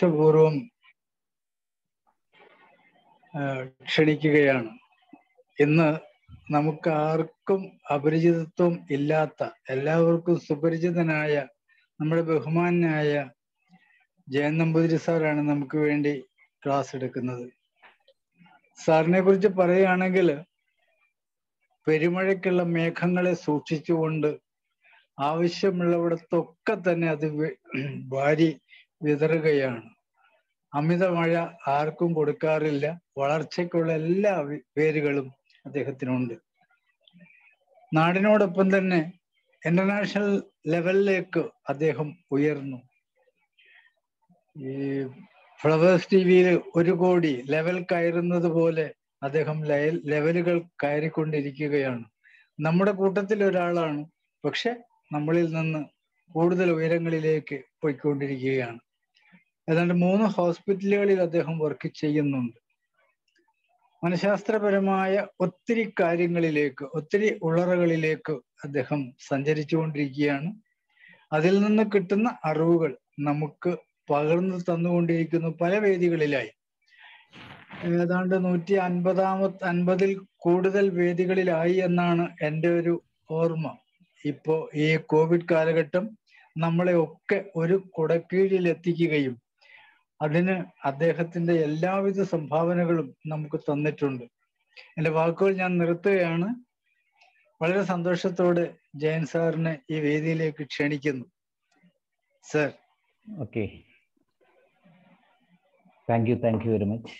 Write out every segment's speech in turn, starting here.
ഹർഷപൂർവം ക്ഷണിക്കുകയാണ് ഇന്ന് നമുക്ക് ആർക്കും അപരിചിതത്വം ഇല്ലാത്ത എല്ലാവർക്കും സുപരിചിതനായ നമ്മുടെ ബഹുമാനായ ജയൻ നമ്പൂതിരി സാറാണ് നമുക്ക് വേണ്ടി ക്ലാസ് എടുക്കുന്നത് സാറിനെ കുറിച്ച് പറയുകയാണെങ്കിൽ പെരുമഴയ്ക്കുള്ള മേഘങ്ങളെ സൂക്ഷിച്ചുകൊണ്ട് ആവശ്യമുള്ളവിടത്തൊക്കെ തന്നെ അത് വാരി വിതറുകയാണ് അമിത മഴ ആർക്കും കൊടുക്കാറില്ല വളർച്ചയ്ക്കുള്ള എല്ലാ പേരുകളും അദ്ദേഹത്തിനുണ്ട് നാടിനോടൊപ്പം തന്നെ ഇന്റർനാഷണൽ ലെവലിലേക്ക് അദ്ദേഹം ഉയർന്നു ഈ ഫ്ലവേഴ്സ് ടി വിയിൽ ഒരു കോടി ലെവൽ കയറുന്നത് പോലെ അദ്ദേഹം ലെവലുകൾ കയറിക്കൊണ്ടിരിക്കുകയാണ് നമ്മുടെ കൂട്ടത്തിൽ ഒരാളാണ് പക്ഷെ നമ്മളിൽ നിന്ന് കൂടുതൽ ഉയരങ്ങളിലേക്ക് പോയിക്കൊണ്ടിരിക്കുകയാണ് ഏതാണ്ട് മൂന്ന് ഹോസ്പിറ്റലുകളിൽ അദ്ദേഹം വർക്ക് ചെയ്യുന്നുണ്ട് മനഃശാസ്ത്രപരമായ ഒത്തിരി കാര്യങ്ങളിലേക്ക് ഒത്തിരി ഉള്ളറകളിലേക്ക് അദ്ദേഹം സഞ്ചരിച്ചുകൊണ്ടിരിക്കുകയാണ് അതിൽ നിന്ന് കിട്ടുന്ന അറിവുകൾ നമുക്ക് പകർന്നു തന്നുകൊണ്ടിരിക്കുന്നു പല വേദികളിലായി ഏതാണ്ട് നൂറ്റി അൻപതാമത്തെ അൻപതിൽ കൂടുതൽ വേദികളിലായി എന്നാണ് എൻ്റെ ഒരു ഓർമ്മ ഇപ്പോ ഈ കോവിഡ് കാലഘട്ടം നമ്മളെ ഒക്കെ ഒരു കുടക്കീഴിൽ എത്തിക്കുകയും അതിന് അദ്ദേഹത്തിന്റെ എല്ലാവിധ സംഭാവനകളും നമുക്ക് തന്നിട്ടുണ്ട് എൻ്റെ വാക്കുകൾ ഞാൻ നിർത്തുകയാണ് വളരെ സന്തോഷത്തോടെ ജയൻ സാറിനെ ഈ വേദിയിലേക്ക് ക്ഷണിക്കുന്നു sir okay thank you thank you very much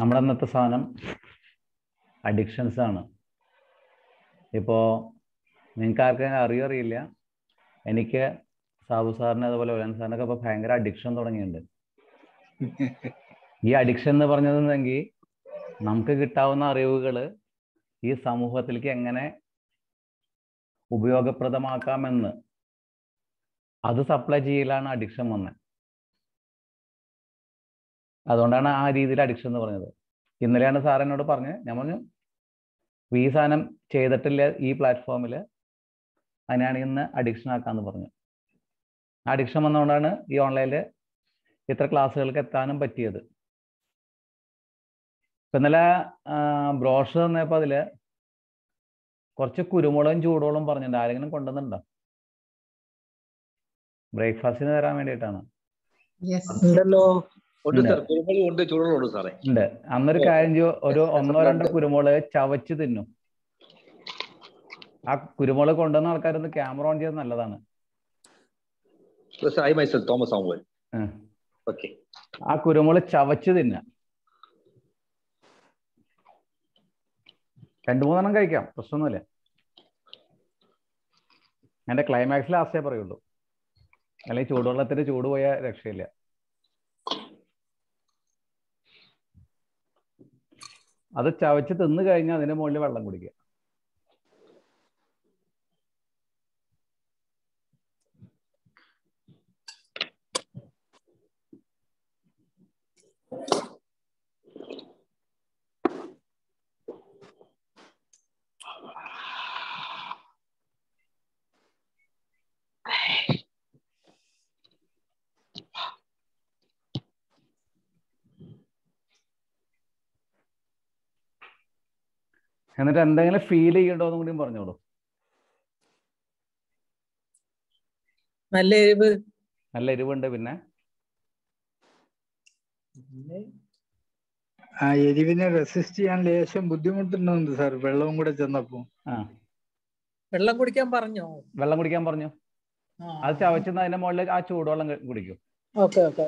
നമ്മുടെ അന്നത്തെ സാധനം അഡിക്ഷൻസ് ആണ് ഇപ്പോ നിങ്ങൾക്ക് ആർക്കും അറിയോ അറിയില്ല എനിക്ക് സാബു സാറിനെ അതുപോലെ ഒലാൻ സാറിനൊക്കെ ഇപ്പൊ ഭയങ്കര അഡിക്ഷൻ തുടങ്ങിയിട്ടുണ്ട് ഈ അഡിക്ഷൻ എന്ന് പറഞ്ഞതെന്നെങ്കിൽ നമുക്ക് കിട്ടാവുന്ന അറിവുകൾ ഈ സമൂഹത്തിലേക്ക് എങ്ങനെ ഉപയോഗപ്രദമാക്കാമെന്ന് അത് സപ്ലൈ ചെയ്യലാണ് അഡിക്ഷൻ വന്നത് അതുകൊണ്ടാണ് ആ രീതിയിൽ അഡിക്ഷൻ എന്ന് പറഞ്ഞത് ഇന്നലെയാണ് സാർ എന്നോട് പറഞ്ഞത് ഞാൻ പറഞ്ഞു വി സാധനം ചെയ്തിട്ടില്ല ഈ പ്ലാറ്റ്ഫോമിൽ അതിനാണ് ഇന്ന് അഡിക്ഷൻ ആക്കാന്ന് പറഞ്ഞു അഡിക്ഷൻ വന്നുകൊണ്ടാണ് ഈ ഓൺലൈനിൽ ഇത്ര ക്ലാസ്സുകൾക്ക് എത്താനും പറ്റിയത് ഇപ്പം ഇന്നലെ ബ്രോഷർ തന്നപ്പോൾ അതിൽ കുറച്ച് കുരുമുളകും ചൂടോളം പറഞ്ഞിട്ടുണ്ട് ആരെങ്കിലും കൊണ്ടുവന്നുണ്ടോ ബ്രേക്ക്ഫാസ്റ്റിന് തരാൻ വേണ്ടിയിട്ടാണ് ഉണ്ട് അന്നൊരു കാര്യം ഒരു ഒന്നോ രണ്ടോ കുരുമുളക് ചവച്ച് തിന്നും ആ കുരുമുളക് കൊണ്ടുവന്ന ആൾക്കാരൊന്ന് ക്യാമറ ഓൺ ചെയ്ത് നല്ലതാണ് ഐ മൈസൽ തോമസ് ആ കുരുമുളക് ചവച്ച് തിന്ന രണ്ടു മൂന്നെണ്ണം കഴിക്കാം പ്രശ്നമൊന്നുമില്ല എന്റെ ക്ലൈമാക്സിൽ ആസ്തേ പറയുള്ളൂ അല്ലെങ്കിൽ ചൂടുവെള്ളത്തിന് ചൂട് പോയ രക്ഷയില്ല അത് ചവച്ച് തിന്നു കഴിഞ്ഞാൽ അതിന്റെ മുകളിൽ വെള്ളം കുടിക്കുക എന്നിട്ട് എന്തെങ്കിലും ഫീൽ ചെയ്യണ്ടോ എന്നും കൂടി പറഞ്ഞോളൂ നല്ല എരിവ് നല്ല എരിവുണ്ട് പിന്നെ ആ എരിവിനെ റെസിസ്റ്റ് ചെയ്യാൻ ലേശം ബുദ്ധിമുട്ടുണ്ടോ സാർ വെള്ളവും കൂടെ ചെന്നപ്പോ വെള്ളം കുടിക്കാൻ പറഞ്ഞോ വെള്ളം കുടിക്കാൻ പറഞ്ഞു അത് ചവച്ചെന്ന് അതിന്റെ മുകളിൽ ആ ചൂടുവെള്ളം കുടിക്കും ഓക്കെ ഓക്കെ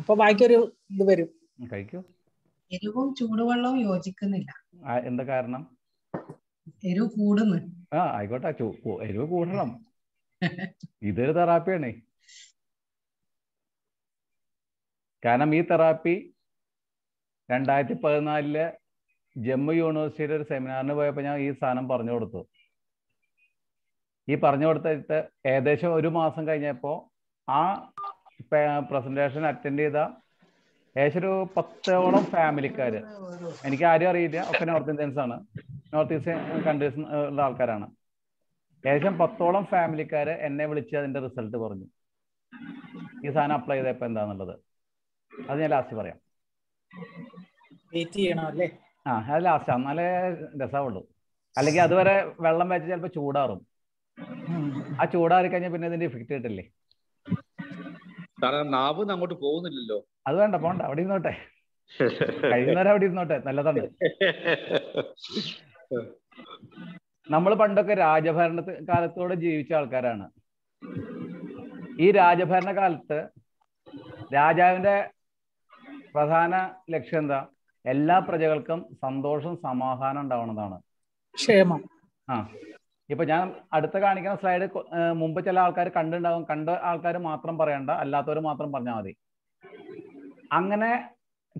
അപ്പൊ ബാക്കിയൊരു ഇത് വരും കഴിക്കും എരിവും ചൂടുവെള്ളവും യോജിക്കുന്നില്ല എന്താ കാരണം എരിവ് കൂടുന്നു ആ ആയിക്കോട്ടെ എരിവ് കൂടണം ഇതൊരു തെറാപ്പിയാണ് കാരണം ഈ തെറാപ്പി രണ്ടായിരത്തി പതിനാലില് ജമ്മു യൂണിവേഴ്സിറ്റിയുടെ ഒരു സെമിനാറിന് പോയപ്പോൾ ഞാൻ ഈ സാധനം പറഞ്ഞു കൊടുത്തു ഈ പറഞ്ഞു കൊടുത്തിട്ട് ഏകദേശം ഒരു മാസം കഴിഞ്ഞപ്പോൾ ആ പ്രസന്റേഷൻ അറ്റൻഡ് ചെയ്ത ഏകദേശം ഒരു പത്തോളം ഫാമിലിക്കാർ എനിക്ക് ആരും അറിയില്ല ഒക്കെ നോർത്ത് ഇന്ത്യൻസ് ആണ് നോർത്ത് ഈസ്റ്റ് കൺട്രീസ് ഉള്ള ആൾക്കാരാണ് ഏകദേശം പത്തോളം ഫാമിലിക്കാര് എന്നെ വിളിച്ച് അതിന്റെ റിസൾട്ട് പറഞ്ഞു ഈ സാധനം അപ്ലൈ ചെയ്തപ്പോ എന്താന്നുള്ളത് അത് ഞാൻ ലാസ്റ്റ് പറയാം ആ അത് ലാസ്റ്റ് നല്ല രസമുള്ളൂ അല്ലെങ്കിൽ അതുവരെ വെള്ളം വെച്ച് ചിലപ്പോ ചൂടാറും ആ ചൂടാറി കഴിഞ്ഞാൽ പിന്നെ ഇതിന്റെ ഇഫക്റ്റ് കിട്ടില്ലേ നാവും അങ്ങോട്ട് പോകുന്നില്ലല്ലോ അത് വേണ്ട പോണ്ട അവിടെ ഇരുന്നോട്ടെ കഴിയുന്നവരെ അവിടെ ഇരുന്നോട്ടെ നല്ലതാണ് നമ്മൾ പണ്ടൊക്കെ രാജഭരണ കാലത്തോടെ ജീവിച്ച ആൾക്കാരാണ് ഈ രാജഭരണ കാലത്ത് രാജാവിന്റെ പ്രധാന ലക്ഷ്യം എന്താ എല്ലാ പ്രജകൾക്കും സന്തോഷം സമാധാനം ഉണ്ടാവുന്നതാണ് ക്ഷേമം ആ ഇപ്പൊ ഞാൻ അടുത്ത കാണിക്കുന്ന സ്ലൈഡ് മുമ്പ് ചില ആൾക്കാർ കണ്ടുണ്ടാവും കണ്ട ആൾക്കാർ മാത്രം പറയണ്ട അല്ലാത്തവർ മാത്രം പറഞ്ഞാൽ മതി അങ്ങനെ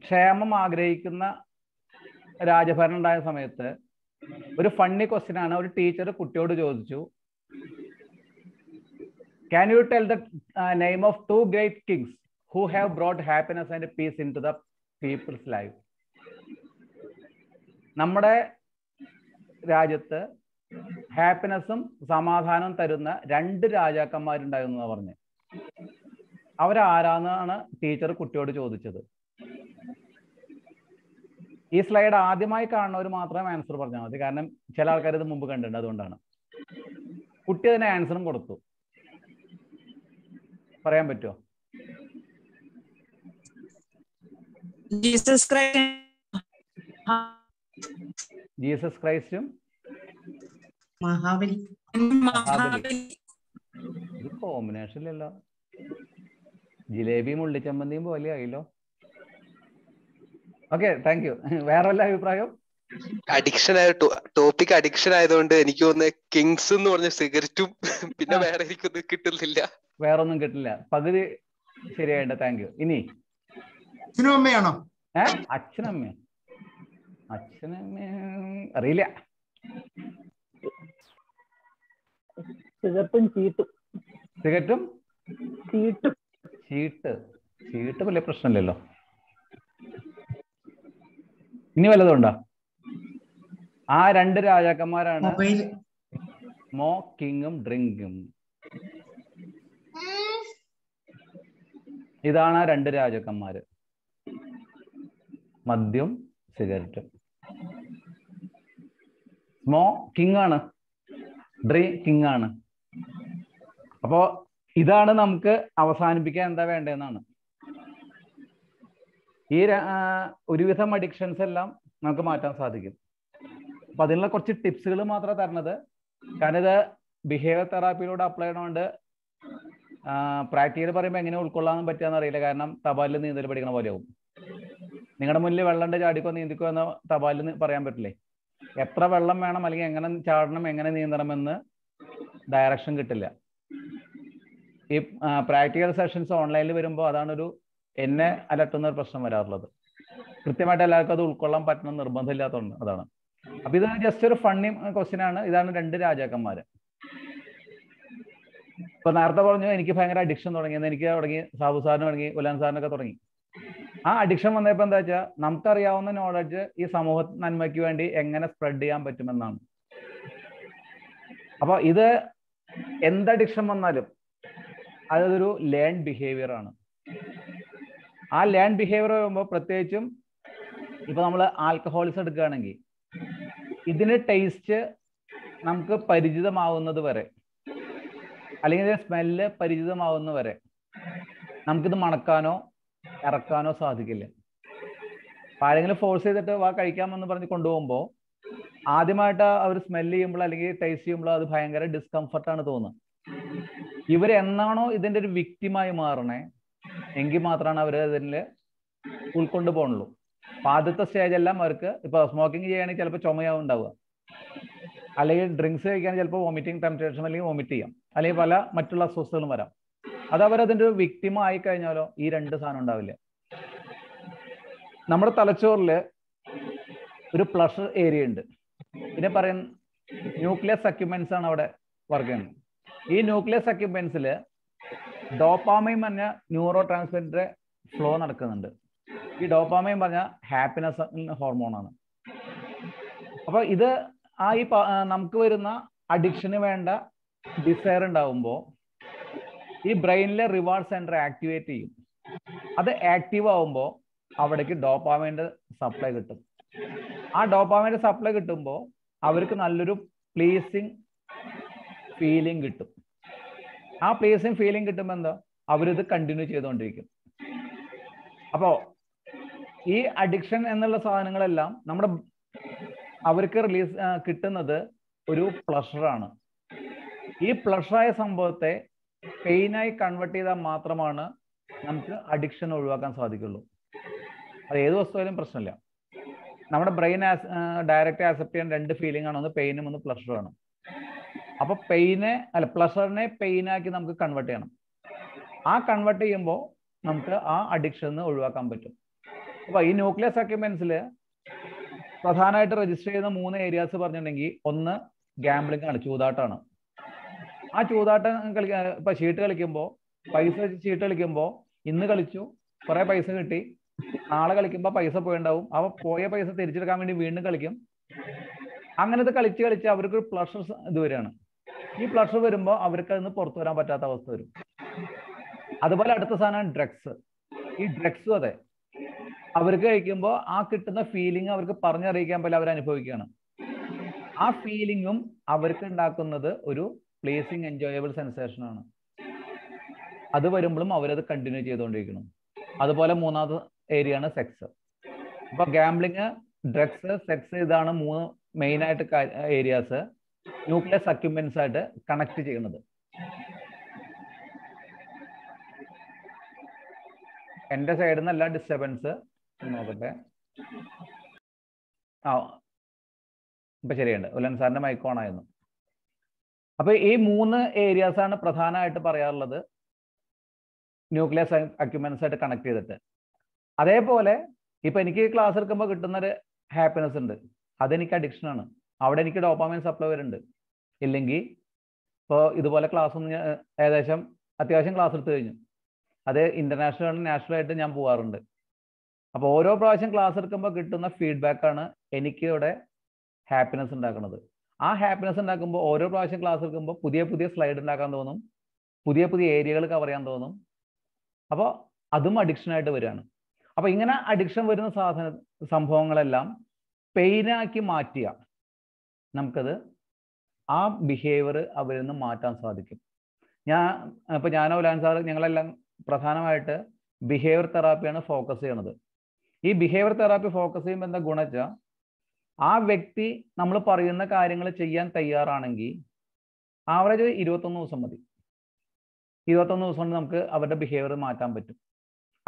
ക്ഷേമം ആഗ്രഹിക്കുന്ന രാജഭരണം ഉണ്ടായ സമയത്ത് ഒരു ഫണ്ണി ക്വസ്റ്റ്യൻ ആണ് ഒരു ടീച്ചർ കുട്ടിയോട് ചോദിച്ചു can you tell the name of two great kings who have brought happiness and peace into the people's life നമ്മുടെ രാജ്യത്ത് ഹാപ്പിനെസ്സും സമാധാനവും തരുന്ന രണ്ട് രാജാക്കന്മാരുണ്ടായിരുന്നു പറഞ്ഞ് അവരാരാന്നാണ് ടീച്ചർ കുട്ടിയോട് ചോദിച്ചത് ഈ സ്ലൈഡ് ആദ്യമായി കാണുന്നവർ മാത്രമേ ആൻസർ പറഞ്ഞാൽ മതി കാരണം ചില ആൾക്കാർ ഇത് മുമ്പ് കണ്ടിട്ടുണ്ട് അതുകൊണ്ടാണ് കുട്ടി അതിന് ആൻസറും കൊടുത്തു പറയാൻ പറ്റുമോ ജീസസ് ക്രൈസ്റ്റും കോമ്പിനേഷൻ കോമ്പിനേഷനിലല്ലോ ജിലേബിയും ഉള്ളിച്ചമ്മന്തിയും പോലെ ആയില്ലോ ഓക്കെ താങ്ക് യു വേറെ വല്ല അഭിപ്രായം അഡിക്ഷൻ ആയ ടോപ്പിക് അഡിക്ഷൻ ആയതുകൊണ്ട് എനിക്ക് തോന്നുന്നത് കിങ്സ് എന്ന് പറഞ്ഞ സിഗരറ്റും പിന്നെ വേറെ എനിക്കൊന്നും കിട്ടുന്നില്ല വേറെ ഒന്നും കിട്ടില്ല പകുതി ശരിയായിട്ട് താങ്ക് യു ഇനി അച്ഛനും അമ്മയാണോ ഏ അച്ഛനമ്മ അച്ഛനമ്മ അറിയില്ല സിഗരറ്റും ചീട്ടും സിഗരറ്റും ചീട്ടും ചീട്ട് ചീട്ട് വലിയ പ്രശ്നമില്ലല്ലോ ഇനി വല്ലതും ഉണ്ടോ ആ രണ്ട് രാജാക്കന്മാരാണ് മോക്കിങ്ങും ഡ്രിങ്കും ഇതാണ് ആ രണ്ട് രാജാക്കന്മാര് മദ്യം സിഗരറ്റും സ്മോ കിങ് ആണ് ഡ്രീ കിങ് ആണ് അപ്പോ ഇതാണ് നമുക്ക് അവസാനിപ്പിക്കാൻ എന്താ വേണ്ടതെന്നാണ് ഈ ഒരുവിധം അഡിക്ഷൻസ് എല്ലാം നമുക്ക് മാറ്റാൻ സാധിക്കും അപ്പൊ അതിനുള്ള കുറച്ച് ടിപ്സുകൾ മാത്രമേ തരണത് കാരണം ഇത് ബിഹേവിയർ തെറാപ്പിയിലൂടെ അപ്ലൈ ചെയ്യണോണ്ട് പ്രാക്ടിക്കൽ പറയുമ്പോൾ എങ്ങനെ ഉൾക്കൊള്ളാൻ പറ്റുകയെന്ന് അറിയില്ല കാരണം തപാലിൽ നീന്തൽ പഠിക്കണ പോലെ ആവും നിങ്ങളുടെ മുന്നിൽ വെള്ളം ചാടിക്കോ നീന്തിക്കോ എന്ന് തപാലിൽ പറയാൻ പറ്റില്ലേ എത്ര വെള്ളം വേണം അല്ലെങ്കിൽ എങ്ങനെ ചാടണം എങ്ങനെ നീന്തണമെന്ന് ഡയറക്ഷൻ കിട്ടില്ല ഈ പ്രാക്ടിക്കൽ സെഷൻസ് ഓൺലൈനിൽ വരുമ്പോൾ അതാണ് ഒരു എന്നെ അലട്ടുന്ന ഒരു പ്രശ്നം വരാറുള്ളത് കൃത്യമായിട്ട് എല്ലാവർക്കും അത് ഉൾക്കൊള്ളാൻ പറ്റണം നിർബന്ധമില്ലാത്തതുകൊണ്ട് അതാണ് അപ്പൊ ഇത് ജസ്റ്റ് ഒരു ഫണ്ണി ക്വസ്റ്റ്യൻ ആണ് ഇതാണ് രണ്ട് രാജാക്കന്മാര് ഇപ്പൊ നേരത്തെ പറഞ്ഞു എനിക്ക് ഭയങ്കര അഡിക്ഷൻ തുടങ്ങിയത് എനിക്ക് തുടങ്ങി സാബു സാറിന് തുടങ്ങി ഉലാൻ സാറിനൊക്കെ തുടങ്ങി ആ അഡിക്ഷൻ വന്നപ്പോ എന്താ വെച്ചാൽ നമുക്കറിയാവുന്ന നോളജ് ഈ സമൂഹ നന്മയ്ക്ക് വേണ്ടി എങ്ങനെ സ്പ്രെഡ് ചെയ്യാൻ പറ്റുമെന്നാണ് അപ്പൊ ഇത് എന്ത് അഡിക്ഷൻ വന്നാലും അതൊരു ലേൺ ബിഹേവിയർ ആണ് ആ ലേൺ ബിഹേവിയർ വരുമ്പോൾ പ്രത്യേകിച്ചും ഇപ്പൊ നമ്മൾ ആൽക്കഹോളിസ് എടുക്കുകയാണെങ്കിൽ ഇതിന് ടേസ്റ്റ് നമുക്ക് പരിചിതമാവുന്നത് വരെ അല്ലെങ്കിൽ സ്മെല്ല് പരിചിതമാവുന്ന വരെ നമുക്കിത് മണക്കാനോ ഇറക്കാനോ സാധിക്കില്ല അപ്പൊ ആരെങ്കിലും ഫോഴ്സ് ചെയ്തിട്ട് വാ കഴിക്കാമെന്ന് പറഞ്ഞ് കൊണ്ടുപോകുമ്പോൾ ആദ്യമായിട്ട് അവർ സ്മെല്ല് ചെയ്യുമ്പോൾ അല്ലെങ്കിൽ ടേസ്റ്റ് ചെയ്യുമ്പോൾ അത് ഭയങ്കര ഡിസ്കംഫർട്ടാണ് തോന്നുന്നത് ഇവരെന്നാണോ ഇതിന്റെ ഒരു വ്യക്തിമായി മാറണേ എങ്കിൽ മാത്രമാണ് അവർ അതിൽ ഉൾക്കൊണ്ട് പോകണുള്ളൂ അപ്പൊ ആദ്യത്തെ സ്റ്റേജ് എല്ലാം അവർക്ക് ഇപ്പൊ സ്മോക്കിംഗ് ചെയ്യുകയാണെങ്കിൽ ചിലപ്പോൾ ചുമയാവും ഉണ്ടാവുക അല്ലെങ്കിൽ ഡ്രിങ്ക്സ് കഴിക്കാൻ ചിലപ്പോൾ വോമിറ്റിംഗ് ടെംപ്റ്റേഷൻ അല്ലെങ്കിൽ വോമിറ്റ് ചെയ്യാം അല്ലെങ്കിൽ പല മറ്റുള്ള അസ്വസ്ഥതകളും വരാം അത് അവരതിൻ്റെ ഒരു വിക്ടിമ ആയി കഴിഞ്ഞാലോ ഈ രണ്ട് സാധനം ഉണ്ടാവില്ല നമ്മുടെ തലച്ചോറിൽ ഒരു പ്ലഷർ ഏരിയ ഉണ്ട് പിന്നെ പറയും ന്യൂക്ലിയസ് അക്യുപ്മെന്റ്സ് ആണ് അവിടെ വർക്ക് ചെയ്യുന്നത് ഈ ന്യൂക്ലിയസ് അക്യുപ്മെന്റ്സിൽ ഡോപ്പാമൈൻ പറഞ്ഞ ന്യൂറോ ട്രാൻസ്മിറ്ററെ ഫ്ലോ നടക്കുന്നുണ്ട് ഈ ഡോപ്പാമൈൻ പറഞ്ഞ ഹാപ്പിനെസ് ആണ് അപ്പൊ ഇത് ആ ഈ നമുക്ക് വരുന്ന അഡിക്ഷന് വേണ്ട ഡിസയർ ഉണ്ടാവുമ്പോൾ ഈ ബ്രെയിനിലെ റിവാർഡ് സെന്റർ ആക്ടിവേറ്റ് ചെയ്യും അത് ആക്റ്റീവ് ആവുമ്പോൾ അവിടേക്ക് ഡോപ്പാമൈൻ്റെ സപ്ലൈ കിട്ടും ആ ഡോപ്പാമൈൻ്റെ സപ്ലൈ കിട്ടുമ്പോൾ അവർക്ക് നല്ലൊരു പ്ലീസിങ് ഫീലിംഗ് കിട്ടും ആ പ്ലേസും ഫീലിംഗ് കിട്ടുമ്പോൾ എന്താ അവരിത് കണ്ടിന്യൂ ചെയ്തുകൊണ്ടിരിക്കും അപ്പോ ഈ അഡിക്ഷൻ എന്നുള്ള സാധനങ്ങളെല്ലാം നമ്മുടെ അവർക്ക് റിലീസ് കിട്ടുന്നത് ഒരു പ്ലഷറാണ് ഈ പ്ലഷറായ സംഭവത്തെ പെയിനായി കൺവേർട്ട് ചെയ്താൽ മാത്രമാണ് നമുക്ക് അഡിക്ഷൻ ഒഴിവാക്കാൻ സാധിക്കുള്ളൂ അത് ഏത് വസ്തുവായാലും പ്രശ്നമില്ല നമ്മുടെ ബ്രെയിൻ ഡയറക്റ്റ് ആക്സെപ്റ്റ് ചെയ്യാൻ രണ്ട് ഫീലിംഗ് ആണ് ഒന്ന് പെയിനും ഒന്ന് പ്ലഷറും ആണ് അപ്പൊ പെയിനെ അല്ല പ്ലസറിനെ ആക്കി നമുക്ക് കൺവേർട്ട് ചെയ്യണം ആ കൺവേർട്ട് ചെയ്യുമ്പോൾ നമുക്ക് ആ അഡിക്ഷൻ ഒഴിവാക്കാൻ പറ്റും അപ്പൊ ഈ ന്യൂക്ലിയസ് അക്യുമെന്റ്സിൽ പ്രധാനമായിട്ട് രജിസ്റ്റർ ചെയ്യുന്ന മൂന്ന് ഏരിയാസ് പറഞ്ഞിട്ടുണ്ടെങ്കിൽ ഒന്ന് ഗാംബ്ലിംഗ് ആണ് ചൂതാട്ടാണ് ആ ചൂതാട്ടം കളിക്ക ഇപ്പൊ ഷീട്ട് കളിക്കുമ്പോൾ പൈസ ചീട്ട് കളിക്കുമ്പോൾ ഇന്ന് കളിച്ചു കുറെ പൈസ കിട്ടി നാളെ കളിക്കുമ്പോൾ പൈസ പോയിണ്ടാവും അവ പോയ പൈസ തിരിച്ചെടുക്കാൻ വേണ്ടി വീണ്ടും കളിക്കും അങ്ങനത്തെ കളിച്ച് കളിച്ച് അവർക്ക് പ്ലഷർ ഇത് വരികയാണ് ഈ പ്ലഷർ വരുമ്പോൾ അവർക്ക് അതിന് പുറത്തു വരാൻ പറ്റാത്ത അവസ്ഥ വരും അതുപോലെ അടുത്ത സാധനമാണ് ഡ്രഗ്സ് ഈ ഡ്രഗ്സ് അതെ അവർക്ക് കഴിക്കുമ്പോൾ ആ കിട്ടുന്ന ഫീലിംഗ് അവർക്ക് പറഞ്ഞറിയിക്കാൻ പോലെ അവർ അനുഭവിക്കുകയാണ് ആ ഫീലിങ്ങും അവർക്ക് ഉണ്ടാക്കുന്നത് ഒരു പ്ലേസിങ് എൻജോയബിൾ സെൻസേഷൻ ആണ് അത് വരുമ്പോഴും അവരത് കണ്ടിന്യൂ ചെയ്തുകൊണ്ടിരിക്കണം അതുപോലെ മൂന്നാമത്തെ ഏരിയ ആണ് സെക്സ് അപ്പൊ ഗാംബ്ലിങ് ഡ്രഗ്സ് സെക്സ് ഇതാണ് മൂന്ന് മെയിൻ ആയിട്ട് ഏരിയാസ് ന്യൂക്ലിയസ് അക്യുപ്മെന്റ്സ് ആയിട്ട് കണക്ട് ചെയ്യുന്നത് എൻ്റെ സൈഡിൽ നിന്ന് എല്ലാ ഡിസ്റ്റർബൻസ് നോക്കട്ടെ ആ ഇപ്പൊ ശരിയുണ്ട് ഉലൻ സാറിന്റെ മൈക്ക് ആയിരുന്നു അപ്പോൾ ഈ മൂന്ന് ഏരിയാസ് ആണ് പ്രധാനമായിട്ട് പറയാറുള്ളത് ന്യൂക്ലിയസ് അക്യുപ്മെന്റ്സ് ആയിട്ട് കണക്ട് ചെയ്തിട്ട് അതേപോലെ ഇപ്പൊ എനിക്ക് ക്ലാസ് എടുക്കുമ്പോൾ കിട്ടുന്നൊരു ഹാപ്പിനെസ് ഉണ്ട് അതെനിക്ക് അഡിക്ഷനാണ് അവിടെ എനിക്ക് ഡോപ്പാമൈൻ സപ്ലൈ വരുന്നുണ്ട് ഇല്ലെങ്കിൽ ഇപ്പോൾ ഇതുപോലെ ക്ലാസ് ഏകദേശം അത്യാവശ്യം ക്ലാസ് എടുത്തു കഴിഞ്ഞു അത് ഇന്റർനാഷണൽ നാഷണൽ ആയിട്ട് ഞാൻ പോവാറുണ്ട് അപ്പോൾ ഓരോ പ്രാവശ്യം ക്ലാസ് എടുക്കുമ്പോൾ കിട്ടുന്ന ഫീഡ്ബാക്ക് ആണ് എനിക്ക് ഹാപ്പിനെസ് ഉണ്ടാക്കുന്നത് ആ ഹാപ്പിനെസ് ഉണ്ടാക്കുമ്പോൾ ഓരോ പ്രാവശ്യം ക്ലാസ് എടുക്കുമ്പോൾ പുതിയ പുതിയ സ്ലൈഡ് ഉണ്ടാക്കാൻ തോന്നും പുതിയ പുതിയ ഏരിയകൾ കവർ ചെയ്യാൻ തോന്നും അപ്പോൾ അതും അഡിക്ഷനായിട്ട് വരികയാണ് അപ്പോൾ ഇങ്ങനെ അഡിക്ഷൻ വരുന്ന സാധന സംഭവങ്ങളെല്ലാം പെയിനാക്കി മാറ്റിയ നമുക്കത് ആ ബിഹേവിയർ അവരിൽ നിന്ന് മാറ്റാൻ സാധിക്കും ഞാൻ ഇപ്പൊ ഞാനോ ലാൻ സാർ ഞങ്ങളെല്ലാം പ്രധാനമായിട്ട് ബിഹേവിയർ തെറാപ്പിയാണ് ഫോക്കസ് ചെയ്യണത് ഈ ബിഹേവിയർ തെറാപ്പി ഫോക്കസ് ചെയ്യുമ്പോൾ എന്താ ഗുണച്ചാൽ ആ വ്യക്തി നമ്മൾ പറയുന്ന കാര്യങ്ങൾ ചെയ്യാൻ തയ്യാറാണെങ്കിൽ ആവറേജ് ഇരുപത്തൊന്ന് ദിവസം മതി ഇരുപത്തൊന്ന് ദിവസം കൊണ്ട് നമുക്ക് അവരുടെ ബിഹേവിയർ മാറ്റാൻ പറ്റും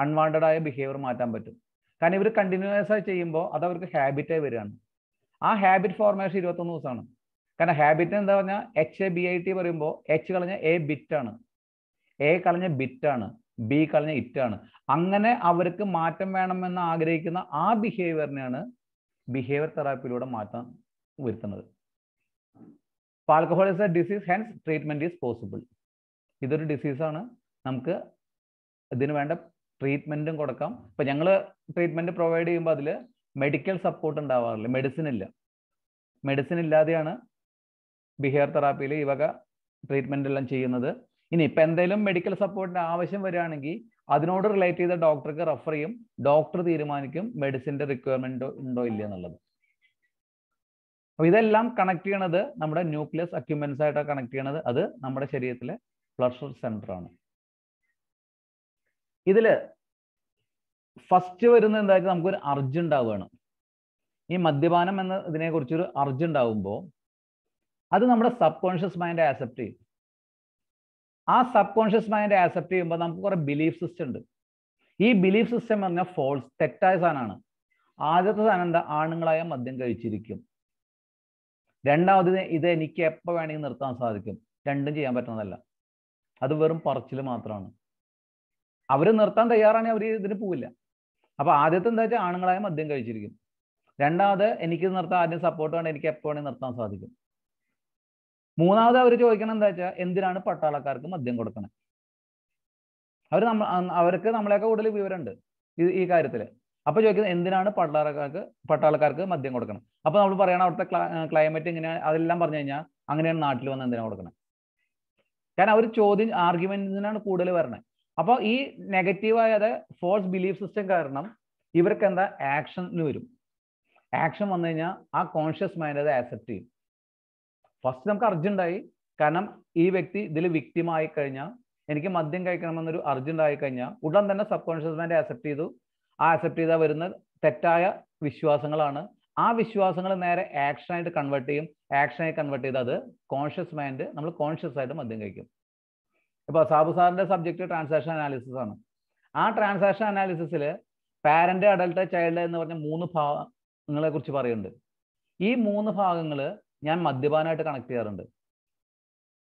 അൺവാണ്ടഡ് ആയ ബിഹേവിയർ മാറ്റാൻ പറ്റും കാരണം ഇവർ കണ്ടിന്യൂസ് ആയി ചെയ്യുമ്പോൾ അത് അവർക്ക് ഹാബിറ്റായി വരികയാണ് ആ ഹാബിറ്റ് ഫോർമേഷൻ ഇരുപത്തൊന്ന് ദിവസമാണ് കാരണം ഹാബിറ്റ് എന്താ പറഞ്ഞാൽ H A B I T പറയുമ്പോൾ എച്ച് കളഞ്ഞ എ ബിറ്റ് ആണ് എ കളഞ്ഞ ബിറ്റ് ആണ് ബി കളഞ്ഞ ഇറ്റ് ആണ് അങ്ങനെ അവർക്ക് മാറ്റം വേണമെന്ന് ആഗ്രഹിക്കുന്ന ആ ബിഹേവിയറിനെയാണ് ബിഹേവിയർ തെറാപ്പിയിലൂടെ മാറ്റം വരുത്തുന്നത് alcohol is a disease hence treatment is possible ഇതൊരു ഡിസീസാണ് നമുക്ക് ഇതിന് വേണ്ട ട്രീറ്റ്മെന്റും കൊടുക്കാം ഇപ്പൊ ഞങ്ങൾ ട്രീറ്റ്മെന്റ് പ്രൊവൈഡ് ചെയ്യുമ്പോൾ അതിൽ മെഡിക്കൽ സപ്പോർട്ട് ഉണ്ടാവാറില്ല മെഡിസിൻ ഇല്ല മെഡിസിൻ ഇല്ലാതെയാണ് ബിഹേവിയർ തെറാപ്പിയിൽ ഈ വക ട്രീറ്റ്മെൻ്റ് എല്ലാം ചെയ്യുന്നത് ഇനി ഇപ്പം എന്തെങ്കിലും മെഡിക്കൽ സപ്പോർട്ടിൻ്റെ ആവശ്യം വരികയാണെങ്കിൽ അതിനോട് റിലേറ്റ് ചെയ്ത ഡോക്ടർക്ക് റെഫർ ചെയ്യും ഡോക്ടർ തീരുമാനിക്കും മെഡിസിൻ്റെ റിക്വയർമെൻ്റ് ഉണ്ടോ ഇല്ല എന്നുള്ളത് അപ്പോൾ ഇതെല്ലാം കണക്ട് ചെയ്യണത് നമ്മുടെ ന്യൂക്ലിയസ് അക്യുമെൻസ് ആയിട്ടാണ് കണക്ട് ചെയ്യണത് അത് നമ്മുടെ ശരീരത്തിലെ ഫ്ലഷർ സെൻറ്ററാണ് ഇതിൽ ഫസ്റ്റ് വരുന്ന എന്തായാലും നമുക്കൊരു അർജ് ഉണ്ടാവുകയാണ് ഈ മദ്യപാനം എന്ന ഇതിനെ കുറിച്ചൊരു അർജ് ഉണ്ടാവുമ്പോൾ അത് നമ്മുടെ സബ് കോൺഷ്യസ് മൈൻഡ് ആക്സെപ്റ്റ് ചെയ്യും ആ സബ് കോൺഷ്യസ് മൈൻഡ് ആക്സെപ്റ്റ് ചെയ്യുമ്പോൾ നമുക്ക് കുറെ ബിലീഫ് സിസ്റ്റം ഉണ്ട് ഈ ബിലീഫ് സിസ്റ്റം എന്ന് പറഞ്ഞാൽ ഫോൾസ് തെറ്റായ സാധനമാണ് ആദ്യത്തെ സാധനം എന്താ ആണുങ്ങളായ മദ്യം കഴിച്ചിരിക്കും രണ്ടാമത് ഇത് എനിക്ക് എപ്പോൾ വേണമെങ്കിൽ നിർത്താൻ സാധിക്കും രണ്ടും ചെയ്യാൻ പറ്റുന്നതല്ല അത് വെറും പറച്ചിൽ മാത്രമാണ് അവർ നിർത്താൻ തയ്യാറാണെങ്കിൽ അവർ ഇതിന് പോവില്ല അപ്പൊ ആദ്യത്തെ എന്താ വെച്ചാൽ ആണുങ്ങളായ മദ്യം കഴിച്ചിരിക്കും രണ്ടാമത് എനിക്ക് നിർത്താൻ ആദ്യം സപ്പോർട്ട് വേണ്ട എനിക്ക് എപ്പോഴും നിർത്താൻ സാധിക്കും മൂന്നാമത് അവർ ചോദിക്കണം എന്താ വെച്ചാൽ എന്തിനാണ് പട്ടാളക്കാർക്ക് മദ്യം കൊടുക്കണേ അവർ നമ്മൾ അവർക്ക് നമ്മളെയൊക്കെ കൂടുതൽ വിവരമുണ്ട് ഈ ഈ കാര്യത്തിൽ അപ്പോൾ ചോദിക്കുന്നത് എന്തിനാണ് പട്ടാളക്കാർക്ക് പട്ടാളക്കാർക്ക് മദ്യം കൊടുക്കണം അപ്പോൾ നമ്മൾ പറയണം അവിടുത്തെ ക്ലൈമറ്റ് ഇങ്ങനെയാണ് അതെല്ലാം പറഞ്ഞു കഴിഞ്ഞാൽ അങ്ങനെയാണ് നാട്ടിൽ വന്ന് എന്തിനാണ് കൊടുക്കണം കാരണം അവർ ചോദ്യം ആർഗ്യുമെന്റിനാണ് കൂടുതൽ വരണേ അപ്പോൾ ഈ നെഗറ്റീവായ ഫോൾസ് ബിലീഫ് സിസ്റ്റം കാരണം ഇവർക്ക് എന്താ ആക്ഷനിൽ വരും ആക്ഷൻ വന്നു കഴിഞ്ഞാൽ ആ കോൺഷ്യസ് മൈൻഡ് അത് ആക്സെപ്റ്റ് ചെയ്യും ഫസ്റ്റ് നമുക്ക് അർജൻറ്റായി കാരണം ഈ വ്യക്തി ഇതിൽ വിക്തിമായി കഴിഞ്ഞാൽ എനിക്ക് മദ്യം കഴിക്കണമെന്നൊരു അർജന്റ് ആയി കഴിഞ്ഞാൽ ഉടൻ തന്നെ സബ് കോൺഷ്യസ് മൈൻഡ് ആക്സെപ്റ്റ് ചെയ്തു ആ ആക്സെപ്റ്റ് ചെയ്താൽ വരുന്ന തെറ്റായ വിശ്വാസങ്ങളാണ് ആ വിശ്വാസങ്ങൾ നേരെ ആക്ഷനായിട്ട് കൺവേർട്ട് ചെയ്യും ആക്ഷനായി കൺവേർട്ട് ചെയ്ത് അത് കോൺഷ്യസ് മൈൻഡ് നമ്മൾ കോൺഷ്യസ് ആയിട്ട് മദ്യം കഴിക്കും ഇപ്പോൾ സാബു സാറിൻ്റെ സബ്ജക്റ്റ് ട്രാൻസാക്ഷൻ അനാലിസിസ് ആണ് ആ ട്രാൻസാക്ഷൻ അനാലിസിസിൽ പാരന്റ് അഡൽട്ട് ചൈൽഡ് എന്ന് പറഞ്ഞ മൂന്ന് ഭാഗങ്ങളെ കുറിച്ച് പറയുന്നുണ്ട് ഈ മൂന്ന് ഭാഗങ്ങൾ ഞാൻ മദ്യപാനമായിട്ട് കണക്ട് ചെയ്യാറുണ്ട്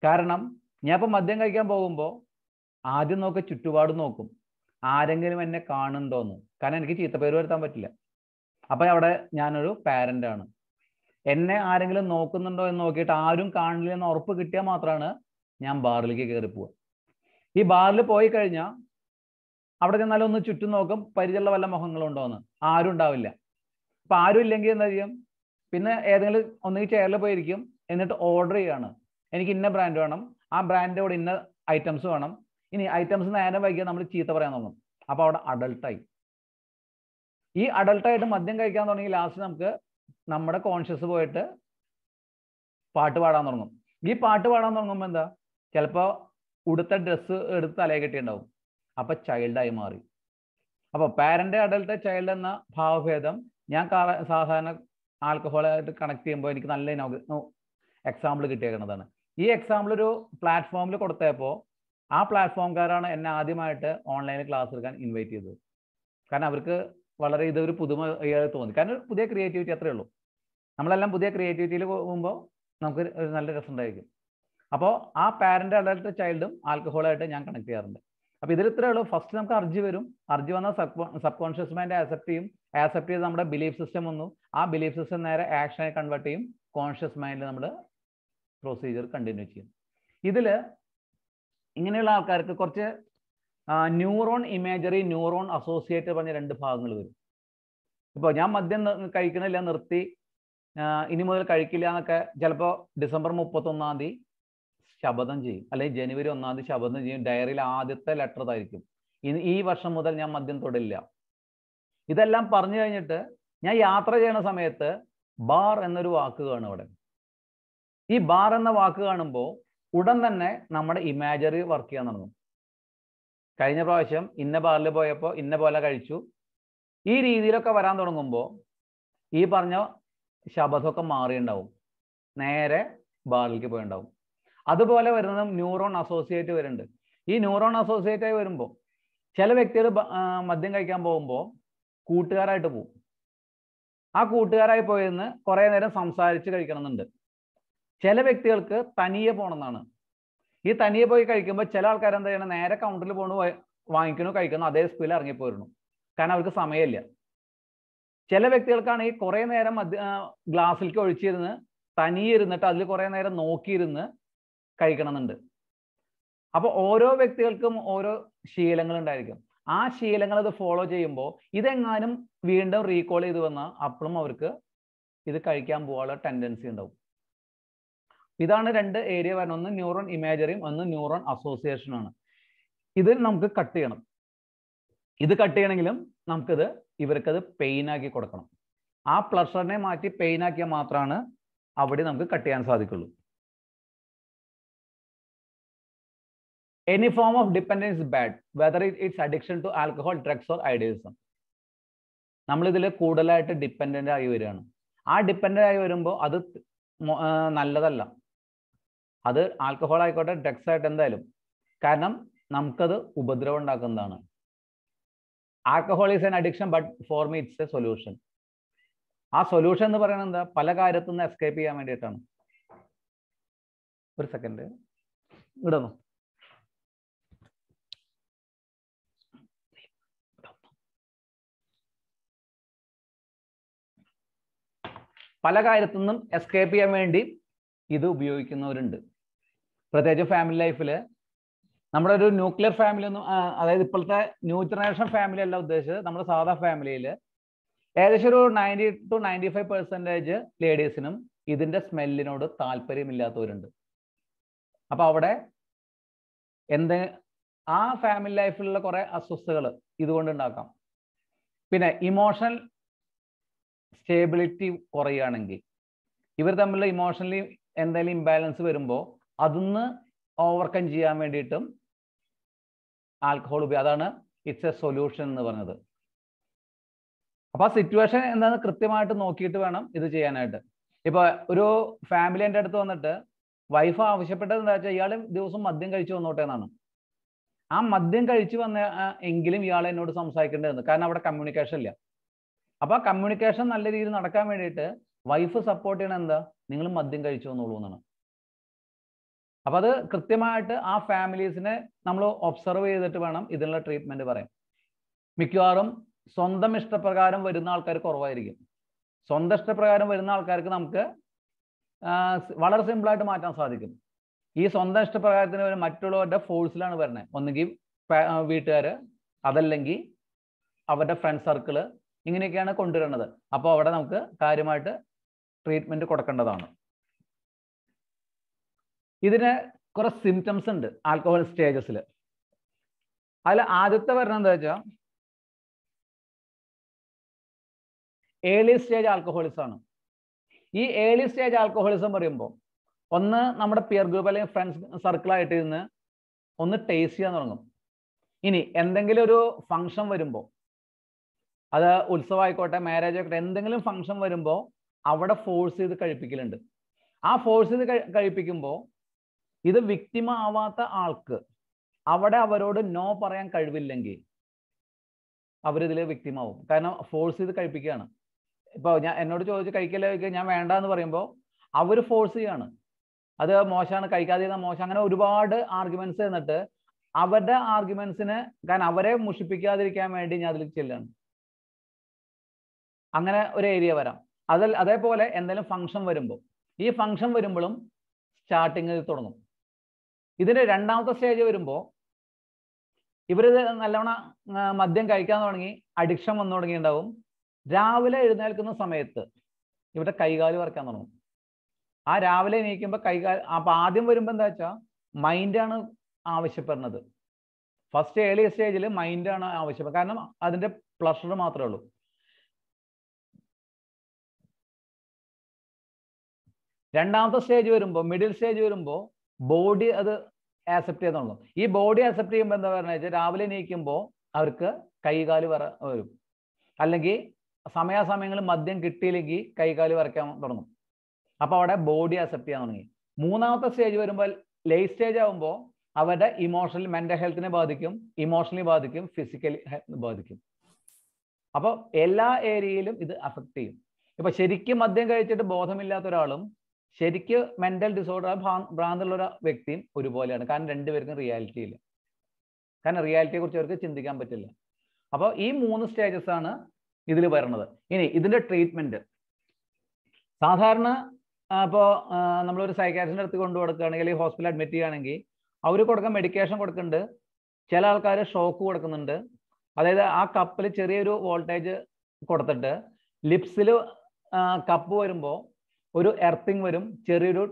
കാരണം ഞാൻ ഇപ്പോൾ മദ്യം കഴിക്കാൻ പോകുമ്പോൾ ആദ്യം നോക്ക ചുറ്റുപാട് നോക്കും ആരെങ്കിലും എന്നെ കാണുന്നുണ്ടോന്ന് കാരണം എനിക്ക് ചീത്തപ്പേര് വരുത്താൻ പറ്റില്ല അപ്പം അവിടെ ഞാനൊരു പാരന്റ് ആണ് എന്നെ ആരെങ്കിലും നോക്കുന്നുണ്ടോ എന്ന് നോക്കിയിട്ട് ആരും കാണില്ല എന്ന് ഉറപ്പ് കിട്ടിയാൽ മാത്രമാണ് ഞാൻ ബാറിലേക്ക് കയറി പോവുക ഈ ബാറിൽ പോയി കഴിഞ്ഞാൽ അവിടെ ചെന്നാലും ഒന്ന് ചുറ്റും നോക്കും പരിചയമുള്ള വല്ല മുഖങ്ങളുണ്ടോ എന്ന് ആരും ഉണ്ടാവില്ല അപ്പൊ ആരും ഇല്ലെങ്കിൽ എന്താ ചെയ്യും പിന്നെ ഏതെങ്കിലും ഒന്നുകിൽ ചെയറിൽ പോയിരിക്കും എന്നിട്ട് ഓർഡർ ചെയ്യാണ് എനിക്ക് ഇന്ന ബ്രാൻഡ് വേണം ആ ബ്രാൻഡോട് ഇന്ന ഐറ്റംസ് വേണം ഇനി ഐറ്റംസ് നേരെ വൈകിയാൽ നമ്മൾ ചീത്ത പറയാൻ തുടങ്ങും അപ്പോൾ അവിടെ അഡൾട്ടായി ഈ അഡൾട്ടായിട്ട് മദ്യം കഴിക്കാൻ തുടങ്ങി ലാസ്റ്റ് നമുക്ക് നമ്മുടെ കോൺഷ്യസ് പോയിട്ട് പാട്ട് പാടാൻ തുടങ്ങും ഈ പാട്ട് പാടാൻ തുടങ്ങുമ്പോൾ എന്താ ചിലപ്പോൾ ഉടുത്ത ഡ്രസ്സ് എടുത്ത് തലയെ കെട്ടിയുണ്ടാവും അപ്പൊ ചൈൽഡായി മാറി അപ്പൊ പാരന്റ് അഡൽട്ട് ചൈൽഡ് എന്ന ഭാവഭേദം ഞാൻ സാധാരണ ആൽക്കഹോളായിട്ട് കണക്ട് ചെയ്യുമ്പോൾ എനിക്ക് നല്ല എക്സാമ്പിൾ കിട്ടിയേക്കുന്നതാണ് ഈ എക്സാമ്പിൾ ഒരു പ്ലാറ്റ്ഫോമിൽ കൊടുത്തപ്പോൾ ആ പ്ലാറ്റ്ഫോംകാരാണ് എന്നെ ആദ്യമായിട്ട് ഓൺലൈനിൽ ക്ലാസ് എടുക്കാൻ ഇൻവൈറ്റ് ചെയ്തത് കാരണം അവർക്ക് വളരെ ഇതൊരു പുതുമ തോന്നി കാരണം പുതിയ ക്രിയേറ്റിവിറ്റി അത്രയേ ഉള്ളൂ നമ്മളെല്ലാം പുതിയ ക്രിയേറ്റിവിറ്റിയിൽ പോകുമ്പോൾ നമുക്ക് നല്ല രസം ഉണ്ടായിരിക്കും അപ്പോൾ ആ പാരന്റ് അഡൽട്ട് ചൈൽഡും ആൽക്കഹോളായിട്ട് ഞാൻ കണക്ട് ചെയ്യാറുണ്ട് അപ്പോൾ ഇതിൽ ഇത്രയേ ഉള്ളൂ ഫസ്റ്റ് നമുക്ക് അർജി വരും അർജി വന്നാൽ sub subconscious mind accept ചെയ്യും ആക്സെപ്റ്റ് ചെയ്ത് നമ്മുടെ ബിലീഫ് സിസ്റ്റം വന്നു ആ ബിലീഫ് സിസ്റ്റം നേരെ ആക്ഷനായി കൺവേർട്ട് ചെയ്യും കോൺഷ്യസ് മൈൻഡിൽ നമ്മൾ പ്രൊസീജിയർ കണ്ടിന്യൂ ചെയ്യും ഇതിൽ ഇങ്ങനെയുള്ള ആൾക്കാർക്ക് കുറച്ച് ന്യൂറോൺ ഇമേജറി ന്യൂറോൺ അസോസിയേറ്റ് പറഞ്ഞ രണ്ട് ഭാഗങ്ങൾ വരും ഇപ്പോൾ ഞാൻ മദ്യം കഴിക്കണില്ല നിർത്തി ഇനി മുതൽ കഴിക്കില്ല എന്നൊക്കെ ചിലപ്പോൾ ഡിസംബർ മുപ്പത്തൊന്നാം തീയതി ശപഥം ചെയ്യും അല്ലെങ്കിൽ ജനുവരി ഒന്നാം തീയതി ശപഥം ചെയ്യും ഡയറിയിൽ ആദ്യത്തെ ലെറ്റർ ഇതായിരിക്കും ഇനി ഈ വർഷം മുതൽ ഞാൻ മദ്യം തൊടില്ല ഇതെല്ലാം പറഞ്ഞു കഴിഞ്ഞിട്ട് ഞാൻ യാത്ര ചെയ്യണ സമയത്ത് ബാർ എന്നൊരു വാക്ക് കാണും അവിടെ ഈ ബാർ എന്ന വാക്ക് കാണുമ്പോൾ ഉടൻ തന്നെ നമ്മുടെ ഇമാജറി വർക്ക് ചെയ്യാൻ തുടങ്ങും കഴിഞ്ഞ പ്രാവശ്യം ഇന്ന ബാറിൽ പോയപ്പോൾ ഇന്ന പോലെ കഴിച്ചു ഈ രീതിയിലൊക്കെ വരാൻ തുടങ്ങുമ്പോൾ ഈ പറഞ്ഞ ശബദമൊക്കെ മാറിയുണ്ടാവും നേരെ ബാറിലേക്ക് പോയിണ്ടാവും അതുപോലെ വരുന്നതും ന്യൂറോൺ അസോസിയേറ്റ് വരുന്നുണ്ട് ഈ ന്യൂറോൺ അസോസിയേറ്റ് ആയി വരുമ്പോൾ ചില വ്യക്തികൾ മദ്യം കഴിക്കാൻ പോകുമ്പോൾ കൂട്ടുകാരായിട്ട് പോകും ആ കൂട്ടുകാരായി പോയിരുന്ന് കുറേ നേരം സംസാരിച്ച് കഴിക്കണമെന്നുണ്ട് ചില വ്യക്തികൾക്ക് തനിയെ പോകണമെന്നാണ് ഈ തനിയെ പോയി കഴിക്കുമ്പോൾ ചില ആൾക്കാർ എന്താ ചെയ്യണം നേരെ കൗണ്ടറിൽ പോകണു വാങ്ങിക്കണു കഴിക്കണോ അതേ സ്പീഡിൽ ഇറങ്ങിപ്പോയിരുന്നു കാരണം അവർക്ക് സമയമില്ല ചില വ്യക്തികൾക്കാണ് ഈ കുറേ നേരം ഗ്ലാസ്സിലേക്ക് ഒഴിച്ചിരുന്ന് തനിയെ ഇരുന്നിട്ട് അതിൽ കുറേ നേരം നോക്കിയിരുന്ന് കഴിക്കണമെന്നുണ്ട് അപ്പോൾ ഓരോ വ്യക്തികൾക്കും ഓരോ ശീലങ്ങൾ ഉണ്ടായിരിക്കും ആ ശീലങ്ങൾ അത് ഫോളോ ചെയ്യുമ്പോൾ ഇതെങ്ങാനും വീണ്ടും റീകോൾ ചെയ്ത് വന്നാൽ അപ്പോഴും അവർക്ക് ഇത് കഴിക്കാൻ പോകാനുള്ള ടെൻഡൻസി ഉണ്ടാവും ഇതാണ് രണ്ട് ഏരിയ വരണം ഒന്ന് ന്യൂറോൺ ഇമേജറിയും ഒന്ന് ന്യൂറോൺ ആണ് ഇത് നമുക്ക് കട്ട് ചെയ്യണം ഇത് കട്ട് ചെയ്യണമെങ്കിലും നമുക്കിത് ഇവർക്കത് പെയിനാക്കി കൊടുക്കണം ആ പ്ലഷറിനെ മാറ്റി പെയിനാക്കിയാൽ മാത്രമാണ് അവിടെ നമുക്ക് കട്ട് ചെയ്യാൻ സാധിക്കുള്ളൂ any form of dependence is bad whether it's addiction to alcohol drugs or idealism നമ്മൾ ഇതിൽ കൂടുതലായിട്ട് ഡിപ്പെൻഡൻ്റ് ആയി വരികയാണ് ആ ഡിപ്പെൻഡൻ്റ് ആയി വരുമ്പോൾ അത് നല്ലതല്ല അത് ആൽക്കഹോൾ ആയിക്കോട്ടെ ഡ്രഗ്സ് ആയിട്ട് എന്തായാലും കാരണം നമുക്കത് ഉപദ്രവം ഉണ്ടാക്കുന്നതാണ് alcohol is an addiction but for me it's a solution ആ സൊല്യൂഷൻ എന്ന് പറയുന്നത് എന്താ പല കാര്യത്തുനിന്ന് നിന്ന് എസ്കേപ്പ് ചെയ്യാൻ വേണ്ടിയിട്ടാണ് ഒരു സെക്കൻഡ് ഇടുന്നു പല കാര്യത്തു നിന്നും എസ്കേപ്പ് ചെയ്യാൻ വേണ്ടി ഇത് ഉപയോഗിക്കുന്നവരുണ്ട് പ്രത്യേകിച്ച് ഫാമിലി ലൈഫിൽ നമ്മുടെ ഒരു ന്യൂക്ലിയർ ഫാമിലി ഒന്നും അതായത് ഇപ്പോഴത്തെ ന്യൂ ജനറേഷൻ ഫാമിലി അല്ല ഉദ്ദേശിച്ചത് നമ്മുടെ സാധാ ഫാമിലിയിൽ ഏകദേശം ഒരു ninety two ninety five percentage ലേഡീസിനും ഇതിൻ്റെ സ്മെല്ലിനോട് താല്പര്യമില്ലാത്തവരുണ്ട് അപ്പോൾ അവിടെ എന്ത് ആ ഫാമിലി ലൈഫിലുള്ള കുറേ അസ്വസ്ഥകൾ ഇതുകൊണ്ട് ഉണ്ടാക്കാം പിന്നെ ഇമോഷണൽ സ്റ്റേബിലിറ്റി കുറയുകയാണെങ്കിൽ ഇവർ തമ്മിലുള്ള ഇമോഷണലി എന്തെങ്കിലും ഇംബാലൻസ് വരുമ്പോൾ അതൊന്ന് ഓവർകം ചെയ്യാൻ വേണ്ടിയിട്ടും ആൽക്കഹോൾ ഉപയോഗം അതാണ് ഇറ്റ്സ് എ സൊല്യൂഷൻ എന്ന് പറഞ്ഞത് അപ്പോൾ ആ സിറ്റുവേഷൻ എന്താണെന്ന് കൃത്യമായിട്ട് നോക്കിയിട്ട് വേണം ഇത് ചെയ്യാനായിട്ട് ഇപ്പൊ ഒരു ഫാമിലി എൻ്റെ അടുത്ത് വന്നിട്ട് വൈഫ് ആവശ്യപ്പെട്ടത് എന്താ വെച്ചാൽ ഇയാൾ ദിവസം മദ്യം കഴിച്ചു വന്നോട്ടെ എന്നാണ് ആ മദ്യം കഴിച്ചു വന്ന എങ്കിലും ഇയാൾ എന്നോട് സംസാരിക്കേണ്ടതെന്ന് കാരണം അവിടെ കമ്മ്യൂണിക്കേഷൻ ഇല്ല അപ്പൊ ആ കമ്മ്യൂണിക്കേഷൻ നല്ല രീതിയിൽ നടക്കാൻ വേണ്ടിയിട്ട് വൈഫ് സപ്പോർട്ട് ചെയ്യണ എന്താ നിങ്ങൾ മദ്യം കഴിച്ചു എന്നുള്ളൂ എന്നാണ് അപ്പൊ അത് കൃത്യമായിട്ട് ആ ഫാമിലീസിനെ നമ്മൾ ഒബ്സർവ് ചെയ്തിട്ട് വേണം ഇതിനുള്ള ട്രീറ്റ്മെന്റ് പറയാൻ മിക്കവാറും സ്വന്തം ഇഷ്ടപ്രകാരം വരുന്ന ആൾക്കാർ കുറവായിരിക്കും സ്വന്തം ഇഷ്ടപ്രകാരം വരുന്ന ആൾക്കാർക്ക് നമുക്ക് വളരെ സിമ്പിളായിട്ട് മാറ്റാൻ സാധിക്കും ഈ സ്വന്തം ഇഷ്ടപ്രകാരത്തിന് വരെ മറ്റുള്ളവരുടെ ഫോഴ്സിലാണ് വരുന്നത് ഒന്നുകിൽ വീട്ടുകാർ അതല്ലെങ്കിൽ അവരുടെ ഫ്രണ്ട് സർക്കിള് ഇങ്ങനെയൊക്കെയാണ് കൊണ്ടുവരേണ്ടത് അപ്പോൾ അവിടെ നമുക്ക് കാര്യമായിട്ട് ട്രീറ്റ്മെന്റ് കൊടുക്കേണ്ടതാണ് ഇതിന് കുറച്ച് സിംറ്റംസ് ഉണ്ട് ആൽക്കഹോൾ സ്റ്റേജസിൽ അതിൽ ആദ്യത്തെ വരണം എന്താ വെച്ചാൽ ഏർലി സ്റ്റേജ് ആൽക്കഹോളിസം ആണ് ഈ ഏർലി സ്റ്റേജ് ആൽക്കഹോളിസം പറയുമ്പോൾ ഒന്ന് നമ്മുടെ പിയർ ഗ്രൂപ്പ് അല്ലെങ്കിൽ ഫ്രണ്ട്സ് സർക്കിളായിട്ട് ഇരുന്ന് ഒന്ന് ടേസ്റ്റ് ചെയ്യാൻ തുടങ്ങും ഇനി എന്തെങ്കിലും ഒരു ഫംഗ്ഷൻ വരുമ്പോൾ അത് ഉത്സവമായിക്കോട്ടെ മാരേജ് ആയിക്കോട്ടെ എന്തെങ്കിലും ഫംഗ്ഷൻ വരുമ്പോൾ അവിടെ ഫോഴ്സ് ചെയ്ത് കഴിപ്പിക്കലുണ്ട് ആ ഫോഴ്സ് ചെയ്ത് കഴിപ്പിക്കുമ്പോൾ ഇത് ആവാത്ത ആൾക്ക് അവിടെ അവരോട് നോ പറയാൻ കഴിവില്ലെങ്കിൽ അവരിതിൽ ആവും കാരണം ഫോഴ്സ് ചെയ്ത് കഴിപ്പിക്കുകയാണ് ഇപ്പോൾ ഞാൻ എന്നോട് ചോദിച്ച് കഴിക്കല്ലേ ഞാൻ വേണ്ട എന്ന് പറയുമ്പോൾ അവർ ഫോഴ്സ് ചെയ്യാണ് അത് മോശമാണ് കഴിക്കാതെ മോശം അങ്ങനെ ഒരുപാട് ആർഗ്യുമെന്റ്സ് എന്നിട്ട് അവരുടെ ആർഗ്യുമെന്റ്സിന് കാരണം അവരെ മുഷിപ്പിക്കാതിരിക്കാൻ വേണ്ടി ഞാൻ അതിൽ ചെല്ലാണ് അങ്ങനെ ഒരു ഏരിയ വരാം അതിൽ അതേപോലെ എന്തെങ്കിലും ഫംഗ്ഷൻ വരുമ്പോൾ ഈ ഫംഗ്ഷൻ വരുമ്പോഴും സ്റ്റാർട്ടിങ്ങിൽ തുടങ്ങും ഇതിൻ്റെ രണ്ടാമത്തെ സ്റ്റേജ് വരുമ്പോൾ ഇവരിത് നല്ലവണ്ണം മദ്യം കഴിക്കാൻ തുടങ്ങി അഡിക്ഷൻ വന്നു തുടങ്ങിയിട്ടുണ്ടാവും രാവിലെ എഴുന്നേൽക്കുന്ന സമയത്ത് ഇവരുടെ കൈകാല് വറക്കാൻ തുടങ്ങും ആ രാവിലെ എണീക്കുമ്പോൾ കൈകാല് അപ്പം ആദ്യം വരുമ്പോൾ എന്താ വെച്ചാൽ മൈൻഡാണ് ആവശ്യപ്പെടുന്നത് ഫസ്റ്റ് ഏർലി സ്റ്റേജിൽ മൈൻഡാണ് ആവശ്യപ്പെടുന്നത് കാരണം അതിൻ്റെ പ്ലഷർ മാത്രമേ ഉള്ളൂ രണ്ടാമത്തെ സ്റ്റേജ് വരുമ്പോൾ മിഡിൽ സ്റ്റേജ് വരുമ്പോൾ ബോഡി അത് ആക്സെപ്റ്റ് ചെയ്തോളും ഈ ബോഡി ആക്സെപ്റ്റ് ചെയ്യുമ്പോൾ എന്താ പറയുക വെച്ചാൽ രാവിലെ നീക്കുമ്പോൾ അവർക്ക് കൈകാല് വര വരും അല്ലെങ്കിൽ സമയാസമയങ്ങളിൽ മദ്യം കിട്ടിയില്ലെങ്കിൽ കൈകാല് വരയ്ക്കാൻ തുടങ്ങും അപ്പോൾ അവിടെ ബോഡി ആക്സെപ്റ്റ് ചെയ്യാൻ തുടങ്ങി മൂന്നാമത്തെ സ്റ്റേജ് വരുമ്പോൾ ലേറ്റ് സ്റ്റേജ് ആകുമ്പോൾ അവരുടെ ഇമോഷണൽ മെൻ്റൽ ഹെൽത്തിനെ ബാധിക്കും ഇമോഷണലി ബാധിക്കും ഫിസിക്കലി ബാധിക്കും അപ്പോൾ എല്ലാ ഏരിയയിലും ഇത് അഫക്റ്റ് ചെയ്യും ഇപ്പൊ ശരിക്കും മദ്യം കഴിച്ചിട്ട് ബോധമില്ലാത്ത ഒരാളും ശരിക്ക് മെന്റൽ ഡിസോർഡർ ഭ്രാന്തുള്ള ഒരു വ്യക്തിയും ഒരുപോലെയാണ് കാരണം രണ്ടുപേർക്കും റിയാലിറ്റി ഇല്ല കാരണം റിയാലിറ്റിയെ കുറിച്ച് അവർക്ക് ചിന്തിക്കാൻ പറ്റില്ല അപ്പോൾ ഈ മൂന്ന് സ്റ്റേജസ് ആണ് ഇതിൽ വരുന്നത് ഇനി ഇതിന്റെ ട്രീറ്റ്മെന്റ് സാധാരണ അപ്പോൾ നമ്മളൊരു സൈക്കാട്രിസ്റ്റിൻ്റെ അടുത്ത് കൊണ്ടു കൊടുക്കുകയാണെങ്കിൽ അല്ലെങ്കിൽ ഹോസ്പിറ്റലിൽ അഡ്മിറ്റ് ചെയ്യുകയാണെങ്കിൽ അവർ കൊടുക്കാൻ മെഡിക്കേഷൻ കൊടുക്കുന്നുണ്ട് ചില ആൾക്കാർ ഷോക്ക് കൊടുക്കുന്നുണ്ട് അതായത് ആ കപ്പിൽ ചെറിയൊരു വോൾട്ടേജ് കൊടുത്തിട്ട് ലിപ്സിൽ കപ്പ് വരുമ്പോൾ ഒരു എർത്തിങ് വരും ചെറിയൊരു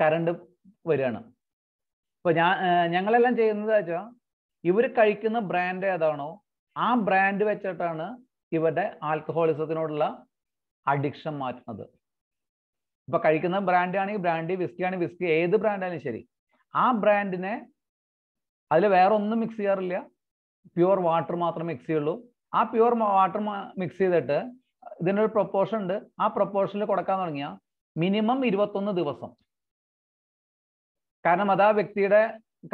കറണ്ട് വരികയാണ് ഇപ്പൊ ഞാൻ ഞങ്ങളെല്ലാം ചെയ്യുന്നത് വെച്ചാൽ ഇവർ കഴിക്കുന്ന ബ്രാൻഡ് ഏതാണോ ആ ബ്രാൻഡ് വെച്ചിട്ടാണ് ഇവരുടെ ആൽക്കഹോളിസത്തിനോടുള്ള അഡിക്ഷൻ മാറ്റുന്നത് ഇപ്പൊ കഴിക്കുന്ന ബ്രാൻഡ് ആണെങ്കിൽ ബ്രാൻഡ് വിസ്കി ആണെങ്കിൽ വിസ്കി ഏത് ബ്രാൻഡായാലും ശരി ആ ബ്രാൻഡിനെ അതിൽ വേറെ ഒന്നും മിക്സ് ചെയ്യാറില്ല പ്യുവർ വാട്ടർ മാത്രം മിക്സ് ചെയ്യുള്ളൂ ആ പ്യുവർ വാട്ടർ മിക്സ് ചെയ്തിട്ട് ഇതിനൊരു പ്രൊപ്പോർഷൻ ഉണ്ട് ആ പ്രൊപ്പോർഷനിൽ കൊടുക്കാൻ തുടങ്ങിയ മിനിമം ഇരുപത്തൊന്ന് ദിവസം കാരണം അത് ആ വ്യക്തിയുടെ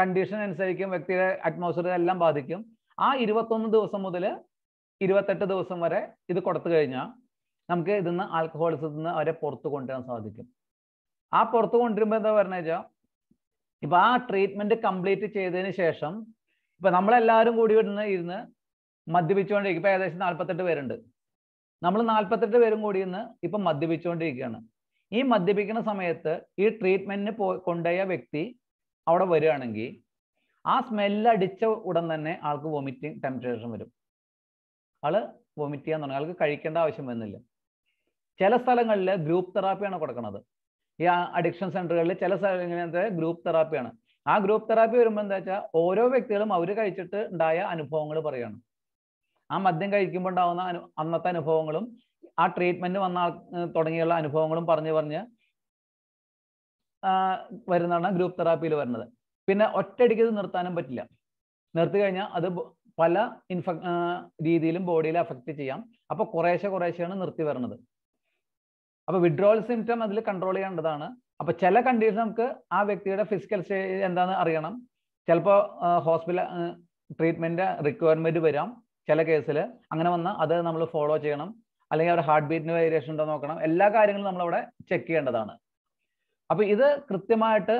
കണ്ടീഷൻ അനുസരിക്കും വ്യക്തിയുടെ അറ്റ്മോസ്ഫിയർ എല്ലാം ബാധിക്കും ആ ഇരുപത്തൊന്ന് ദിവസം മുതൽ ഇരുപത്തെട്ട് ദിവസം വരെ ഇത് കൊടുത്തു കഴിഞ്ഞാൽ നമുക്ക് നിന്ന് ആൽക്കഹോളിസത്തിൽ നിന്ന് അവരെ പുറത്ത് കൊണ്ടുവരാൻ സാധിക്കും ആ പുറത്ത് കൊണ്ടുവരുമ്പോൾ എന്താ പറഞ്ഞു വെച്ചാൽ ഇപ്പം ആ ട്രീറ്റ്മെന്റ് കംപ്ലീറ്റ് ചെയ്തതിന് ശേഷം ഇപ്പം നമ്മളെല്ലാവരും കൂടി ഇരുന്ന് ഇരുന്ന് മദ്യപിച്ചുകൊണ്ടിരിക്കും ഇപ്പം ഏകദേശം നാൽപ്പത്തെട്ട് പേരുണ്ട് നമ്മൾ നാൽപ്പത്തെട്ട് പേരും കൂടി ഇന്ന് ഇപ്പം മദ്യപിച്ചുകൊണ്ടിരിക്കുകയാണ് ഈ മദ്യപിക്കുന്ന സമയത്ത് ഈ ട്രീറ്റ്മെന്റിന് പോ കൊണ്ടുപോയ വ്യക്തി അവിടെ വരികയാണെങ്കിൽ ആ സ്മെല്ല് അടിച്ച ഉടൻ തന്നെ ആൾക്ക് വോമിറ്റിംഗ് ടെമ്പറേച്ചർ വരും ആള് വോമിറ്റ് ചെയ്യാൻ തുടങ്ങി ആൾക്ക് കഴിക്കേണ്ട ആവശ്യം വരുന്നില്ല ചില സ്ഥലങ്ങളിൽ ഗ്രൂപ്പ് തെറാപ്പിയാണ് കൊടുക്കുന്നത് ഈ അഡിക്ഷൻ സെന്ററുകളിൽ ചില സ്ഥലങ്ങളിൽ ഗ്രൂപ്പ് തെറാപ്പിയാണ് ആ ഗ്രൂപ്പ് തെറാപ്പി വരുമ്പോൾ എന്താ വെച്ചാൽ ഓരോ വ്യക്തികളും അവർ കഴിച്ചിട്ട് ഉണ്ടായ അനുഭവങ്ങൾ പറയാണ് ആ മദ്യം കഴിക്കുമ്പോൾ ഉണ്ടാകുന്ന അന്നത്തെ അനുഭവങ്ങളും ആ ട്രീറ്റ്മെന്റ് വന്ന തുടങ്ങിയുള്ള അനുഭവങ്ങളും പറഞ്ഞു പറഞ്ഞ് വരുന്നതാണ് ഗ്രൂപ്പ് തെറാപ്പിയിൽ വരുന്നത് പിന്നെ ഒറ്റയടിക്ക് ഇത് നിർത്താനും പറ്റില്ല നിർത്തി കഴിഞ്ഞാൽ അത് പല ഇൻഫ രീതിയിലും ബോഡിയിൽ അഫക്റ്റ് ചെയ്യാം അപ്പോൾ കുറേശ്ശെ കുറേശ്ശെയാണ് നിർത്തി വരുന്നത് അപ്പോൾ വിഡ്രോവൽ സിംറ്റം അതിൽ കൺട്രോൾ ചെയ്യേണ്ടതാണ് അപ്പോൾ ചില കണ്ടീഷൻ നമുക്ക് ആ വ്യക്തിയുടെ ഫിസിക്കൽ സ്റ്റേജ് എന്താണെന്ന് അറിയണം ചിലപ്പോൾ ഹോസ്പിറ്റൽ ട്രീറ്റ്മെന്റ് റിക്വയർമെന്റ് വരാം ചില കേസിൽ അങ്ങനെ വന്നാൽ അത് നമ്മൾ ഫോളോ ചെയ്യണം അല്ലെങ്കിൽ അവരുടെ ഹാർട്ട് ബീറ്റിന് വേരിയേഷൻ ഉണ്ടോ നോക്കണം എല്ലാ കാര്യങ്ങളും നമ്മൾ അവിടെ ചെക്ക് ചെയ്യേണ്ടതാണ് അപ്പൊ ഇത് കൃത്യമായിട്ട്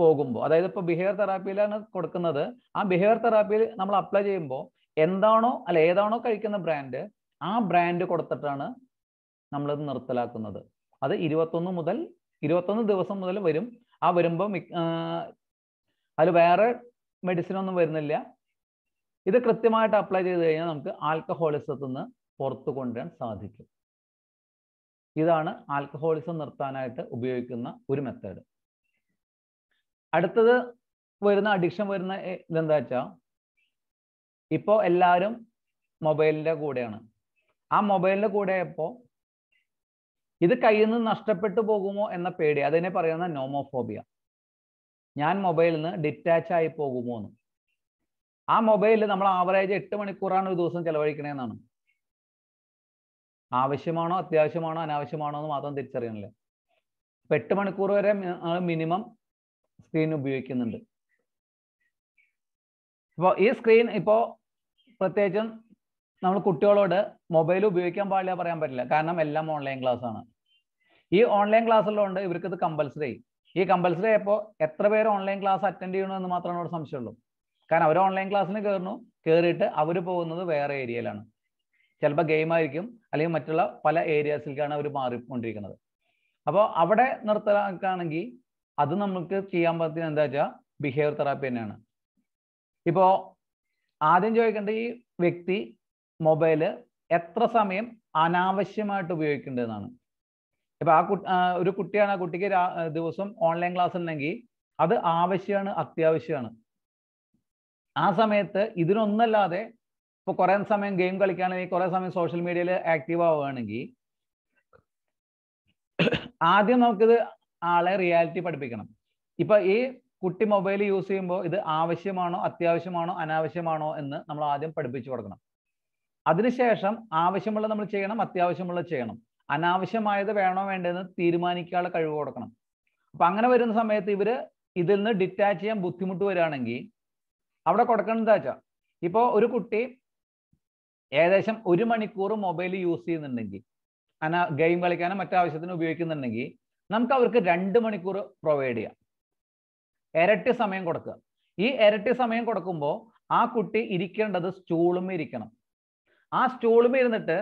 പോകുമ്പോൾ അതായത് ഇപ്പൊ ബിഹേവിയർ തെറാപ്പിയിലാണ് കൊടുക്കുന്നത് ആ ബിഹേവിയർ തെറാപ്പിയിൽ നമ്മൾ അപ്ലൈ ചെയ്യുമ്പോൾ എന്താണോ അല്ല ഏതാണോ കഴിക്കുന്ന ബ്രാൻഡ് ആ ബ്രാൻഡ് കൊടുത്തിട്ടാണ് നമ്മളിത് നിർത്തലാക്കുന്നത് അത് ഇരുപത്തൊന്ന് മുതൽ ഇരുപത്തൊന്ന് ദിവസം മുതൽ വരും ആ വരുമ്പോൾ അതിൽ വേറെ മെഡിസിൻ ഒന്നും വരുന്നില്ല ഇത് കൃത്യമായിട്ട് അപ്ലൈ ചെയ്ത് കഴിഞ്ഞാൽ നമുക്ക് ആൽക്കഹോളിസത്തിൽ നിന്ന് പുറത്തു കൊണ്ടുവരാൻ സാധിക്കും ഇതാണ് ആൽക്കഹോളിസം നിർത്താനായിട്ട് ഉപയോഗിക്കുന്ന ഒരു മെത്തേഡ് അടുത്തത് വരുന്ന അഡിക്ഷൻ വരുന്ന ഇതെന്താ വെച്ചാൽ ഇപ്പോൾ എല്ലാവരും മൊബൈലിൻ്റെ കൂടെയാണ് ആ മൊബൈലിൻ്റെ ഇപ്പോൾ ഇത് കയ്യിൽ നിന്ന് നഷ്ടപ്പെട്ടു പോകുമോ എന്ന പേടി അതിനെ പറയുന്ന നോമോഫോബിയ ഞാൻ മൊബൈലിൽ നിന്ന് ഡിറ്റാച്ച് ആയി പോകുമോ എന്ന് ആ മൊബൈലിൽ നമ്മൾ ആവറേജ് എട്ട് മണിക്കൂറാണ് ഒരു ദിവസം ചെലവഴിക്കണേന്നാണ് ആവശ്യമാണോ അത്യാവശ്യമാണോ അനാവശ്യമാണോ എന്ന് മാത്രം തിരിച്ചറിയണല്ലേ അപ്പൊ എട്ട് മണിക്കൂർ വരെ മിനിമം സ്ക്രീൻ ഉപയോഗിക്കുന്നുണ്ട് ഇപ്പോൾ ഈ സ്ക്രീൻ ഇപ്പോൾ പ്രത്യേകിച്ചും നമ്മൾ കുട്ടികളോട് മൊബൈൽ ഉപയോഗിക്കാൻ പാടില്ല പറയാൻ പറ്റില്ല കാരണം എല്ലാം ഓൺലൈൻ ക്ലാസ് ആണ് ഈ ഓൺലൈൻ ക്ലാസ്സുള്ളതുകൊണ്ട് ഇവർക്കിത് കമ്പൽസറി ഈ കമ്പൽസറി ആയപ്പോൾ എത്ര പേര് ഓൺലൈൻ ക്ലാസ് അറ്റൻഡ് ചെയ്യണമെന്ന് മാത്രമാണ് അവിടെ സംശയമുള്ളൂ കാരണം അവർ ഓൺലൈൻ ക്ലാസ്സിന് കയറുന്നു കയറിയിട്ട് അവർ പോകുന്നത് വേറെ ഏരിയയിലാണ് ചിലപ്പോൾ ഗെയിം ആയിരിക്കും അല്ലെങ്കിൽ മറ്റുള്ള പല ഏരിയാസിലേക്കാണ് അവർ മാറിക്കൊണ്ടിരിക്കുന്നത് അപ്പോൾ അവിടെ നിർത്തലാക്കുകയാണെങ്കിൽ അത് നമുക്ക് ചെയ്യാൻ പറ്റുന്ന എന്താ വെച്ചാൽ ബിഹേവിയർ തെറാപ്പി തന്നെയാണ് ഇപ്പോൾ ആദ്യം ചോദിക്കേണ്ട ഈ വ്യക്തി മൊബൈല് എത്ര സമയം അനാവശ്യമായിട്ട് ഉപയോഗിക്കേണ്ടതെന്നാണ് ഇപ്പൊ ആ ഒരു കുട്ടിയാണ് ആ കുട്ടിക്ക് ദിവസം ഓൺലൈൻ ക്ലാസ് ഉണ്ടെങ്കിൽ അത് ആവശ്യമാണ് അത്യാവശ്യമാണ് ആ സമയത്ത് ഇതിനൊന്നല്ലാതെ ഇപ്പൊ കുറെ സമയം ഗെയിം കളിക്കുകയാണെങ്കിൽ കുറെ സമയം സോഷ്യൽ മീഡിയയിൽ ആക്റ്റീവ് ആവുകയാണെങ്കിൽ ആദ്യം നമുക്കിത് ആളെ റിയാലിറ്റി പഠിപ്പിക്കണം ഇപ്പൊ ഈ കുട്ടി മൊബൈൽ യൂസ് ചെയ്യുമ്പോൾ ഇത് ആവശ്യമാണോ അത്യാവശ്യമാണോ അനാവശ്യമാണോ എന്ന് നമ്മൾ ആദ്യം പഠിപ്പിച്ചു കൊടുക്കണം അതിനുശേഷം ആവശ്യമുള്ള നമ്മൾ ചെയ്യണം അത്യാവശ്യമുള്ള ചെയ്യണം അനാവശ്യമായത് വേണോ വേണ്ടതെന്ന് തീരുമാനിക്കാനുള്ള കഴിവ് കൊടുക്കണം അപ്പൊ അങ്ങനെ വരുന്ന സമയത്ത് ഇവര് ഇതിൽ നിന്ന് ഡിറ്റാച്ച് ചെയ്യാൻ ബുദ്ധിമുട്ട് വരികയാണെങ്കിൽ അവിടെ കൊടുക്കണം എന്താ വെച്ചാൽ ഇപ്പോൾ ഒരു കുട്ടി ഏകദേശം ഒരു മണിക്കൂർ മൊബൈൽ യൂസ് ചെയ്യുന്നുണ്ടെങ്കിൽ അന ഗെയിം കളിക്കാനും മറ്റാവശ്യത്തിന് ഉപയോഗിക്കുന്നുണ്ടെങ്കിൽ നമുക്ക് അവർക്ക് രണ്ട് മണിക്കൂർ പ്രൊവൈഡ് ചെയ്യാം ഇരട്ടി സമയം കൊടുക്കുക ഈ ഇരട്ടി സമയം കൊടുക്കുമ്പോൾ ആ കുട്ടി ഇരിക്കേണ്ടത് സ്റ്റൂളുമേ ഇരിക്കണം ആ സ്റ്റൂളുമേ ഇരുന്നിട്ട്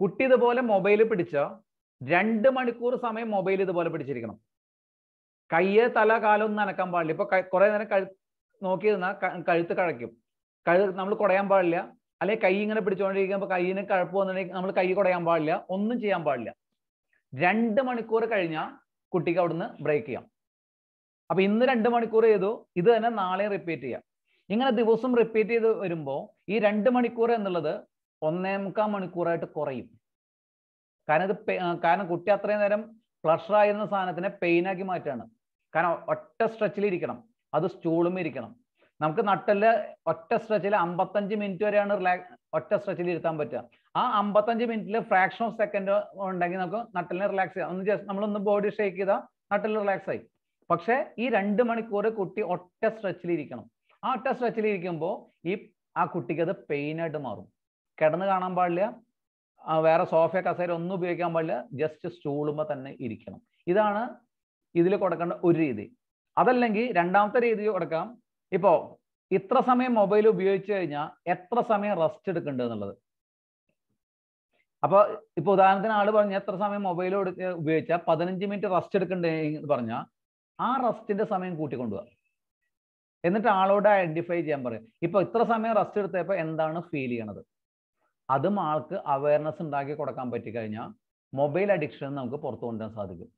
കുട്ടി ഇതുപോലെ മൊബൈൽ പിടിച്ചോ രണ്ട് മണിക്കൂർ സമയം മൊബൈൽ ഇതുപോലെ പിടിച്ചിരിക്കണം കയ്യ് തല കാലൊന്നും നനക്കാൻ പാടില്ല ഇപ്പൊ കുറെ നേരം നോക്കിയിരുന്നാൽ കഴുത്ത് കഴയ്ക്കും കഴു നമ്മൾ കുടയാൻ പാടില്ല അല്ലെ കൈ ഇങ്ങനെ പിടിച്ചുകൊണ്ടിരിക്കുമ്പോൾ കൈയിന് കഴപ്പ് വന്നിട്ടുണ്ടെങ്കിൽ നമ്മൾ കൈ കുടയാൻ പാടില്ല ഒന്നും ചെയ്യാൻ പാടില്ല രണ്ട് മണിക്കൂർ കഴിഞ്ഞാൽ കുട്ടിക്ക് അവിടുന്ന് ബ്രേക്ക് ചെയ്യാം അപ്പൊ ഇന്ന് രണ്ട് മണിക്കൂർ ചെയ്തു ഇത് തന്നെ നാളെ റിപ്പീറ്റ് ചെയ്യാം ഇങ്ങനെ ദിവസം റിപ്പീറ്റ് ചെയ്ത് വരുമ്പോൾ ഈ രണ്ട് മണിക്കൂർ എന്നുള്ളത് ഒന്നേ മുക്കാൽ മണിക്കൂറായിട്ട് കുറയും കാരണം ഇത് കാരണം കുട്ടി അത്രയും നേരം പ്ലഷർ ആയിരുന്ന സാധനത്തിനെ പെയിനാക്കി മാറ്റാണ് കാരണം ഒറ്റ സ്ട്രെച്ചിൽ ഇരിക്കണം അത് സ്റ്റൂളും ഇരിക്കണം നമുക്ക് നട്ടല് ഒറ്റ സ്ട്രെച്ചിൽ അമ്പത്തഞ്ച് മിനിറ്റ് വരെയാണ് റിലാക് ഒറ്റ സ്ട്രെച്ചിൽ ഇരുത്താൻ പറ്റുക ആ അമ്പത്തഞ്ച് മിനിറ്റിൽ ഫ്രാക്ഷൻ ഓഫ് സെക്കൻഡ് ഉണ്ടെങ്കിൽ നമുക്ക് നട്ടലിനെ റിലാക്സ് ചെയ്യാം ഒന്ന് ജസ്റ്റ് നമ്മളൊന്ന് ബോഡി ഷേക്ക് ചെയ്താൽ നട്ടൽ റിലാക്സ് ആയി പക്ഷേ ഈ രണ്ട് മണിക്കൂർ കുട്ടി ഒറ്റ സ്ട്രെച്ചിൽ ഇരിക്കണം ആ ഒറ്റ സ്ട്രെച്ചിൽ ഇരിക്കുമ്പോൾ ഈ ആ കുട്ടിക്ക് അത് പെയിനായിട്ട് മാറും കിടന്ന് കാണാൻ പാടില്ല വേറെ സോഫ കസേര ഒന്നും ഉപയോഗിക്കാൻ പാടില്ല ജസ്റ്റ് സ്റ്റൂളുമ്പോൾ തന്നെ ഇരിക്കണം ഇതാണ് ഇതിൽ കൊടുക്കേണ്ട ഒരു രീതി അതല്ലെങ്കിൽ രണ്ടാമത്തെ രീതി കൊടുക്കാം ഇപ്പോ ഇത്ര സമയം മൊബൈൽ ഉപയോഗിച്ചു കഴിഞ്ഞാൽ എത്ര സമയം റെസ്റ്റ് എടുക്കേണ്ടത് എന്നുള്ളത് അപ്പൊ ഇപ്പൊ ഉദാഹരണത്തിന് ആള് പറഞ്ഞ എത്ര സമയം മൊബൈൽ ഉപയോഗിച്ചാൽ പതിനഞ്ച് മിനിറ്റ് റെസ്റ്റ് എടുക്കണ്ടേ എന്ന് പറഞ്ഞാൽ ആ റെസ്റ്റിന്റെ സമയം കൂട്ടിക്കൊണ്ടുപോവാ എന്നിട്ട് ആളോട് ഐഡന്റിഫൈ ചെയ്യാൻ പറയും ഇപ്പൊ ഇത്ര സമയം റെസ്റ്റ് എടുത്തപ്പോ എന്താണ് ഫീൽ ചെയ്യണത് അതും ആൾക്ക് അവയർനെസ് ഉണ്ടാക്കി കൊടുക്കാൻ പറ്റി കഴിഞ്ഞാൽ മൊബൈൽ അഡിക്ഷൻ നമുക്ക് പുറത്തു കൊണ്ടുവരാൻ സാധിക്കും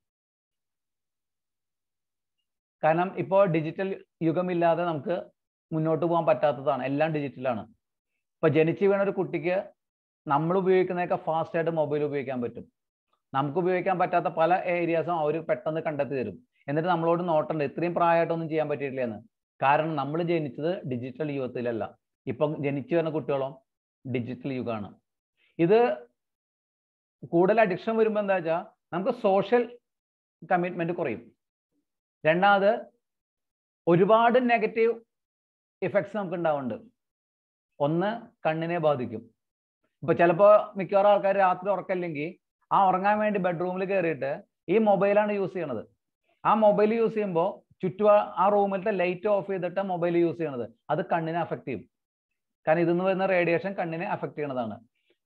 കാരണം ഇപ്പോൾ ഡിജിറ്റൽ യുഗമില്ലാതെ നമുക്ക് മുന്നോട്ട് പോകാൻ പറ്റാത്തതാണ് എല്ലാം ഡിജിറ്റലാണ് ഇപ്പൊ ജനിച്ചു വീണ ഒരു കുട്ടിക്ക് നമ്മൾ ഉപയോഗിക്കുന്നതൊക്കെ ഫാസ്റ്റ് ആയിട്ട് മൊബൈൽ ഉപയോഗിക്കാൻ പറ്റും നമുക്ക് ഉപയോഗിക്കാൻ പറ്റാത്ത പല ഏരിയാസും അവർ പെട്ടെന്ന് കണ്ടെത്തി തരും എന്നിട്ട് നമ്മളോട് നോട്ടുണ്ട് ഇത്രയും പ്രായമായിട്ടൊന്നും ചെയ്യാൻ പറ്റിയിട്ടില്ല എന്ന് കാരണം നമ്മൾ ജനിച്ചത് ഡിജിറ്റൽ യുഗത്തിലല്ല ഇപ്പം ജനിച്ചു വരുന്ന കുട്ടികളും ഡിജിറ്റൽ യുഗമാണ് ഇത് കൂടുതൽ അഡിക്ഷൻ വരുമ്പോൾ എന്താ വെച്ചാൽ നമുക്ക് സോഷ്യൽ കമ്മിറ്റ്മെന്റ് കുറയും രണ്ടാമത് ഒരുപാട് നെഗറ്റീവ് ഇഫക്ട്സ് നമുക്ക് ഉണ്ടാവുന്നുണ്ട് ഒന്ന് കണ്ണിനെ ബാധിക്കും ഇപ്പൊ ചിലപ്പോ മിക്കവാറും ആൾക്കാർ രാത്രി ഉറക്കല്ലെങ്കിൽ ആ ഉറങ്ങാൻ വേണ്ടി ബെഡ്റൂമിൽ കയറിയിട്ട് ഈ മൊബൈലാണ് യൂസ് ചെയ്യണത് ആ മൊബൈൽ യൂസ് ചെയ്യുമ്പോൾ ചുറ്റു ആ റൂമിലത്തെ ലൈറ്റ് ഓഫ് ചെയ്തിട്ട് മൊബൈൽ യൂസ് ചെയ്യണത് അത് കണ്ണിനെ അഫക്ട് ചെയ്യും കാരണം ഇതിൽ നിന്ന് വരുന്ന റേഡിയേഷൻ കണ്ണിനെ അഫക്ട് ചെയ്യണതാണ്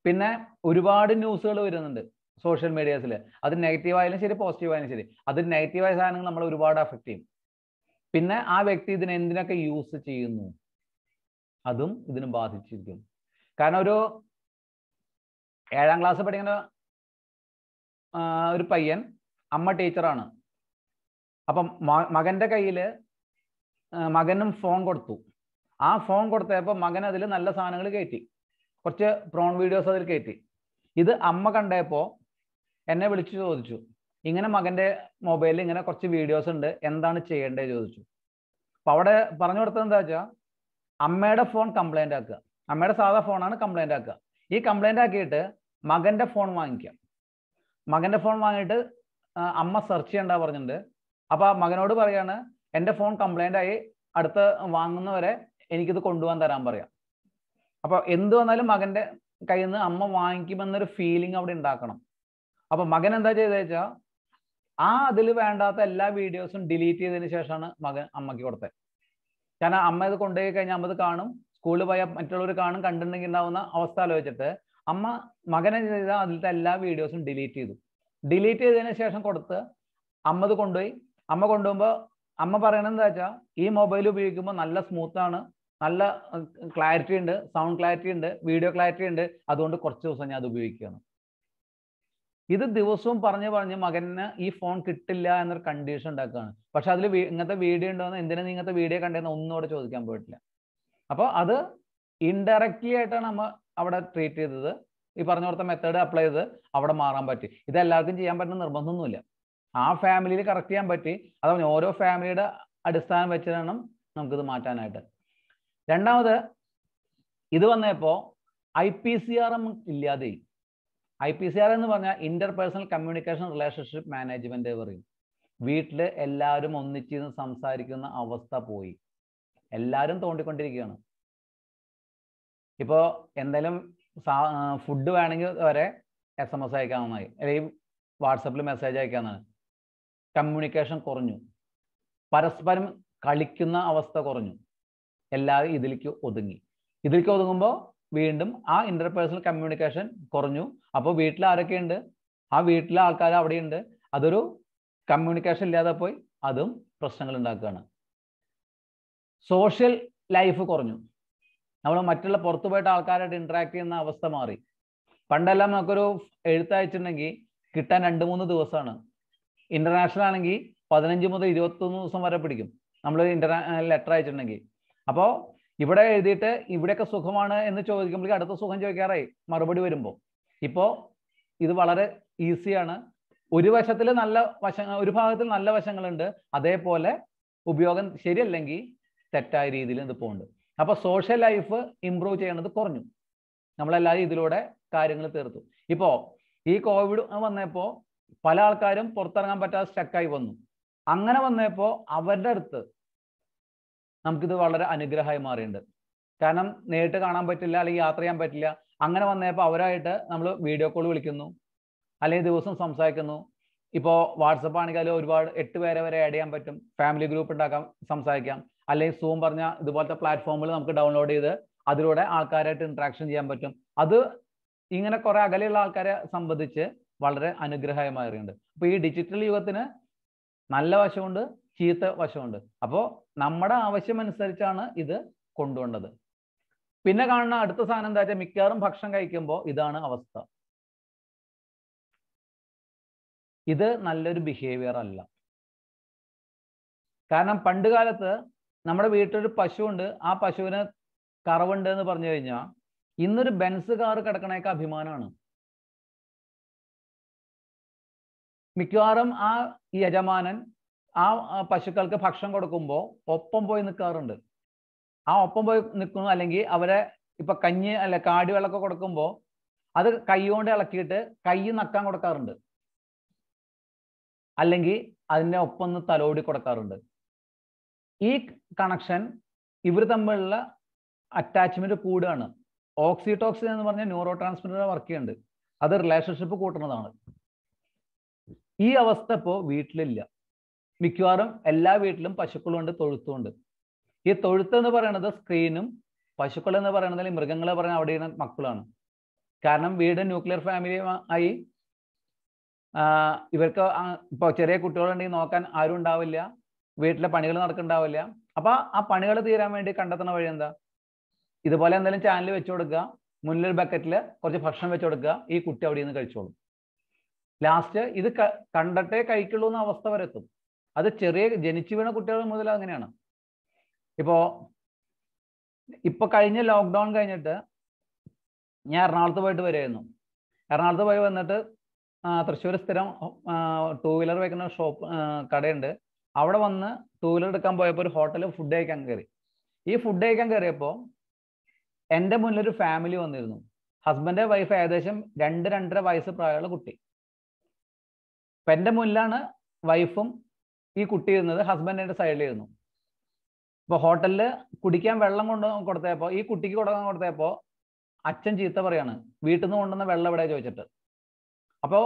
പിന്നെ ഒരുപാട് ന്യൂസുകൾ വരുന്നുണ്ട് സോഷ്യൽ മീഡിയാസിൽ അത് നെഗറ്റീവ് ആയാലും ശരി പോസിറ്റീവ് ആയാലും ശരി അത് നെഗറ്റീവായ സാധനങ്ങൾ നമ്മൾ ഒരുപാട് അഫക്റ്റ് ചെയ്യും പിന്നെ ആ വ്യക്തി ഇതിനെ എന്തിനൊക്കെ യൂസ് ചെയ്യുന്നു അതും ഇതിന് ബാധിച്ചിരിക്കും കാരണം ഒരു ഏഴാം ക്ലാസ് പഠിക്കുന്ന ഒരു പയ്യൻ അമ്മ ടീച്ചറാണ് അപ്പം മകന്റെ കയ്യിൽ മകനും ഫോൺ കൊടുത്തു ആ ഫോൺ കൊടുത്തപ്പോൾ മകൻ അതിൽ നല്ല സാധനങ്ങൾ കയറ്റി കുറച്ച് പ്രോൺ വീഡിയോസ് അതിൽ കയറ്റി ഇത് അമ്മ കണ്ടപ്പോൾ എന്നെ വിളിച്ചു ചോദിച്ചു ഇങ്ങനെ മകന്റെ മൊബൈലിൽ ഇങ്ങനെ കുറച്ച് വീഡിയോസ് ഉണ്ട് എന്താണ് ചെയ്യേണ്ടത് ചോദിച്ചു അപ്പൊ അവിടെ പറഞ്ഞു കൊടുത്തത് എന്താ വെച്ചാൽ അമ്മയുടെ ഫോൺ കംപ്ലൈന്റ് ആക്കുക അമ്മയുടെ സാധാ ഫോണാണ് കംപ്ലൈന്റ് ആക്കുക ഈ കംപ്ലൈന്റ് ആക്കിയിട്ട് മകന്റെ ഫോൺ വാങ്ങിക്കാം മകന്റെ ഫോൺ വാങ്ങിയിട്ട് അമ്മ സെർച്ച് ചെയ്യണ്ട പറഞ്ഞിട്ടുണ്ട് അപ്പൊ ആ മകനോട് പറയാണ് എന്റെ ഫോൺ കംപ്ലൈന്റ് ആയി അടുത്ത വാങ്ങുന്നവരെ എനിക്കിത് കൊണ്ടുപോകാൻ തരാൻ പറയാം അപ്പൊ എന്ത് വന്നാലും മകന്റെ കയ്യിൽ നിന്ന് അമ്മ വാങ്ങിക്കുമെന്നൊരു ഫീലിംഗ് അവിടെ ഉണ്ടാക്കണം അപ്പൊ മകൻ എന്താ ചെയ്തേ ആ അതിൽ വേണ്ടാത്ത എല്ലാ വീഡിയോസും ഡിലീറ്റ് ചെയ്തതിന് ശേഷമാണ് മകൻ അമ്മയ്ക്ക് കൊടുത്തത് കാരണം അമ്മ ഇത് കൊണ്ടുപോയി കഴിഞ്ഞാൽ അമ്മ ഇത് കാണും സ്കൂളിൽ പോയാൽ മറ്റുള്ളവർ കാണും കണ്ടിട്ടുണ്ടെങ്കിൽ ഉണ്ടാവുന്ന അവസ്ഥ ആലോചിച്ചിട്ട് അമ്മ മകനെ ചെയ്ത അതിലത്തെ എല്ലാ വീഡിയോസും ഡിലീറ്റ് ചെയ്തു ഡിലീറ്റ് ചെയ്തതിന് ശേഷം കൊടുത്ത് അമ്മ ഇത് കൊണ്ടുപോയി അമ്മ കൊണ്ടുപോകുമ്പോൾ അമ്മ പറയണത് എന്താ വെച്ചാൽ ഈ മൊബൈൽ ഉപയോഗിക്കുമ്പോൾ നല്ല സ്മൂത്താണ് നല്ല ക്ലാരിറ്റി ഉണ്ട് സൗണ്ട് ക്ലാരിറ്റി ഉണ്ട് വീഡിയോ ക്ലാരിറ്റി ഉണ്ട് അതുകൊണ്ട് കുറച്ച് ദിവസം ഞാൻ അത് ഉപയോഗിക്കുകയാണ് ഇത് ദിവസവും പറഞ്ഞു പറഞ്ഞ് മകന് ഈ ഫോൺ കിട്ടില്ല എന്നൊരു കണ്ടീഷൻ ഉണ്ടാക്കുകയാണ് പക്ഷെ അതിൽ ഇങ്ങനത്തെ വീഡിയോ ഉണ്ടോന്ന് എന്തിനാ നീ ഇങ്ങനത്തെ വീഡിയോ കണ്ടെന്ന് അവിടെ ചോദിക്കാൻ പോയിട്ടില്ല അപ്പോൾ അത് ഇൻഡയറക്റ്റ്ലി ആയിട്ടാണ് നമ്മൾ അവിടെ ട്രീറ്റ് ചെയ്തത് ഈ പറഞ്ഞ കൊടുത്ത മെത്തേഡ് അപ്ലൈ ചെയ്ത് അവിടെ മാറാൻ പറ്റി ഇത് എല്ലാവർക്കും ചെയ്യാൻ പറ്റുന്ന നിർബന്ധമൊന്നുമില്ല ആ ഫാമിലിയിൽ കറക്റ്റ് ചെയ്യാൻ പറ്റി അത് ഓരോ ഫാമിലിയുടെ അടിസ്ഥാനം വെച്ച് നമുക്കിത് മാറ്റാനായിട്ട് രണ്ടാമത് ഇത് വന്നപ്പോൾ I P C R M ഇല്ലാതെയും ഐ പി സി ആർ എന്ന് പറഞ്ഞാൽ interpersonal communication relationship management പറയും വീട്ടില് എല്ലാവരും ഒന്നിച്ചിരുന്ന് സംസാരിക്കുന്ന അവസ്ഥ പോയി എല്ലാവരും തോണ്ടിക്കൊണ്ടിരിക്കുകയാണ് ഇപ്പോ എന്തെങ്കിലും ഫുഡ് വേണമെങ്കിൽ വരെ എസ് എം എസ് അയക്കാവുന്നതായി അല്ലെങ്കിൽ വാട്സപ്പിൽ മെസ്സേജ് അയക്കാവുന്നതാണ് കമ്മ്യൂണിക്കേഷൻ കുറഞ്ഞു പരസ്പരം കളിക്കുന്ന അവസ്ഥ കുറഞ്ഞു എല്ലാവരും ഇതിലേക്ക് ഒതുങ്ങി ഇതിലേക്ക് ഒതുങ്ങുമ്പോൾ വീണ്ടും ആ ഇന്റർപേഴ്സണൽ കമ്മ്യൂണിക്കേഷൻ കുറഞ്ഞു അപ്പോൾ വീട്ടിൽ ആരൊക്കെ ഉണ്ട് ആ വീട്ടിലെ ആൾക്കാർ അവിടെയുണ്ട് അതൊരു കമ്മ്യൂണിക്കേഷൻ ഇല്ലാതെ പോയി അതും പ്രശ്നങ്ങൾ ഉണ്ടാക്കുകയാണ് സോഷ്യൽ ലൈഫ് കുറഞ്ഞു നമ്മൾ മറ്റുള്ള പുറത്തു പോയിട്ട് ആൾക്കാരായിട്ട് ഇന്ററാക്ട് ചെയ്യുന്ന അവസ്ഥ മാറി പണ്ടെല്ലാം നമുക്കൊരു എഴുത്തയച്ചിട്ടുണ്ടെങ്കിൽ കിട്ടാൻ രണ്ട് മൂന്ന് ദിവസമാണ് ഇന്റർനാഷണൽ ആണെങ്കിൽ പതിനഞ്ച് മുതൽ ഇരുപത്തൊന്ന് ദിവസം വരെ പിടിക്കും നമ്മൾ ഇന്റർനാ ലെറ്റർ അയച്ചിട്ടുണ്ടെങ്കിൽ അപ്പോൾ ഇവിടെ എഴുതിയിട്ട് ഇവിടെയൊക്കെ സുഖമാണ് എന്ന് ചോദിക്കുമ്പോഴേക്കും അടുത്ത സുഖം ചോദിക്കാറായി മറുപടി വരുമ്പോൾ ഇപ്പോൾ ഇത് വളരെ ഈസിയാണ് ഒരു വശത്തിൽ നല്ല വശങ്ങൾ ഒരു ഭാഗത്തിൽ നല്ല വശങ്ങളുണ്ട് അതേപോലെ ഉപയോഗം ശരിയല്ലെങ്കിൽ തെറ്റായ രീതിയിൽ ഇത് പോകുന്നുണ്ട് അപ്പൊ സോഷ്യൽ ലൈഫ് ഇമ്പ്രൂവ് ചെയ്യണത് കുറഞ്ഞു നമ്മളെല്ലാവരും ഇതിലൂടെ കാര്യങ്ങൾ തീർത്തു ഇപ്പോ ഈ കോവിഡ് വന്നപ്പോൾ പല ആൾക്കാരും പുറത്തിറങ്ങാൻ പറ്റാതെ സ്റ്റക്കായി വന്നു അങ്ങനെ വന്നപ്പോൾ അവരുടെ അടുത്ത് നമുക്കിത് വളരെ അനുഗ്രഹമായി മാറിയിട്ടുണ്ട് കാരണം നേരിട്ട് കാണാൻ പറ്റില്ല അല്ലെങ്കിൽ യാത്ര ചെയ്യാൻ പറ്റില്ല അങ്ങനെ വന്നപ്പോൾ അവരായിട്ട് നമ്മൾ വീഡിയോ കോൾ വിളിക്കുന്നു അല്ലെങ്കിൽ ദിവസം സംസാരിക്കുന്നു ഇപ്പോൾ വാട്സപ്പ് ആണെങ്കിൽ അതിൽ ഒരുപാട് എട്ട് പേരെ വരെ ആഡ് ചെയ്യാൻ പറ്റും ഫാമിലി ഗ്രൂപ്പ് ഉണ്ടാക്കാം സംസാരിക്കാം അല്ലെങ്കിൽ സൂം പറഞ്ഞ ഇതുപോലത്തെ പ്ലാറ്റ്ഫോമിൽ നമുക്ക് ഡൗൺലോഡ് ചെയ്ത് അതിലൂടെ ആൾക്കാരായിട്ട് ഇൻട്രാക്ഷൻ ചെയ്യാൻ പറ്റും അത് ഇങ്ങനെ കുറെ അകലെയുള്ള ആൾക്കാരെ സംബന്ധിച്ച് വളരെ അനുഗ്രഹമായി മാറിയിട്ടുണ്ട് അപ്പോൾ ഈ ഡിജിറ്റൽ യുഗത്തിന് നല്ല വശമുണ്ട് ചീത്ത വശമുണ്ട് അപ്പോൾ നമ്മുടെ ആവശ്യം അനുസരിച്ചാണ് ഇത് കൊണ്ടുവന്നത് പിന്നെ കാണുന്ന അടുത്ത സാധനം എന്താ വെച്ചാൽ മിക്കവാറും ഭക്ഷണം കഴിക്കുമ്പോൾ ഇതാണ് അവസ്ഥ ഇത് നല്ലൊരു ബിഹേവിയർ അല്ല കാരണം പണ്ട് കാലത്ത് നമ്മുടെ വീട്ടിലൊരു പശുവുണ്ട് ആ പശുവിന് കറവുണ്ട് എന്ന് പറഞ്ഞു കഴിഞ്ഞാൽ ഇന്നൊരു ബെൻസ് കാർ കിടക്കണേക്ക അഭിമാനമാണ് മിക്കവാറും ആ യജമാനൻ ആ പശുക്കൾക്ക് ഭക്ഷണം കൊടുക്കുമ്പോൾ ഒപ്പം പോയി നിൽക്കാറുണ്ട് ആ ഒപ്പം പോയി നിൽക്കുന്നു അല്ലെങ്കിൽ അവരെ ഇപ്പൊ കഞ്ഞി അല്ല കാടി വെള്ളമൊക്കെ കൊടുക്കുമ്പോൾ അത് കൈകൊണ്ട് ഇളക്കിയിട്ട് കൈ നക്കാൻ കൊടുക്കാറുണ്ട് അല്ലെങ്കിൽ അതിൻ്റെ ഒപ്പം തലോടി കൊടുക്കാറുണ്ട് ഈ കണക്ഷൻ ഇവർ തമ്മിലുള്ള അറ്റാച്ച്മെന്റ് കൂടുകയാണ് ഓക്സിടോക്സിൻ എന്ന് പറഞ്ഞ ന്യൂറോ ട്രാൻസ്മിറ്റർ വർക്ക് ചെയ്യുന്നുണ്ട് അത് റിലേഷൻഷിപ്പ് കൂട്ടുന്നതാണ് ഈ അവസ്ഥ ഇപ്പോൾ വീട്ടിലില്ല മിക്കവാറും എല്ലാ വീട്ടിലും പശുക്കളുണ്ട് തൊഴുത്തുമുണ്ട് ഈ തൊഴുത്ത് എന്ന് പറയുന്നത് സ്ക്രീനും പശുക്കൾ എന്ന് പറയുന്നത് മൃഗങ്ങളെ പറയുന്ന അവിടെ ഇരുന്ന മക്കളാണ് കാരണം വീട് ന്യൂക്ലിയർ ഫാമിലി ആയി ഇവർക്ക് ഇപ്പോൾ ചെറിയ കുട്ടികളുണ്ടെങ്കിൽ നോക്കാൻ ആരും ഉണ്ടാവില്ല വീട്ടിലെ പണികൾ നടക്കുന്നുണ്ടാവില്ല അപ്പൊ ആ പണികൾ തീരാൻ വേണ്ടി കണ്ടെത്തുന്ന വഴി എന്താ ഇതുപോലെ എന്തെങ്കിലും ചാനൽ വെച്ചു കൊടുക്കുക മുന്നിൽ ബക്കറ്റിൽ കുറച്ച് ഭക്ഷണം വെച്ചു കൊടുക്കുക ഈ കുട്ടി അവിടെ നിന്ന് കഴിച്ചോളും ലാസ്റ്റ് ഇത് കണ്ടിട്ടേ കഴിക്കുള്ളൂ എന്ന അവസ്ഥ വരെത്തും അത് ചെറിയ ജനിച്ചു വീണ കുട്ടികൾ മുതൽ അങ്ങനെയാണ് ഇപ്പോ ഇപ്പൊ കഴിഞ്ഞ ലോക്ക്ഡൗൺ കഴിഞ്ഞിട്ട് ഞാൻ എറണാകുളത്ത് പോയിട്ട് വരുമായിരുന്നു എറണാകുളത്ത് പോയി വന്നിട്ട് തൃശ്ശൂർ സ്ഥിരം ടൂ വീലർ വെക്കുന്ന ഷോപ്പ് കടയുണ്ട് അവിടെ വന്ന് ടൂ വീലർ എടുക്കാൻ പോയപ്പോൾ ഒരു ഹോട്ടലിൽ ഫുഡ് കഴിക്കാൻ കയറി ഈ ഫുഡ് കഴിക്കാൻ കയറിയപ്പോൾ എൻ്റെ മുന്നിൽ ഒരു ഫാമിലി വന്നിരുന്നു ഹസ്ബൻഡ് വൈഫ് ഏകദേശം രണ്ട് രണ്ടര വയസ്സ് പ്രായമുള്ള കുട്ടി അപ്പം എൻ്റെ മുന്നിലാണ് വൈഫും ഈ കുട്ടി ഇരുന്നത് ഹസ്ബൻഡിന്റെ സൈഡിലിരുന്നു ഇപ്പൊ ഹോട്ടലിൽ കുടിക്കാൻ വെള്ളം കൊണ്ട് കൊടുത്തപ്പോ ഈ കുട്ടിക്ക് കൊടുക്കാൻ കൊടുത്തപ്പോ അച്ഛൻ ചീത്ത പറയാണ് വീട്ടിൽ നിന്ന് കൊണ്ടുവന്ന വെള്ളം എവിടെ ചോദിച്ചിട്ട് അപ്പോ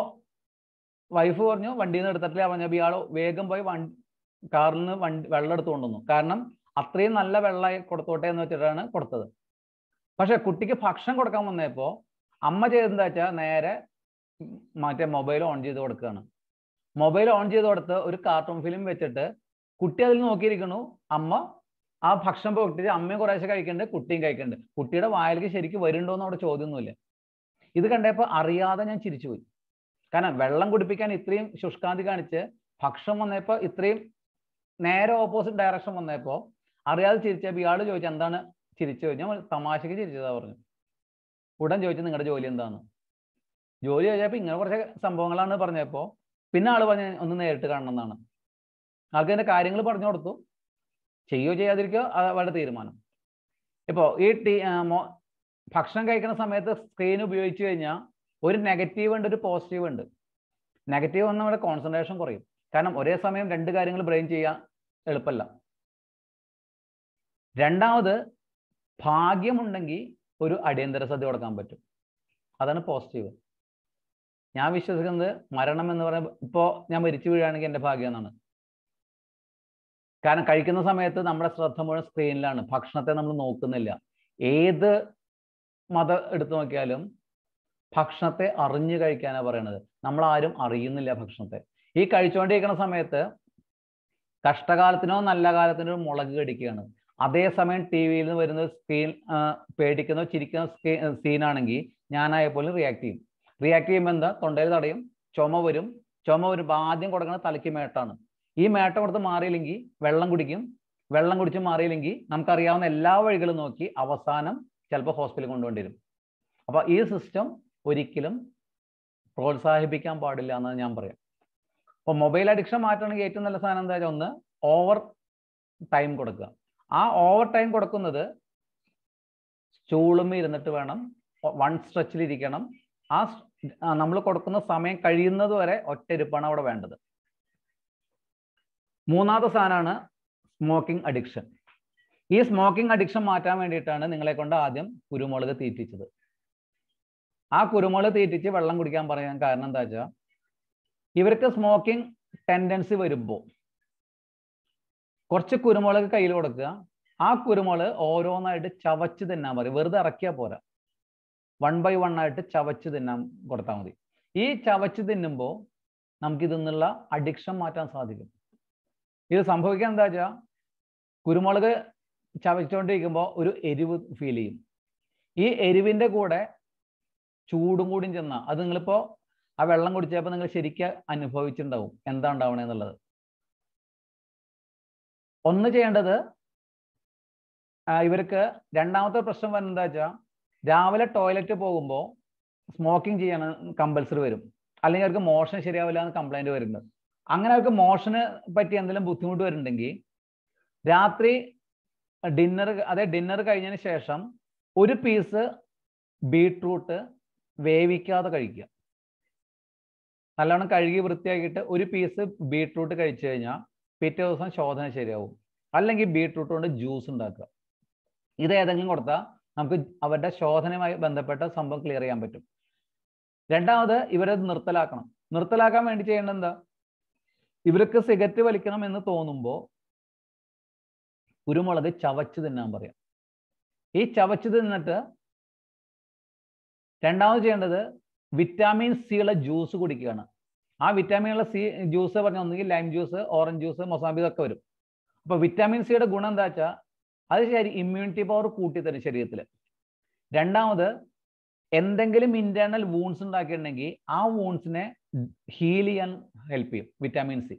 വൈഫ് പറഞ്ഞു വണ്ടിയിൽ നിന്ന് എടുത്തിട്ടില്ല പറഞ്ഞപ്പോൾ ഇയാൾ വേഗം പോയി വണ്ടി കാറിൽ നിന്ന് വണ്ടി വെള്ളം എടുത്തു കൊണ്ടുവന്നു കാരണം അത്രയും നല്ല വെള്ളമായി കൊടുത്തോട്ടെ എന്ന് വെച്ചിട്ടാണ് കൊടുത്തത് പക്ഷെ കുട്ടിക്ക് ഭക്ഷണം കൊടുക്കാൻ വന്നപ്പോ അമ്മ ചെയ്തെന്താ വെച്ചാ നേരെ മറ്റേ മൊബൈൽ ഓൺ ചെയ്ത് കൊടുക്കുകയാണ് മൊബൈൽ ഓൺ ചെയ്തോടത്ത് ഒരു കാർട്ടൂൺ ഫിലിം വെച്ചിട്ട് കുട്ടി അതിൽ നോക്കിയിരിക്കണു അമ്മ ആ ഭക്ഷണം പൊട്ടിച്ച് അമ്മയും കുറേശ്ശെ കഴിക്കുന്നുണ്ട് കുട്ടിയും കഴിക്കുന്നുണ്ട് കുട്ടിയുടെ വായിലേക്ക് ശരിക്കും വരുന്നുണ്ടോ എന്ന് അവിടെ ഒന്നുമില്ല ഇത് കണ്ടപ്പോൾ അറിയാതെ ഞാൻ ചിരിച്ചുപോയി കാരണം വെള്ളം കുടിപ്പിക്കാൻ ഇത്രയും ശുഷ്കാന്തി കാണിച്ച് ഭക്ഷണം വന്നപ്പോൾ ഇത്രയും നേരെ ഓപ്പോസിറ്റ് ഡയറക്ഷൻ വന്നപ്പോൾ അറിയാതെ ചിരിച്ചപ്പോൾ ഇയാൾ ചോദിച്ചു എന്താണ് ചിരിച്ചു ഞാൻ തമാശക്ക് ചിരിച്ചതാ പറഞ്ഞു ഉടൻ ചോദിച്ചു നിങ്ങളുടെ ജോലി എന്താണ് ജോലി ചോദിച്ചപ്പോൾ ഇങ്ങനെ കുറച്ച് സംഭവങ്ങളാണ് പറഞ്ഞപ്പോൾ പിന്നെ ആള് പറഞ്ഞ ഒന്ന് നേരിട്ട് കാണണം എന്നാണ് ആൾക്ക് എന്റെ കാര്യങ്ങൾ പറഞ്ഞു കൊടുത്തു ചെയ്യോ ചെയ്യാതിരിക്കോ അവരുടെ തീരുമാനം ഇപ്പോ ഈ ടീ ഭക്ഷണം കഴിക്കുന്ന സമയത്ത് സ്ക്രീൻ ഉപയോഗിച്ചു കഴിഞ്ഞാൽ ഒരു നെഗറ്റീവ് ഉണ്ട് ഒരു പോസിറ്റീവ് ഉണ്ട് നെഗറ്റീവ് വന്നാൽ നമ്മുടെ കോൺസെൻട്രേഷൻ കുറയും കാരണം ഒരേ സമയം രണ്ട് കാര്യങ്ങൾ ബ്രെയിൻ ചെയ്യാൻ എളുപ്പമല്ല രണ്ടാമത് ഭാഗ്യമുണ്ടെങ്കിൽ ഒരു അടിയന്തര സദ്യ കൊടുക്കാൻ പറ്റും അതാണ് പോസിറ്റീവ് ഞാൻ വിശ്വസിക്കുന്നത് മരണം എന്ന് പറയുന്നത് ഇപ്പോൾ ഞാൻ മരിച്ചു വീഴുകയാണെങ്കിൽ എൻ്റെ ഭാഗ്യം എന്നാണ് കാരണം കഴിക്കുന്ന സമയത്ത് നമ്മുടെ ശ്രദ്ധ മുഴുവൻ സ്ക്രീനിലാണ് ഭക്ഷണത്തെ നമ്മൾ നോക്കുന്നില്ല ഏത് മത എടുത്തു നോക്കിയാലും ഭക്ഷണത്തെ അറിഞ്ഞു കഴിക്കാനാണ് പറയണത് നമ്മൾ ആരും അറിയുന്നില്ല ഭക്ഷണത്തെ ഈ കഴിച്ചുകൊണ്ടിരിക്കുന്ന സമയത്ത് കഷ്ടകാലത്തിനോ നല്ല കാലത്തിനോ മുളക് കടിക്കുകയാണ് അതേസമയം ടി വിയിൽ നിന്ന് വരുന്ന സ്ക്രീൻ പേടിക്കുന്നോ ചിരിക്കുന്ന സ്ക്രീൻ സീനാണെങ്കിൽ ഞാനായപ്പോലും റിയാക്ട് ചെയ്യും റിയാക്ട് ചെയ്യുമ്പോൾ എന്താ തൊണ്ടയിൽ തടയും ചുമ വരും ചുമ വരുമ്പോൾ ആദ്യം കൊടുക്കുന്നത് തലയ്ക്ക് മേട്ടാണ് ഈ മേട്ടം കൊടുത്ത് മാറിയില്ലെങ്കിൽ വെള്ളം കുടിക്കും വെള്ളം കുടിച്ച് മാറിയില്ലെങ്കിൽ നമുക്കറിയാവുന്ന എല്ലാ വഴികളും നോക്കി അവസാനം ചിലപ്പോൾ ഹോസ്പിറ്റലിൽ കൊണ്ടുവേണ്ടി വരും അപ്പോൾ ഈ സിസ്റ്റം ഒരിക്കലും പ്രോത്സാഹിപ്പിക്കാൻ പാടില്ല എന്നാണ് ഞാൻ പറയാം അപ്പോൾ മൊബൈൽ അഡിക്ഷൻ മാറ്റണമെങ്കിൽ ഏറ്റവും നല്ല സാധനം എന്താ ഒന്ന് ഓവർ ടൈം കൊടുക്കുക ആ ഓവർ ടൈം കൊടുക്കുന്നത് സ്റ്റൂളും ഇരുന്നിട്ട് വേണം വൺ സ്ട്രെച്ചിൽ ഇരിക്കണം ആ നമ്മൾ കൊടുക്കുന്ന സമയം കഴിയുന്നത് വരെ ഒറ്റയിരുപ്പാണ് അവിടെ വേണ്ടത് മൂന്നാമത്തെ സാധനമാണ് സ്മോക്കിംഗ് അഡിക്ഷൻ ഈ സ്മോക്കിംഗ് അഡിക്ഷൻ മാറ്റാൻ വേണ്ടിയിട്ടാണ് നിങ്ങളെ കൊണ്ട് ആദ്യം കുരുമുളക് തീറ്റിച്ചത് ആ കുരുമുളക് തീറ്റിച്ച് വെള്ളം കുടിക്കാൻ പറയാൻ കാരണം എന്താ വെച്ചാൽ ഇവർക്ക് സ്മോക്കിംഗ് ടെൻഡൻസി വരുമ്പോൾ കുറച്ച് കുരുമുളക് കയ്യിൽ കൊടുക്കുക ആ കുരുമുളക് ഓരോന്നായിട്ട് ചവച്ച് തിന്നാൻ പറയും വെറുതെ ഇറക്കിയാൽ പോരാ വൺ ബൈ വൺ ആയിട്ട് ചവച്ച് തിന്നാൻ കൊടുത്താൽ മതി ഈ ചവച്ച് തിന്നുമ്പോൾ നമുക്ക് ഇതിൽ നിന്നുള്ള അഡിക്ഷൻ മാറ്റാൻ സാധിക്കും ഇത് സംഭവിക്കാൻ എന്താ വെച്ചാൽ കുരുമുളക് ചവച്ചുകൊണ്ടിരിക്കുമ്പോൾ ഒരു എരിവ് ഫീൽ ചെയ്യും ഈ എരിവിൻ്റെ കൂടെ ചൂടും കൂടിയും ചെന്നാൽ അത് നിങ്ങളിപ്പോൾ ആ വെള്ളം കുടിച്ചപ്പോൾ നിങ്ങൾ ശരിക്കും അനുഭവിച്ചിട്ടുണ്ടാവും എന്താ ഉണ്ടാവണേ എന്നുള്ളത് ഒന്ന് ചെയ്യേണ്ടത് ഇവർക്ക് രണ്ടാമത്തെ പ്രശ്നം വരുന്നത് എന്താ വെച്ചാൽ രാവിലെ ടോയ്ലറ്റ് പോകുമ്പോൾ സ്മോക്കിംഗ് ചെയ്യണ കമ്പൽസറി വരും അല്ലെങ്കിൽ അവർക്ക് മോഷൻ ശരിയാവില്ല എന്ന് കംപ്ലൈന്റ് വരുന്നത് അങ്ങനെ അവർക്ക് മോഷന് പറ്റി എന്തെങ്കിലും ബുദ്ധിമുട്ട് വരുന്നുണ്ടെങ്കിൽ രാത്രി ഡിന്നർ അതെ ഡിന്നർ കഴിഞ്ഞതിന് ശേഷം ഒരു പീസ് ബീട്രൂട്ട് വേവിക്കാതെ കഴിക്കുക നല്ലോണം കഴുകി വൃത്തിയാക്കിയിട്ട് ഒരു പീസ് ബീട്രൂട്ട് കഴിച്ചു കഴിഞ്ഞാൽ പിറ്റേ ദിവസം ശോധന ശരിയാവും അല്ലെങ്കിൽ ബീട്രൂട്ട് കൊണ്ട് ജ്യൂസ് ഉണ്ടാക്കുക ഇത് ഏതെങ്കിലും കൊടുത്താൽ നമുക്ക് അവരുടെ ശോധനയുമായി ബന്ധപ്പെട്ട സംഭവം ക്ലിയർ ചെയ്യാൻ പറ്റും രണ്ടാമത് ഇവരെ നിർത്തലാക്കണം നിർത്തലാക്കാൻ വേണ്ടി ചെയ്യേണ്ടത് എന്താ ഇവർക്ക് സിഗരറ്റ് വലിക്കണം എന്ന് തോന്നുമ്പോൾ കുരുമുളക് ചവച്ച് തിന്നാൻ പറയാം ഈ ചവച്ച് തിന്നിട്ട് രണ്ടാമത് ചെയ്യേണ്ടത് വിറ്റാമിൻ സി ഉള്ള ജ്യൂസ് കുടിക്കുകയാണ് ആ വിറ്റാമിനുള്ള സി ജ്യൂസ് പറഞ്ഞ ഒന്നുകിൽ lime juice orange juice mosambi ഇതൊക്കെ വരും അപ്പൊ വിറ്റാമിൻ സിയുടെ ഗുണം എന്താ വെച്ചാൽ അത് ശരി ഇമ്മ്യൂണിറ്റി പവർ കൂട്ടിത്തരും ശരീരത്തിൽ രണ്ടാമത് എന്തെങ്കിലും ഇന്റേണൽ വൂൺസ് ഉണ്ടാക്കിയിട്ടുണ്ടെങ്കിൽ ആ വൂൺസിനെ ഹീൽ ചെയ്യാൻ ഹെൽപ്പ് ചെയ്യും വിറ്റാമിൻ സി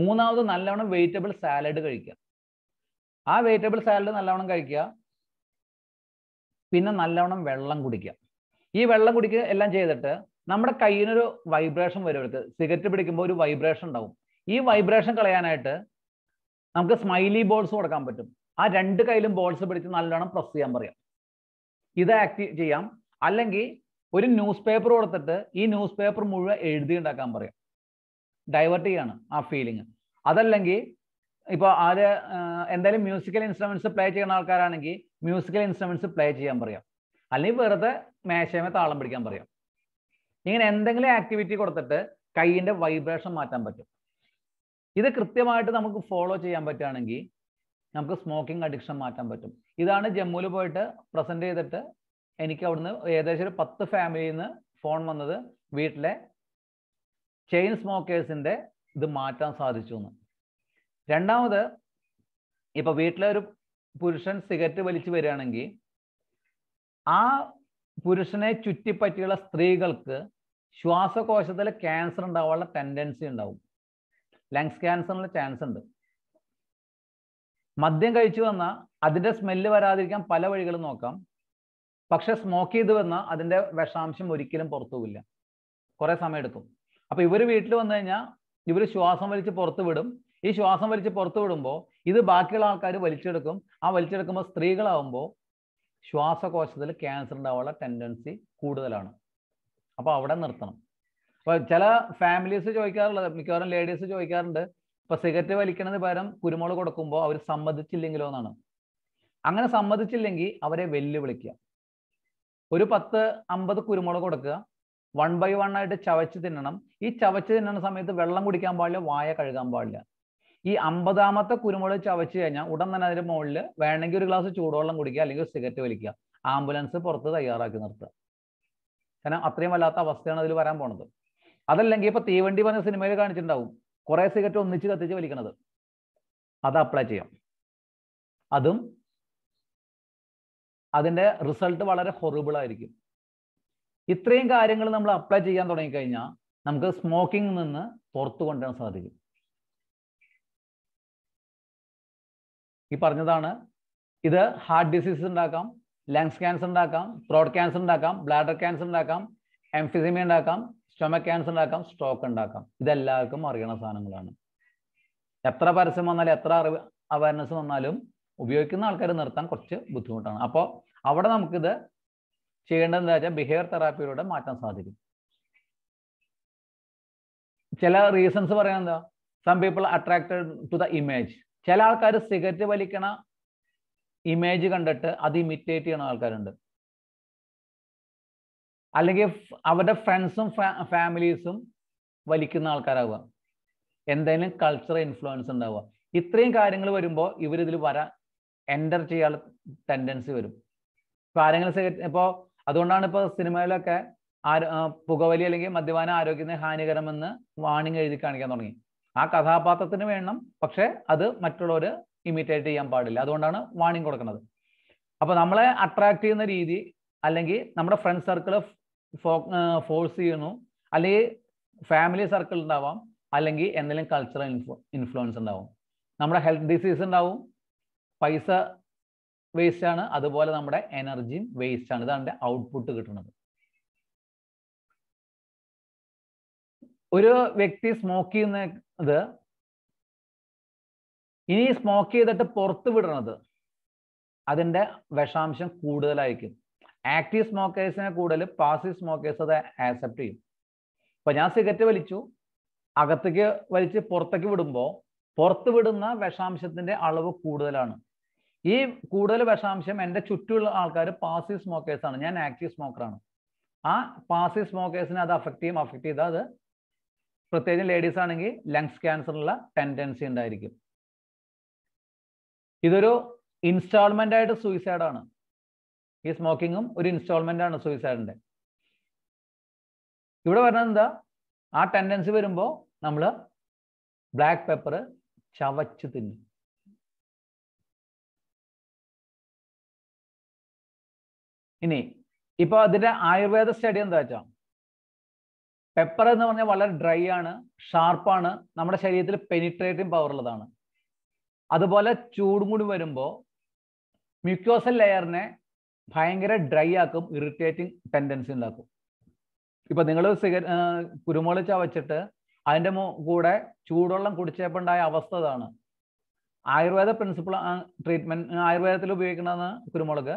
മൂന്നാമത് നല്ലവണ്ണം വെജിറ്റബിൾ സാലഡ് കഴിക്കുക ആ വെജിറ്റബിൾ സാലഡ് നല്ലവണ്ണം കഴിക്കുക പിന്നെ നല്ലവണ്ണം വെള്ളം കുടിക്കുക ഈ വെള്ളം കുടിക്കുക എല്ലാം ചെയ്തിട്ട് നമ്മുടെ കയ്യിനൊരു വൈബ്രേഷൻ വരും അവർക്ക് സിഗരറ്റ് പിടിക്കുമ്പോൾ ഒരു വൈബ്രേഷൻ ഉണ്ടാവും ഈ വൈബ്രേഷൻ കളയാനായിട്ട് നമുക്ക് സ്മൈലി ബോൾസ് കൊടുക്കാൻ പറ്റും ആ രണ്ട് കയ്യിലും ബോൾസ് പിടിച്ച് നല്ലോണം പ്രസ് ചെയ്യാൻ പറയാം ഇത് ആക്റ്റീവ് ചെയ്യാം അല്ലെങ്കിൽ ഒരു ന്യൂസ് പേപ്പർ കൊടുത്തിട്ട് ഈ ന്യൂസ് പേപ്പർ മുഴുവൻ എഴുതി ഉണ്ടാക്കാൻ പറയാം ഡൈവേർട്ട് ചെയ്യാണ് ആ ഫീലിംഗ് അതല്ലെങ്കിൽ ഇപ്പോൾ ആര് എന്തായാലും മ്യൂസിക്കൽ ഇൻസ്ട്രുമെന്റ്സ് പ്ലേ ചെയ്യുന്ന ആൾക്കാരാണെങ്കിൽ മ്യൂസിക്കൽ ഇൻസ്ട്രുമെന്റ്സ് പ്ലേ ചെയ്യാൻ പറയാം അല്ലെങ്കിൽ വെറുതെ മേശമേ താളം പിടിക്കാൻ പറയാം ഇങ്ങനെ എന്തെങ്കിലും ആക്ടിവിറ്റി കൊടുത്തിട്ട് കൈയിൻ്റെ വൈബ്രേഷൻ മാറ്റാൻ പറ്റും ഇത് കൃത്യമായിട്ട് നമുക്ക് ഫോളോ ചെയ്യാൻ പറ്റുകയാണെങ്കിൽ നമുക്ക് സ്മോക്കിംഗ് അഡിക്ഷൻ മാറ്റാൻ പറ്റും ഇതാണ് ജമ്മുവിൽ പോയിട്ട് പ്രസന്റ് ചെയ്തിട്ട് എനിക്ക് അവിടുന്ന് ഏകദേശം ഒരു പത്ത് ഫാമിലിയിൽ നിന്ന് ഫോൺ വന്നത് വീട്ടിലെ ചെയിൻ സ്മോക്കേഴ്സിന്റെ ഇത് മാറ്റാൻ സാധിച്ചു എന്ന് രണ്ടാമത് ഇപ്പൊ വീട്ടിലെ ഒരു പുരുഷൻ സിഗരറ്റ് വലിച്ചു വരികയാണെങ്കിൽ ആ പുരുഷനെ ചുറ്റിപ്പറ്റിയുള്ള സ്ത്രീകൾക്ക് ശ്വാസകോശത്തിൽ ക്യാൻസർ ഉണ്ടാവാനുള്ള ടെൻഡൻസി ഉണ്ടാവും ലങ്സ് ക്യാൻസറിനുള്ള ചാൻസ് ഉണ്ട് മദ്യം കഴിച്ചു വന്നാൽ അതിന്റെ സ്മെല്ല് വരാതിരിക്കാൻ പല വഴികളും നോക്കാം പക്ഷെ സ്മോക്ക് ചെയ്ത് വന്നാൽ അതിന്റെ വിഷാംശം ഒരിക്കലും പുറത്തുവില്ല കുറെ സമയം എടുക്കും അപ്പൊ ഇവർ വീട്ടിൽ വന്നു കഴിഞ്ഞാൽ ഇവർ ശ്വാസം വലിച്ച് പുറത്തു വിടും ഈ ശ്വാസം വലിച്ച് പുറത്തു വിടുമ്പോൾ ഇത് ബാക്കിയുള്ള ആൾക്കാർ വലിച്ചെടുക്കും ആ വലിച്ചെടുക്കുമ്പോൾ സ്ത്രീകളാവുമ്പോൾ ശ്വാസകോശത്തിൽ ക്യാൻസർ ഉണ്ടാവാനുള്ള ടെൻഡൻസി കൂടുതലാണ് അപ്പോൾ അവിടെ നിർത്തണം അപ്പോൾ ചില ഫാമിലീസ് ചോദിക്കാറുള്ളത് മിക്കവാറും ലേഡീസ് ചോദിക്കാറുണ്ട് ഇപ്പൊ സിഗരറ്റ് വലിക്കണത് പകരം കുരുമുളക് കൊടുക്കുമ്പോൾ അവർ സമ്മതിച്ചില്ലെങ്കിലോ എന്നാണ് അങ്ങനെ സമ്മതിച്ചില്ലെങ്കിൽ അവരെ വെല്ലുവിളിക്കുക ഒരു പത്ത് അമ്പത് കുരുമുളക് കൊടുക്കുക വൺ ബൈ വൺ ആയിട്ട് ചവച്ച് തിന്നണം ഈ ചവച്ച് തിന്നണ സമയത്ത് വെള്ളം കുടിക്കാൻ പാടില്ല വായ കഴുകാൻ പാടില്ല ഈ അമ്പതാമത്തെ കുരുമുളക് ചവച്ച് കഴിഞ്ഞാൽ ഉടൻ തന്നെ അതിന്റെ മുകളിൽ വേണമെങ്കിൽ ഒരു ഗ്ലാസ് ചൂടുവെള്ളം കുടിക്കുക അല്ലെങ്കിൽ ഒരു സിഗരറ്റ് വലിക്കുക ആംബുലൻസ് പുറത്ത് തയ്യാറാക്കി നിർത്തുക കാരണം അത്രയും വല്ലാത്ത അവസ്ഥയാണ് അതിൽ വരാൻ പോണത് അതല്ലെങ്കിൽ ഇപ്പൊ തീവണ്ടി പറഞ്ഞ സിനിമയിൽ കാണിച്ചിട്ടുണ്ടാവും കുറെ സിഗരറ്റ് ഒന്നിച്ച് കത്തിച്ച് വലിക്കണത് അത് അപ്ലൈ ചെയ്യാം അതും അതിന്റെ റിസൾട്ട് വളരെ ഹൊറിബിൾ ആയിരിക്കും ഇത്രയും കാര്യങ്ങൾ നമ്മൾ അപ്ലൈ ചെയ്യാൻ തുടങ്ങിക്കഴിഞ്ഞാൽ നമുക്ക് സ്മോക്കിംഗ് നിന്ന് പുറത്തു കൊണ്ടുവരാൻ സാധിക്കും ഈ പറഞ്ഞതാണ് ഇത് ഹാർട്ട് ഡിസീസ് ഉണ്ടാക്കാം ലങ്സ് ക്യാൻസർ ഉണ്ടാക്കാം ത്രോട്ട് ക്യാൻസർ ഉണ്ടാക്കാം ബ്ലാഡർ ക്യാൻസർ ഉണ്ടാക്കാം എംഫിസിമി ഉണ്ടാക്കാം സ്റ്റൊമക് ക്യാൻസർ ഉണ്ടാക്കാം സ്ട്രോക്ക് ഉണ്ടാക്കാം ഇതെല്ലാവർക്കും അറിയണ സാധനങ്ങളാണ് എത്ര പരസ്യം വന്നാലും എത്ര അറിവ് അവയർനെസ് വന്നാലും ഉപയോഗിക്കുന്ന ആൾക്കാർ നിർത്താൻ കുറച്ച് ബുദ്ധിമുട്ടാണ് അപ്പോൾ അവിടെ നമുക്കിത് ചെയ്യേണ്ടത് എന്താ വെച്ചാൽ ബിഹേവിയർ തെറാപ്പിയിലൂടെ മാറ്റാൻ സാധിക്കും ചില റീസൺസ് പറയാൻ എന്താ some people attracted to the image ചില ആൾക്കാർ സിഗരറ്റ് വലിക്കണ ഇമേജ് കണ്ടിട്ട് അത് ഇമിറ്റേറ്റ് ചെയ്യണ ആൾക്കാരുണ്ട് അല്ലെങ്കിൽ അവരുടെ ഫ്രണ്ട്സും ഫാമിലീസും വലിക്കുന്ന ആൾക്കാരാവുക എന്തെങ്കിലും കൾച്ചർ ഇൻഫ്ലുവൻസ് ഉണ്ടാവുക ഇത്രയും കാര്യങ്ങൾ വരുമ്പോൾ ഇവരിതിൽ വര എൻ്റർ ചെയ്യാൻ ടെൻഡൻസി വരും കാര്യങ്ങൾ ഇപ്പോൾ അതുകൊണ്ടാണ് ഇപ്പോൾ സിനിമയിലൊക്കെ പുകവലി അല്ലെങ്കിൽ മദ്യപാന ആരോഗ്യത്തിന് ഹാനികരമെന്ന് വാണിംഗ് എഴുതി കാണിക്കാൻ തുടങ്ങി ആ കഥാപാത്രത്തിന് വേണം പക്ഷെ അത് മറ്റുള്ളവർ ഇമിറ്റേറ്റ് ചെയ്യാൻ പാടില്ല അതുകൊണ്ടാണ് വാണിംഗ് കൊടുക്കുന്നത് അപ്പോൾ നമ്മളെ അട്രാക്ട് ചെയ്യുന്ന രീതി അല്ലെങ്കിൽ നമ്മുടെ ഫ്രണ്ട് സർക്കിൾ ഫോഴ്സ് ചെയ്യുന്നു അല്ലെങ്കിൽ ഫാമിലി സർക്കിൾ ഉണ്ടാവാം അല്ലെങ്കിൽ എന്തെങ്കിലും കൾച്ചറൽ ഇൻഫ്ലുവൻസ് ഉണ്ടാവും നമ്മുടെ ഹെൽത്ത് ഡിസീസ് ഉണ്ടാവും പൈസ വേസ്റ്റ് ആണ് അതുപോലെ നമ്മുടെ എനർജിയും വേസ്റ്റ് ആണ് ഇതാണ് ഔട്ട്പുട്ട് കിട്ടുന്നത് ഒരു വ്യക്തി സ്മോക്ക് ചെയ്യുന്നത് ഇനി സ്മോക്ക് ചെയ്തിട്ട് പുറത്ത് വിടുന്നത് അതിന്റെ വിഷാംശം കൂടുതലായിരിക്കും ആക്റ്റീവ് സ്മോക്കേഴ്സിനെ കൂടുതൽ പാസീവ് സ്മോക്കേഴ്സ് അത് ആക്സെപ്റ്റ് ചെയ്യും ഇപ്പൊ ഞാൻ സിഗരറ്റ് വലിച്ചു അകത്തേക്ക് വലിച്ച് പുറത്തേക്ക് വിടുമ്പോൾ പുറത്ത് വിടുന്ന വിഷാംശത്തിന്റെ അളവ് കൂടുതലാണ് ഈ കൂടുതൽ വിഷാംശം എൻ്റെ ചുറ്റുമുള്ള ആൾക്കാർ പാസീവ് സ്മോക്കേഴ്സ് ആണ് ഞാൻ ആക്റ്റീവ് സ്മോക്കറാണ് ആ പാസീവ് സ്മോക്കേഴ്സിനെ അത് അഫക്റ്റ് ചെയ്യും അഫക്റ്റ് ചെയ്താൽ അത് പ്രത്യേകിച്ച് ലേഡീസ് ആണെങ്കിൽ ലങ്സ് ക്യാൻസറിനുള്ള ടെൻഡൻസി ഉണ്ടായിരിക്കും ഇതൊരു ഇൻസ്റ്റാൾമെന്റ് ആയിട്ട് സൂയിസൈഡാണ് ഈ സ്മോക്കിങ്ങും ഒരു ഇൻസ്റ്റാൾമെന്റ് ആണ് സൂയിസൈഡിന്റെ ഇവിടെ പറഞ്ഞത് എന്താ ആ ടെൻഡൻസി വരുമ്പോൾ നമ്മൾ ബ്ലാക്ക് പെപ്പർ ചവച്ച് തിന്നു ഇനി ഇപ്പൊ അതിന്റെ ആയുർവേദ സ്റ്റഡി എന്താ വെച്ചാ പെപ്പർ എന്ന് പറഞ്ഞാൽ വളരെ ഡ്രൈ ആണ് ഷാർപ്പാണ് നമ്മുടെ ശരീരത്തിൽ പെനിട്രേറ്റിംഗ് പവർ ഉള്ളതാണ് അതുപോലെ ചൂടും കൂടി വരുമ്പോൾ മ്യൂക്കോസൽ ലെയറിനെ ഭയങ്കര ഡ്രൈ ആക്കും ഇറിറ്റേറ്റിംഗ് ടെൻഡൻസി ഉണ്ടാക്കും ഇപ്പൊ നിങ്ങൾ സിഗര കുരുമുളക് ചവച്ചിട്ട് അതിന്റെ കൂടെ ചൂടുവെള്ളം കുടിച്ചപ്പോൾ അവസ്ഥ അതാണ് ആയുർവേദ പ്രിൻസിപ്പിൾ ട്രീറ്റ്മെന്റ് ആയുർവേദത്തിൽ ഉപയോഗിക്കുന്നതാണ് കുരുമുളക്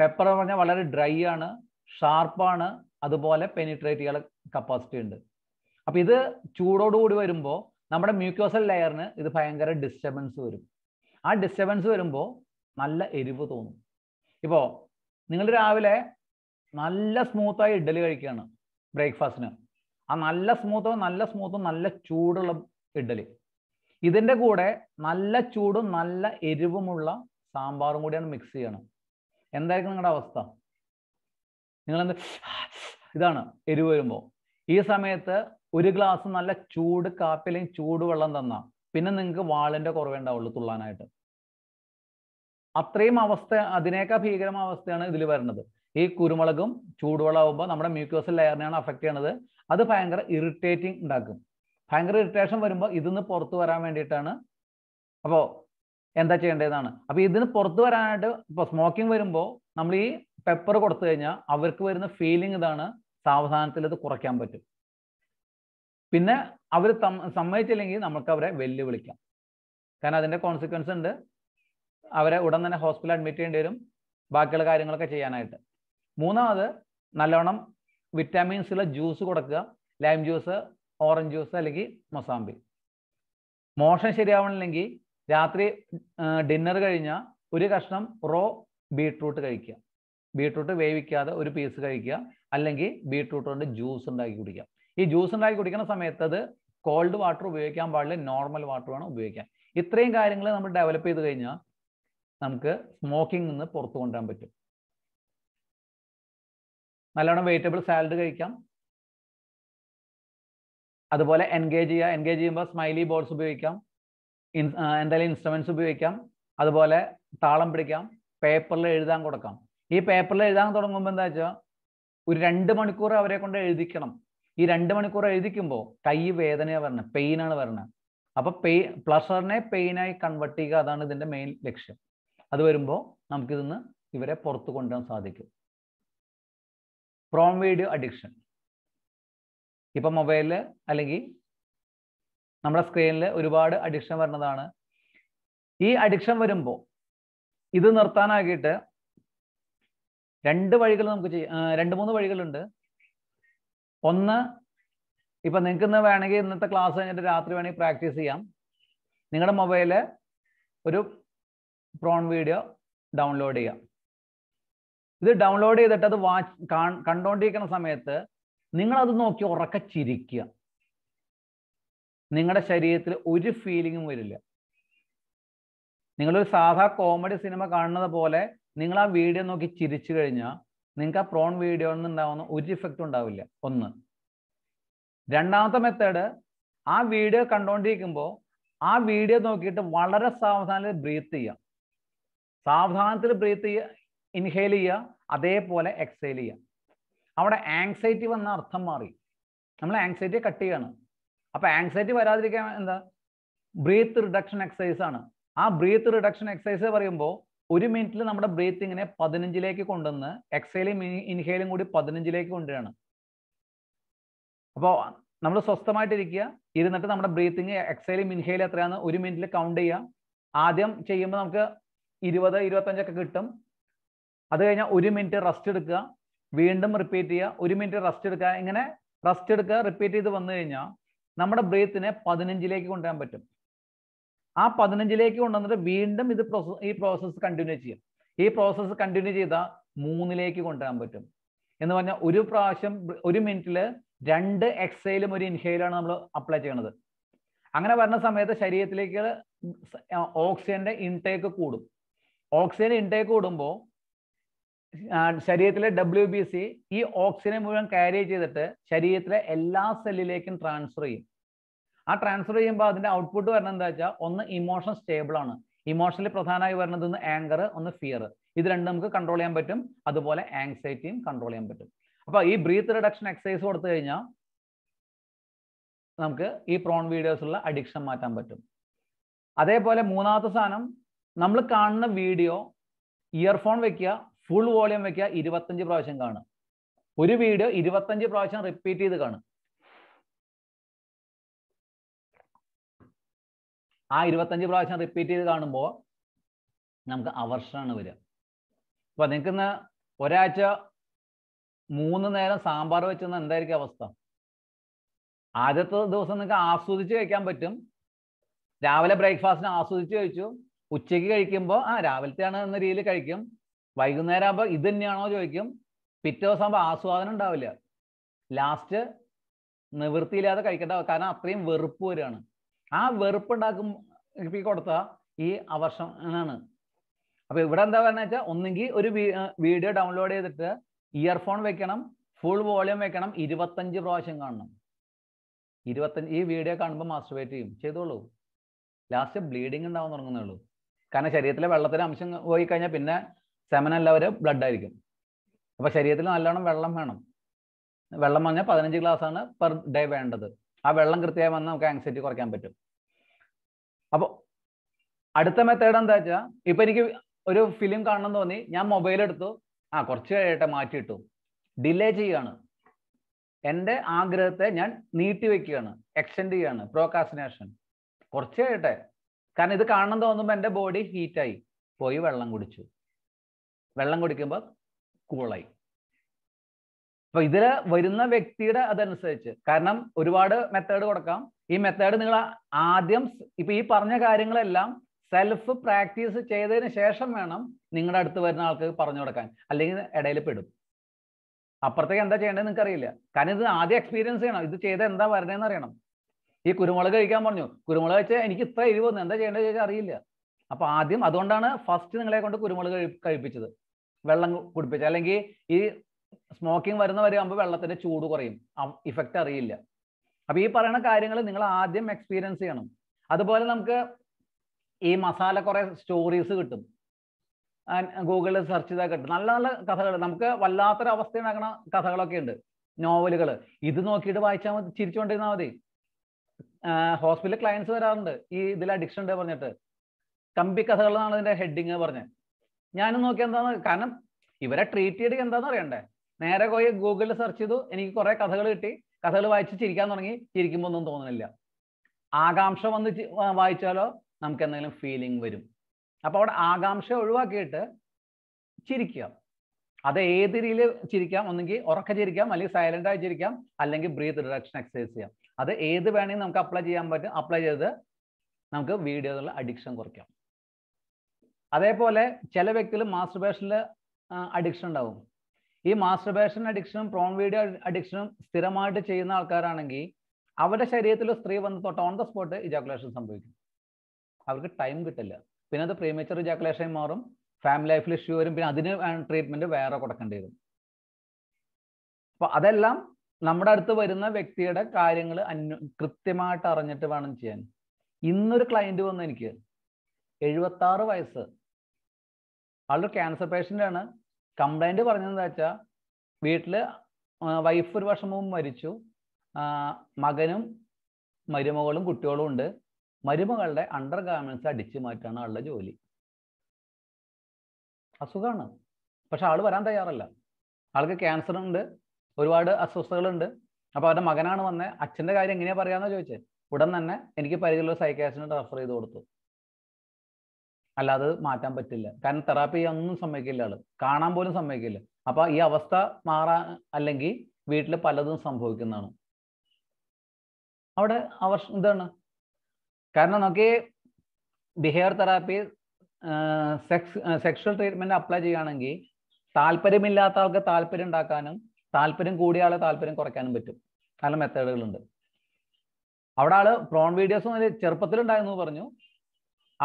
പെപ്പർ എന്ന് പറഞ്ഞാൽ വളരെ ഡ്രൈ ആണ് ഷാർപ്പാണ് അതുപോലെ പെനിട്രേറ്റ് ചെയ്യാൻ കപ്പാസിറ്റി ഉണ്ട് അപ്പൊ ഇത് ചൂടോടുകൂടി വരുമ്പോൾ നമ്മുടെ മ്യൂക്കോസൽ ലെയറിന് ഇത് ഭയങ്കര ഡിസ്റ്റർബൻസ് വരും ആ ഡിസ്റ്റർബൻസ് വരുമ്പോൾ നല്ല എരിവ് തോന്നും ഇപ്പോൾ നിങ്ങൾ രാവിലെ നല്ല സ്മൂത്തായി ഇഡ്ഡലി കഴിക്കുകയാണ് ബ്രേക്ക്ഫാസ്റ്റിന് ആ നല്ല സ്മൂത്തോ നല്ല സ്മൂത്തോ നല്ല ചൂടുള്ള ഇഡ്ഡലി ഇതിൻ്റെ കൂടെ നല്ല ചൂടും നല്ല എരിവുമുള്ള സാമ്പാറും കൂടിയാണ് മിക്സ് ചെയ്യണം എന്തായിരിക്കും നിങ്ങളുടെ അവസ്ഥ നിങ്ങളെന്ത് ഇതാണ് എരിവ് വരുമ്പോൾ ഈ സമയത്ത് ഒരു ഗ്ലാസ് നല്ല ചൂട് കാപ്പി അല്ലെങ്കിൽ ചൂടുവെള്ളം തന്നാൽ പിന്നെ നിങ്ങൾക്ക് വാളിൻ്റെ കുറവേ ഉണ്ടാവുള്ളൂ തുള്ളാനായിട്ട് അത്രയും അവസ്ഥ അതിനേക്കാൾ ഭീകരമായ അവസ്ഥയാണ് ഇതിൽ വരുന്നത് ഈ കുരുമുളകും ചൂടുവെള്ളമാകുമ്പോൾ നമ്മുടെ മ്യൂക്യോസൽ ലെയറിനെയാണ് അഫക്റ്റ് ചെയ്യണത് അത് ഭയങ്കര ഇറിറ്റേറ്റിംഗ് ഉണ്ടാക്കും ഭയങ്കര ഇറിറ്റേഷൻ വരുമ്പോൾ ഇതിന്ന് പുറത്തു വരാൻ വേണ്ടിയിട്ടാണ് അപ്പോൾ എന്താ ചെയ്യേണ്ടതെന്നാണ് അപ്പോൾ ഇതിന് പുറത്തു വരാനായിട്ട് ഇപ്പൊ സ്മോക്കിംഗ് വരുമ്പോൾ നമ്മൾ ഈ പെപ്പർ കൊടുത്തു കഴിഞ്ഞാൽ അവർക്ക് വരുന്ന ഫീലിംഗ് ഇതാണ് സാവധാനത്തിൽ അത് കുറയ്ക്കാൻ പറ്റും പിന്നെ അവർ സമ്മതിച്ചില്ലെങ്കിൽ നമുക്ക് അവരെ വെല്ലുവിളിക്കാം കാരണം അതിൻ്റെ കോൺസിക്വൻസ് ഉണ്ട് അവരെ ഉടൻ തന്നെ ഹോസ്പിറ്റലിൽ അഡ്മിറ്റ് ചെയ്യേണ്ടി വരും ബാക്കിയുള്ള കാര്യങ്ങളൊക്കെ ചെയ്യാനായിട്ട് മൂന്നാമത് നല്ലോണം ഉള്ള ജ്യൂസ് കൊടുക്കുക ലൈം ജ്യൂസ് ഓറഞ്ച് ജ്യൂസ് അല്ലെങ്കിൽ മൊസാമ്പി മോഷൻ ശരിയാവണില്ലെങ്കിൽ രാത്രി ഡിന്നർ കഴിഞ്ഞാൽ ഒരു കഷ്ണം റോ ബീട്രൂട്ട് കഴിക്കുക ബീട്രൂട്ട് വേവിക്കാതെ ഒരു പീസ് കഴിക്കുക അല്ലെങ്കിൽ ബീട്രൂട്ട് കൊണ്ട് ജ്യൂസ് ഉണ്ടാക്കി കുടിക്കുക ഈ ജ്യൂസ് ഉണ്ടാക്കി കുടിക്കുന്ന സമയത്ത് അത് കോൾഡ് വാട്ടർ ഉപയോഗിക്കാൻ പാടില്ല നോർമൽ വാട്ടർ വേണം ഉപയോഗിക്കാൻ ഇത്രയും കാര്യങ്ങൾ നമ്മൾ ഡെവലപ്പ് ചെയ്ത് കഴിഞ്ഞാൽ നമുക്ക് സ്മോക്കിംഗ് നിന്ന് പുറത്തു കൊണ്ടുവരാൻ പറ്റും നല്ലോണം വെജിറ്റബിൾ സാലഡ് കഴിക്കാം അതുപോലെ എൻഗേജ് ചെയ്യുക എൻഗേജ് ചെയ്യുമ്പോൾ സ്മൈലി ബോർഡ്സ് ഉപയോഗിക്കാം എന്തായാലും ഇൻസ്ട്രുമെന്റ്സ് ഉപയോഗിക്കാം അതുപോലെ താളം പിടിക്കാം പേപ്പറിൽ എഴുതാൻ കൊടുക്കാം ഈ പേപ്പറിൽ എഴുതാൻ തുടങ്ങുമ്പോൾ എന്താ വെച്ചാൽ ഒരു രണ്ട് മണിക്കൂർ അവരെ കൊണ്ട് എഴുതിക്കണം ഈ രണ്ട് മണിക്കൂർ എഴുതിക്കുമ്പോൾ കൈ വേദനയാണ് വരണത് പെയിനാണ് വരണത് അപ്പൊ പെയി പ്ലഷറിനെ പെയിനായി കൺവെർട്ട് ചെയ്യുക അതാണ് ഇതിന്റെ മെയിൻ ലക്ഷ്യം അത് വരുമ്പോൾ നമുക്കിതൊന്ന് ഇവരെ പുറത്ത് കൊണ്ടുവരാൻ സാധിക്കും പ്രോം വീഡിയോ അഡിക്ഷൻ ഇപ്പം മൊബൈലിൽ അല്ലെങ്കിൽ നമ്മുടെ സ്ക്രീനിൽ ഒരുപാട് അഡിക്ഷൻ വരുന്നതാണ് ഈ അഡിക്ഷൻ വരുമ്പോൾ ഇത് നിർത്താനാക്കിയിട്ട് രണ്ട് വഴികൾ നമുക്ക് ചെയ്യാം രണ്ട് മൂന്ന് വഴികളുണ്ട് ഒന്ന് ഇപ്പം നിങ്ങൾക്ക് ഇന്ന് വേണമെങ്കിൽ ഇന്നത്തെ ക്ലാസ് കഴിഞ്ഞിട്ട് രാത്രി വേണമെങ്കിൽ പ്രാക്ടീസ് ചെയ്യാം നിങ്ങളുടെ മൊബൈല് ഒരു പ്രോൺ വീഡിയോ ഡൗൺലോഡ് ചെയ്യാം ഇത് ഡൗൺലോഡ് ചെയ്തിട്ട് അത് വാച്ച് കണ്ടോണ്ടിരിക്കുന്ന സമയത്ത് നിങ്ങൾ നോക്കി ഉറക്ക ചിരിക്കുക നിങ്ങളുടെ ശരീരത്തിൽ ഒരു ഫീലിങ്ങും വരില്ല നിങ്ങളൊരു സാധാ കോമഡി സിനിമ കാണുന്നത് പോലെ നിങ്ങൾ ആ വീഡിയോ നോക്കി ചിരിച്ചു കഴിഞ്ഞാൽ നിങ്ങൾക്ക് ആ പ്രോൺ വീഡിയോയിൽ ഉണ്ടാവുന്ന ഒരു ഇഫക്റ്റ് ഉണ്ടാവില്ല ഒന്ന് രണ്ടാമത്തെ മെത്തേഡ് ആ വീഡിയോ കണ്ടോണ്ടിരിക്കുമ്പോൾ ആ വീഡിയോ നോക്കിയിട്ട് വളരെ സാവധാനത്തിൽ ബ്രീത്ത് ചെയ്യാം സാവധാനത്തിൽ ബ്രീത്ത് ചെയ്യുക ഇൻഹെയിൽ ചെയ്യുക അതേപോലെ എക്സൈൽ ചെയ്യുക അവിടെ ആങ്സൈറ്റി വന്ന അർത്ഥം മാറി നമ്മൾ ആങ്സൈറ്റി കട്ട് ചെയ്യാണ് അപ്പൊ ആങ്സൈറ്റി വരാതിരിക്കാൻ എന്താ ബ്രീത്ത് റിഡക്ഷൻ എക്സസൈസ് ആണ് ആ ബ്രീത്ത് റിഡക്ഷൻ എക്സസൈസ് പറയുമ്പോൾ ഒരു മിനിറ്റിൽ നമ്മുടെ ബ്രീത്തിങ്ങിനെ പതിനഞ്ചിലേക്ക് കൊണ്ടുവന്ന് എക്സൈലും ഇൻഹെയിലും കൂടി പതിനഞ്ചിലേക്ക് കൊണ്ടുവരാണ് അപ്പോൾ നമ്മൾ സ്വസ്ഥമായിട്ടിരിക്കുക ഇരുന്നിട്ട് നമ്മുടെ ബ്രീത്തിങ് എക്സൈലും ഇൻഹെയിലും എത്രയാണെന്ന് ഒരു മിനിറ്റിൽ കൗണ്ട് ചെയ്യുക ആദ്യം ചെയ്യുമ്പോൾ നമുക്ക് ഇരുപത് ഇരുപത്തഞ്ചൊക്കെ കിട്ടും അത് കഴിഞ്ഞാൽ ഒരു മിനിറ്റ് റെസ്റ്റ് എടുക്കുക വീണ്ടും റിപ്പീറ്റ് ചെയ്യുക ഒരു മിനിറ്റ് റെസ്റ്റ് എടുക്കുക ഇങ്ങനെ റെസ്റ്റ് എടുക്കുക റിപ്പീറ്റ് ചെയ്ത് വന്നു കഴിഞ്ഞാൽ നമ്മുടെ ബ്രീത്തിനെ പതിനഞ്ചിലേക്ക് കൊണ്ടുവരാൻ പറ്റും ആ പതിനഞ്ചിലേക്ക് കൊണ്ടുവന്നിട്ട് വീണ്ടും ഇത് പ്രോസസ് ഈ പ്രോസസ്സ് കണ്ടിന്യൂ ചെയ്യും ഈ പ്രോസസ്സ് കണ്ടിന്യൂ ചെയ്താൽ മൂന്നിലേക്ക് കൊണ്ടുവരാൻ പറ്റും എന്ന് പറഞ്ഞാൽ ഒരു പ്രാവശ്യം ഒരു മിനിറ്റിൽ രണ്ട് എക്സൈലും ഒരു ഇൻഹെയിലാണ് നമ്മൾ അപ്ലൈ ചെയ്യണത് അങ്ങനെ വരുന്ന സമയത്ത് ശരീരത്തിലേക്ക് ഓക്സിജന്റെ ഇൻടേക്ക് കൂടും ഓക്സിജൻ ഇൻടേക്ക് കൂടുമ്പോൾ ശരീരത്തിലെ ഡബ്ല്യു ബി സി ഈ ഓക്സിജനെ മുഴുവൻ ക്യാരി ചെയ്തിട്ട് ശരീരത്തിലെ എല്ലാ സെല്ലിലേക്കും ട്രാൻസ്ഫർ ചെയ്യും ആ ട്രാൻസ്ഫർ ചെയ്യുമ്പോൾ അതിന്റെ ഔട്ട്പുട്ട് വരണം എന്താ വെച്ചാൽ ഒന്ന് ഇമോഷൻ സ്റ്റേബിൾ ആണ് ഇമോഷണലി പ്രധാനമായി വരുന്നത് ഒന്ന് ആങ്കർ ഒന്ന് ഫിയർ ഇത് രണ്ടും നമുക്ക് കൺട്രോൾ ചെയ്യാൻ പറ്റും അതുപോലെ ആങ്സൈറ്റിയും കൺട്രോൾ ചെയ്യാൻ പറ്റും അപ്പൊ ഈ ബ്രീത്ത് റിഡക്ഷൻ എക്സസൈസ് കൊടുത്തു കഴിഞ്ഞാൽ നമുക്ക് ഈ പ്രോൺ വീഡിയോസുള്ള അഡിക്ഷൻ മാറ്റാൻ പറ്റും അതേപോലെ മൂന്നാമത്തെ സാധനം നമ്മൾ കാണുന്ന വീഡിയോ ഇയർഫോൺ വെക്കുക ഫുൾ വോളിയം വെക്കുക ഇരുപത്തഞ്ച് പ്രാവശ്യം കാണും ഒരു വീഡിയോ ഇരുപത്തഞ്ച് പ്രാവശ്യം റിപ്പീറ്റ് ചെയ്ത് കാണും ആ ഇരുപത്തഞ്ച് പ്രാവശ്യം റിപ്പീറ്റ് ചെയ്ത് കാണുമ്പോൾ നമുക്ക് അവർഷനാണ് വരിക അപ്പൊ ഇന്ന് ഒരാഴ്ച മൂന്ന് നേരം സാമ്പാർ വെച്ചെന്ന് എന്തായിരിക്കും അവസ്ഥ ആദ്യത്തെ ദിവസം നിങ്ങൾക്ക് ആസ്വദിച്ച് കഴിക്കാൻ പറ്റും രാവിലെ ബ്രേക്ക്ഫാസ്റ്റിന് ആസ്വദിച്ച് കഴിച്ചു ഉച്ചയ്ക്ക് കഴിക്കുമ്പോൾ ആ ആണ് എന്ന രീതിയിൽ കഴിക്കും വൈകുന്നേരം ആകുമ്പോൾ ഇത് തന്നെയാണോ ചോദിക്കും പിറ്റേ ദിവസം ആകുമ്പോൾ ആസ്വാദനം ഉണ്ടാവില്ല ലാസ്റ്റ് നിവൃത്തിയില്ലാതെ കഴിക്കേണ്ട കാരണം അത്രയും വെറുപ്പ് വരികയാണ് ആ വെറുപ്പ് ഉണ്ടാക്കും കൊടുത്ത ഈ അവശനാണ് അപ്പൊ ഇവിടെ എന്താ പറയുന്നത് വെച്ചാൽ ഒന്നെങ്കിൽ ഒരു വീഡിയോ ഡൗൺലോഡ് ചെയ്തിട്ട് ഇയർഫോൺ വെക്കണം ഫുൾ വോളിയം വെക്കണം ഇരുപത്തഞ്ച് പ്രാവശ്യം കാണണം ഇരുപത്തഞ്ച് ഈ വീഡിയോ കാണുമ്പോൾ മാസ്റ്റർ ചെയ്യും ചെയ്തോളൂ ലാസ്റ്റ് ബ്ലീഡിങ് ഉണ്ടാവാൻ തുടങ്ങുന്നേ ഉള്ളൂ കാരണം ശരീരത്തിലെ വെള്ളത്തിന്റെ അംശം പോയി കഴിഞ്ഞാൽ പിന്നെ സെമൻ എല്ലാവരും ബ്ലഡ് ആയിരിക്കും അപ്പൊ ശരീരത്തിൽ നല്ലോണം വെള്ളം വേണം വെള്ളം വന്നാൽ പതിനഞ്ച് ഗ്ലാസ് ആണ് പെർ ഡേ വേണ്ടത് ആ വെള്ളം കൃത്യമായി വന്നാൽ നമുക്ക് ആങ്സൈറ്റി കുറയ്ക്കാൻ പറ്റും അപ്പോൾ അടുത്ത മെത്തേഡ് എന്താ വെച്ചാൽ ഇപ്പൊ എനിക്ക് ഒരു ഫിലിം കാണണം തോന്നി ഞാൻ മൊബൈൽ എടുത്തു ആ കുറച്ച് കഴിയട്ടെ മാറ്റിയിട്ടു ഡിലേ ചെയ്യാണ് എൻ്റെ ആഗ്രഹത്തെ ഞാൻ നീട്ടി വെക്കുകയാണ് എക്സ്റ്റെൻഡ് ചെയ്യാണ് പ്രോകാസിനേഷൻ കുറച്ച് കഴിയട്ടെ കാരണം ഇത് കാണണം തോന്നുമ്പോൾ എൻ്റെ ബോഡി ഹീറ്റായി പോയി വെള്ളം കുടിച്ചു വെള്ളം കുടിക്കുമ്പോൾ കൂളായി അപ്പൊ ഇതിൽ വരുന്ന വ്യക്തിയുടെ അതനുസരിച്ച് കാരണം ഒരുപാട് മെത്തേഡ് കൊടുക്കാം ഈ മെത്തേഡ് നിങ്ങൾ ആദ്യം ഇപ്പൊ ഈ പറഞ്ഞ കാര്യങ്ങളെല്ലാം സെൽഫ് പ്രാക്ടീസ് ചെയ്തതിന് ശേഷം വേണം നിങ്ങളുടെ അടുത്ത് വരുന്ന ആൾക്ക് പറഞ്ഞു കൊടുക്കാൻ അല്ലെങ്കിൽ ഇടയിൽ പെടും അപ്പുറത്തേക്ക് എന്താ ചെയ്യേണ്ടത് നിങ്ങൾക്ക് അറിയില്ല കാരണം ഇത് ആദ്യം എക്സ്പീരിയൻസ് ചെയ്യണം ഇത് ചെയ്ത് എന്താ വരണേന്ന് അറിയണം ഈ കുരുമുളക് കഴിക്കാൻ പറഞ്ഞു കുരുമുളക് വെച്ചാൽ എനിക്ക് ഇത്ര എരിവ് വന്നു എന്താ ചെയ്യേണ്ടത് ചോദിച്ചാൽ അറിയില്ല അപ്പൊ ആദ്യം അതുകൊണ്ടാണ് ഫസ്റ്റ് നിങ്ങളെ കൊണ്ട് കുരുമുളക് കഴിപ്പിച്ചത് വെള്ളം കുടിപ്പിച്ചത് അല്ലെങ്കിൽ ഈ സ്മോക്കിംഗ് വരുന്ന വരെ വെള്ളത്തിന്റെ ചൂട് കുറയും ഇഫക്റ്റ് അറിയില്ല അപ്പൊ ഈ പറയുന്ന കാര്യങ്ങൾ നിങ്ങൾ ആദ്യം എക്സ്പീരിയൻസ് ചെയ്യണം അതുപോലെ നമുക്ക് ഈ മസാല കുറെ സ്റ്റോറീസ് കിട്ടും ഗൂഗിളിൽ സെർച്ച് ചെയ്താൽ കിട്ടും നല്ല നല്ല കഥകൾ നമുക്ക് വല്ലാത്തൊരു അവസ്ഥ ഉണ്ടാക്കുന്ന കഥകളൊക്കെ ഉണ്ട് നോവലുകൾ ഇത് നോക്കിയിട്ട് വായിച്ചാൽ മതി ചിരിച്ചുകൊണ്ടിരുന്നാൽ മതി ഹോസ്പിറ്റലിലെ ക്ലയൻസ് വരാറുണ്ട് ഈ ഇതിൽ അഡിക്ഷൻ ഉണ്ട് പറഞ്ഞിട്ട് കമ്പി കഥകളാണ് ഇതിന്റെ ഹെഡിങ് പറഞ്ഞത് ഞാനും നോക്കി എന്താന്ന് കാരണം ഇവരെ ട്രീറ്റ് ചെയ്ത് എന്താണെന്ന് അറിയണ്ടേ നേരെ പോയി ഗൂഗിളിൽ സെർച്ച് ചെയ്തു എനിക്ക് കുറെ കഥകൾ കിട്ടി കഥകൾ വായിച്ച് ചിരിക്കാൻ തുടങ്ങി ചിരിക്കുമ്പോൾ ഒന്നും തോന്നുന്നില്ല ആകാംക്ഷ വന്ന് വായിച്ചാലോ നമുക്ക് എന്തെങ്കിലും ഫീലിംഗ് വരും അപ്പൊ അവിടെ ആകാംക്ഷ ഒഴിവാക്കിയിട്ട് ചിരിക്കുക അത് ഏത് രീതിയിൽ ചിരിക്കാം ഒന്നെങ്കിൽ ഉറക്കെ ചിരിക്കാം അല്ലെങ്കിൽ സൈലന്റ് ആയി ചിരിക്കാം അല്ലെങ്കിൽ ബ്രീത്ത് റിഡക്ഷൻ എക്സസൈസ് ചെയ്യാം അത് ഏത് വേണമെങ്കിലും നമുക്ക് അപ്ലൈ ചെയ്യാൻ പറ്റും അപ്ലൈ ചെയ്ത് നമുക്ക് വീഡിയോയിലുള്ള അഡിക്ഷൻ കുറയ്ക്കാം അതേപോലെ ചില വ്യക്തികൾ മാസ്റ്റർബേഷനിൽ അഡിക്ഷൻ ഉണ്ടാവും ഈ മാസ്റ്റർബേഷൻ അഡിക്ഷനും പ്രോൺ വീഡിയോ അഡിക്ഷനും സ്ഥിരമായിട്ട് ചെയ്യുന്ന ആൾക്കാരാണെങ്കിൽ അവരുടെ ശരീരത്തിൽ സ്ത്രീ വന്ന് തൊട്ട് ഓൺ ദ സ്പോട്ട് ഇജാക്കുലേഷൻ സംഭവിക്കും അവർക്ക് ടൈം കിട്ടില്ല പിന്നെ അത് പ്രീമേച്ചർ ഇജാക്കുലേഷൻ മാറും ഫാമിലി ലൈഫിൽ ഇഷ്യൂ വരും പിന്നെ അതിന് ട്രീറ്റ്മെന്റ് വേറെ കൊടുക്കേണ്ടി വരും അപ്പൊ അതെല്ലാം നമ്മുടെ അടുത്ത് വരുന്ന വ്യക്തിയുടെ കാര്യങ്ങൾ അന്വ കൃത്യമായിട്ട് അറിഞ്ഞിട്ട് വേണം ചെയ്യാൻ ഇന്നൊരു ക്ലയന്റ് വന്നു എനിക്ക് എഴുപത്തി ആറ് വയസ്സ് ആളൊരു ക്യാൻസർ പേഷ്യൻ്റ് ആണ് കംപ്ലൈന്റ് പറഞ്ഞതെന്താ വെച്ചാൽ വീട്ടിൽ വൈഫ് ഒരു വർഷം മുമ്പ് മരിച്ചു മകനും മരുമകളും കുട്ടികളും ഉണ്ട് മരുമകളുടെ അണ്ടർ ഗാർമെന്റ്സ് അടിച്ചു മാറ്റാണ് ആളുടെ ജോലി അസുഖമാണ് പക്ഷെ ആള് വരാൻ തയ്യാറല്ല ആൾക്ക് ക്യാൻസർ ഉണ്ട് ഒരുപാട് അസ്വസ്ഥതകളുണ്ട് അപ്പോൾ അവരുടെ മകനാണ് വന്നത് അച്ഛന്റെ കാര്യം എങ്ങനെയാ പറയാന്ന് ചോദിച്ചത് ഉടൻ തന്നെ എനിക്ക് പരിചയമുള്ള സൈക്കാട്രിസ്റ്റിന് റെഫർ ചെയ്ത് കൊടുത്തു അല്ലാതെ മാറ്റാൻ പറ്റില്ല കാരണം തെറാപ്പി ഒന്നും സമ്മതിക്കില്ല ആള് കാണാൻ പോലും സമ്മതിക്കില്ല അപ്പൊ ഈ അവസ്ഥ മാറാ അല്ലെങ്കിൽ വീട്ടിൽ പലതും സംഭവിക്കുന്നതാണ് അവിടെ അവർ എന്താണ് കാരണം നമുക്ക് behaviour therapy sex sexual treatment apply ചെയ്യുകയാണെങ്കിൽ താല്പര്യമില്ലാത്ത ആൾക്ക് താല്പര്യം ഉണ്ടാക്കാനും താല്പര്യം കൂടിയ ആളെ താല്പര്യം കുറയ്ക്കാനും പറ്റും നല്ല മെത്തേഡുകളുണ്ട് അവിടെ ആള് പ്രോൺ വീഡിയോസ് ചെറുപ്പത്തിലുണ്ടായിരുന്നു പറഞ്ഞു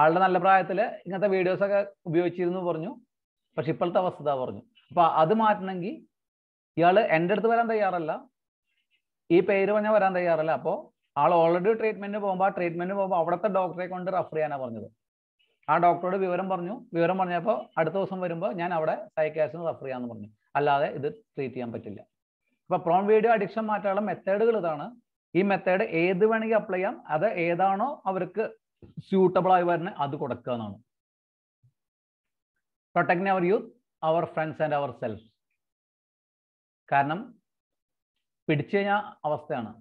ആളുടെ നല്ല പ്രായത്തിൽ ഇങ്ങനത്തെ വീഡിയോസ് ഒക്കെ ഉപയോഗിച്ചിരുന്നു പറഞ്ഞു പക്ഷെ ഇപ്പോഴത്തെ അവസ്ഥ പറഞ്ഞു അപ്പൊ അത് മാറ്റണമെങ്കിൽ ഇയാൾ എൻ്റെ അടുത്ത് വരാൻ തയ്യാറല്ല ഈ പേര് പറഞ്ഞാൽ വരാൻ തയ്യാറല്ല അപ്പോൾ ആൾ ഓൾറെഡി ട്രീറ്റ്മെന്റിന് പോകുമ്പോൾ ആ ട്രീറ്റ്മെന്റിന് പോകുമ്പോൾ അവിടുത്തെ ഡോക്ടറെ കൊണ്ട് റെഫർ ചെയ്യാനാണ് പറഞ്ഞത് ആ ഡോക്ടറോട് വിവരം പറഞ്ഞു വിവരം പറഞ്ഞപ്പോൾ അടുത്ത ദിവസം വരുമ്പോൾ ഞാൻ അവിടെ സൈക്കാസിന് റെഫർ ചെയ്യാന്ന് പറഞ്ഞു അല്ലാതെ ഇത് ട്രീറ്റ് ചെയ്യാൻ പറ്റില്ല അപ്പോൾ പ്രോൺ വീഡിയോ അഡിക്ഷൻ മാറ്റാനുള്ള മെത്തേഡുകൾ ഇതാണ് ഈ മെത്തേഡ് ഏത് വേണമെങ്കിൽ അപ്ലൈ ചെയ്യാം അത് ഏതാണോ അവർക്ക് സ്യൂട്ടബിൾ ആയി വരുന്നത് അത് കൊടുക്കുക എന്നാണ് പ്രൊട്ടക്ടിങ് അവർ യൂത്ത് അവർ ഫ്രണ്ട്സ് ആൻഡ് അവർ സെൽഫ് കാരണം പിടിച്ചു കഴിഞ്ഞ അവസ്ഥയാണ്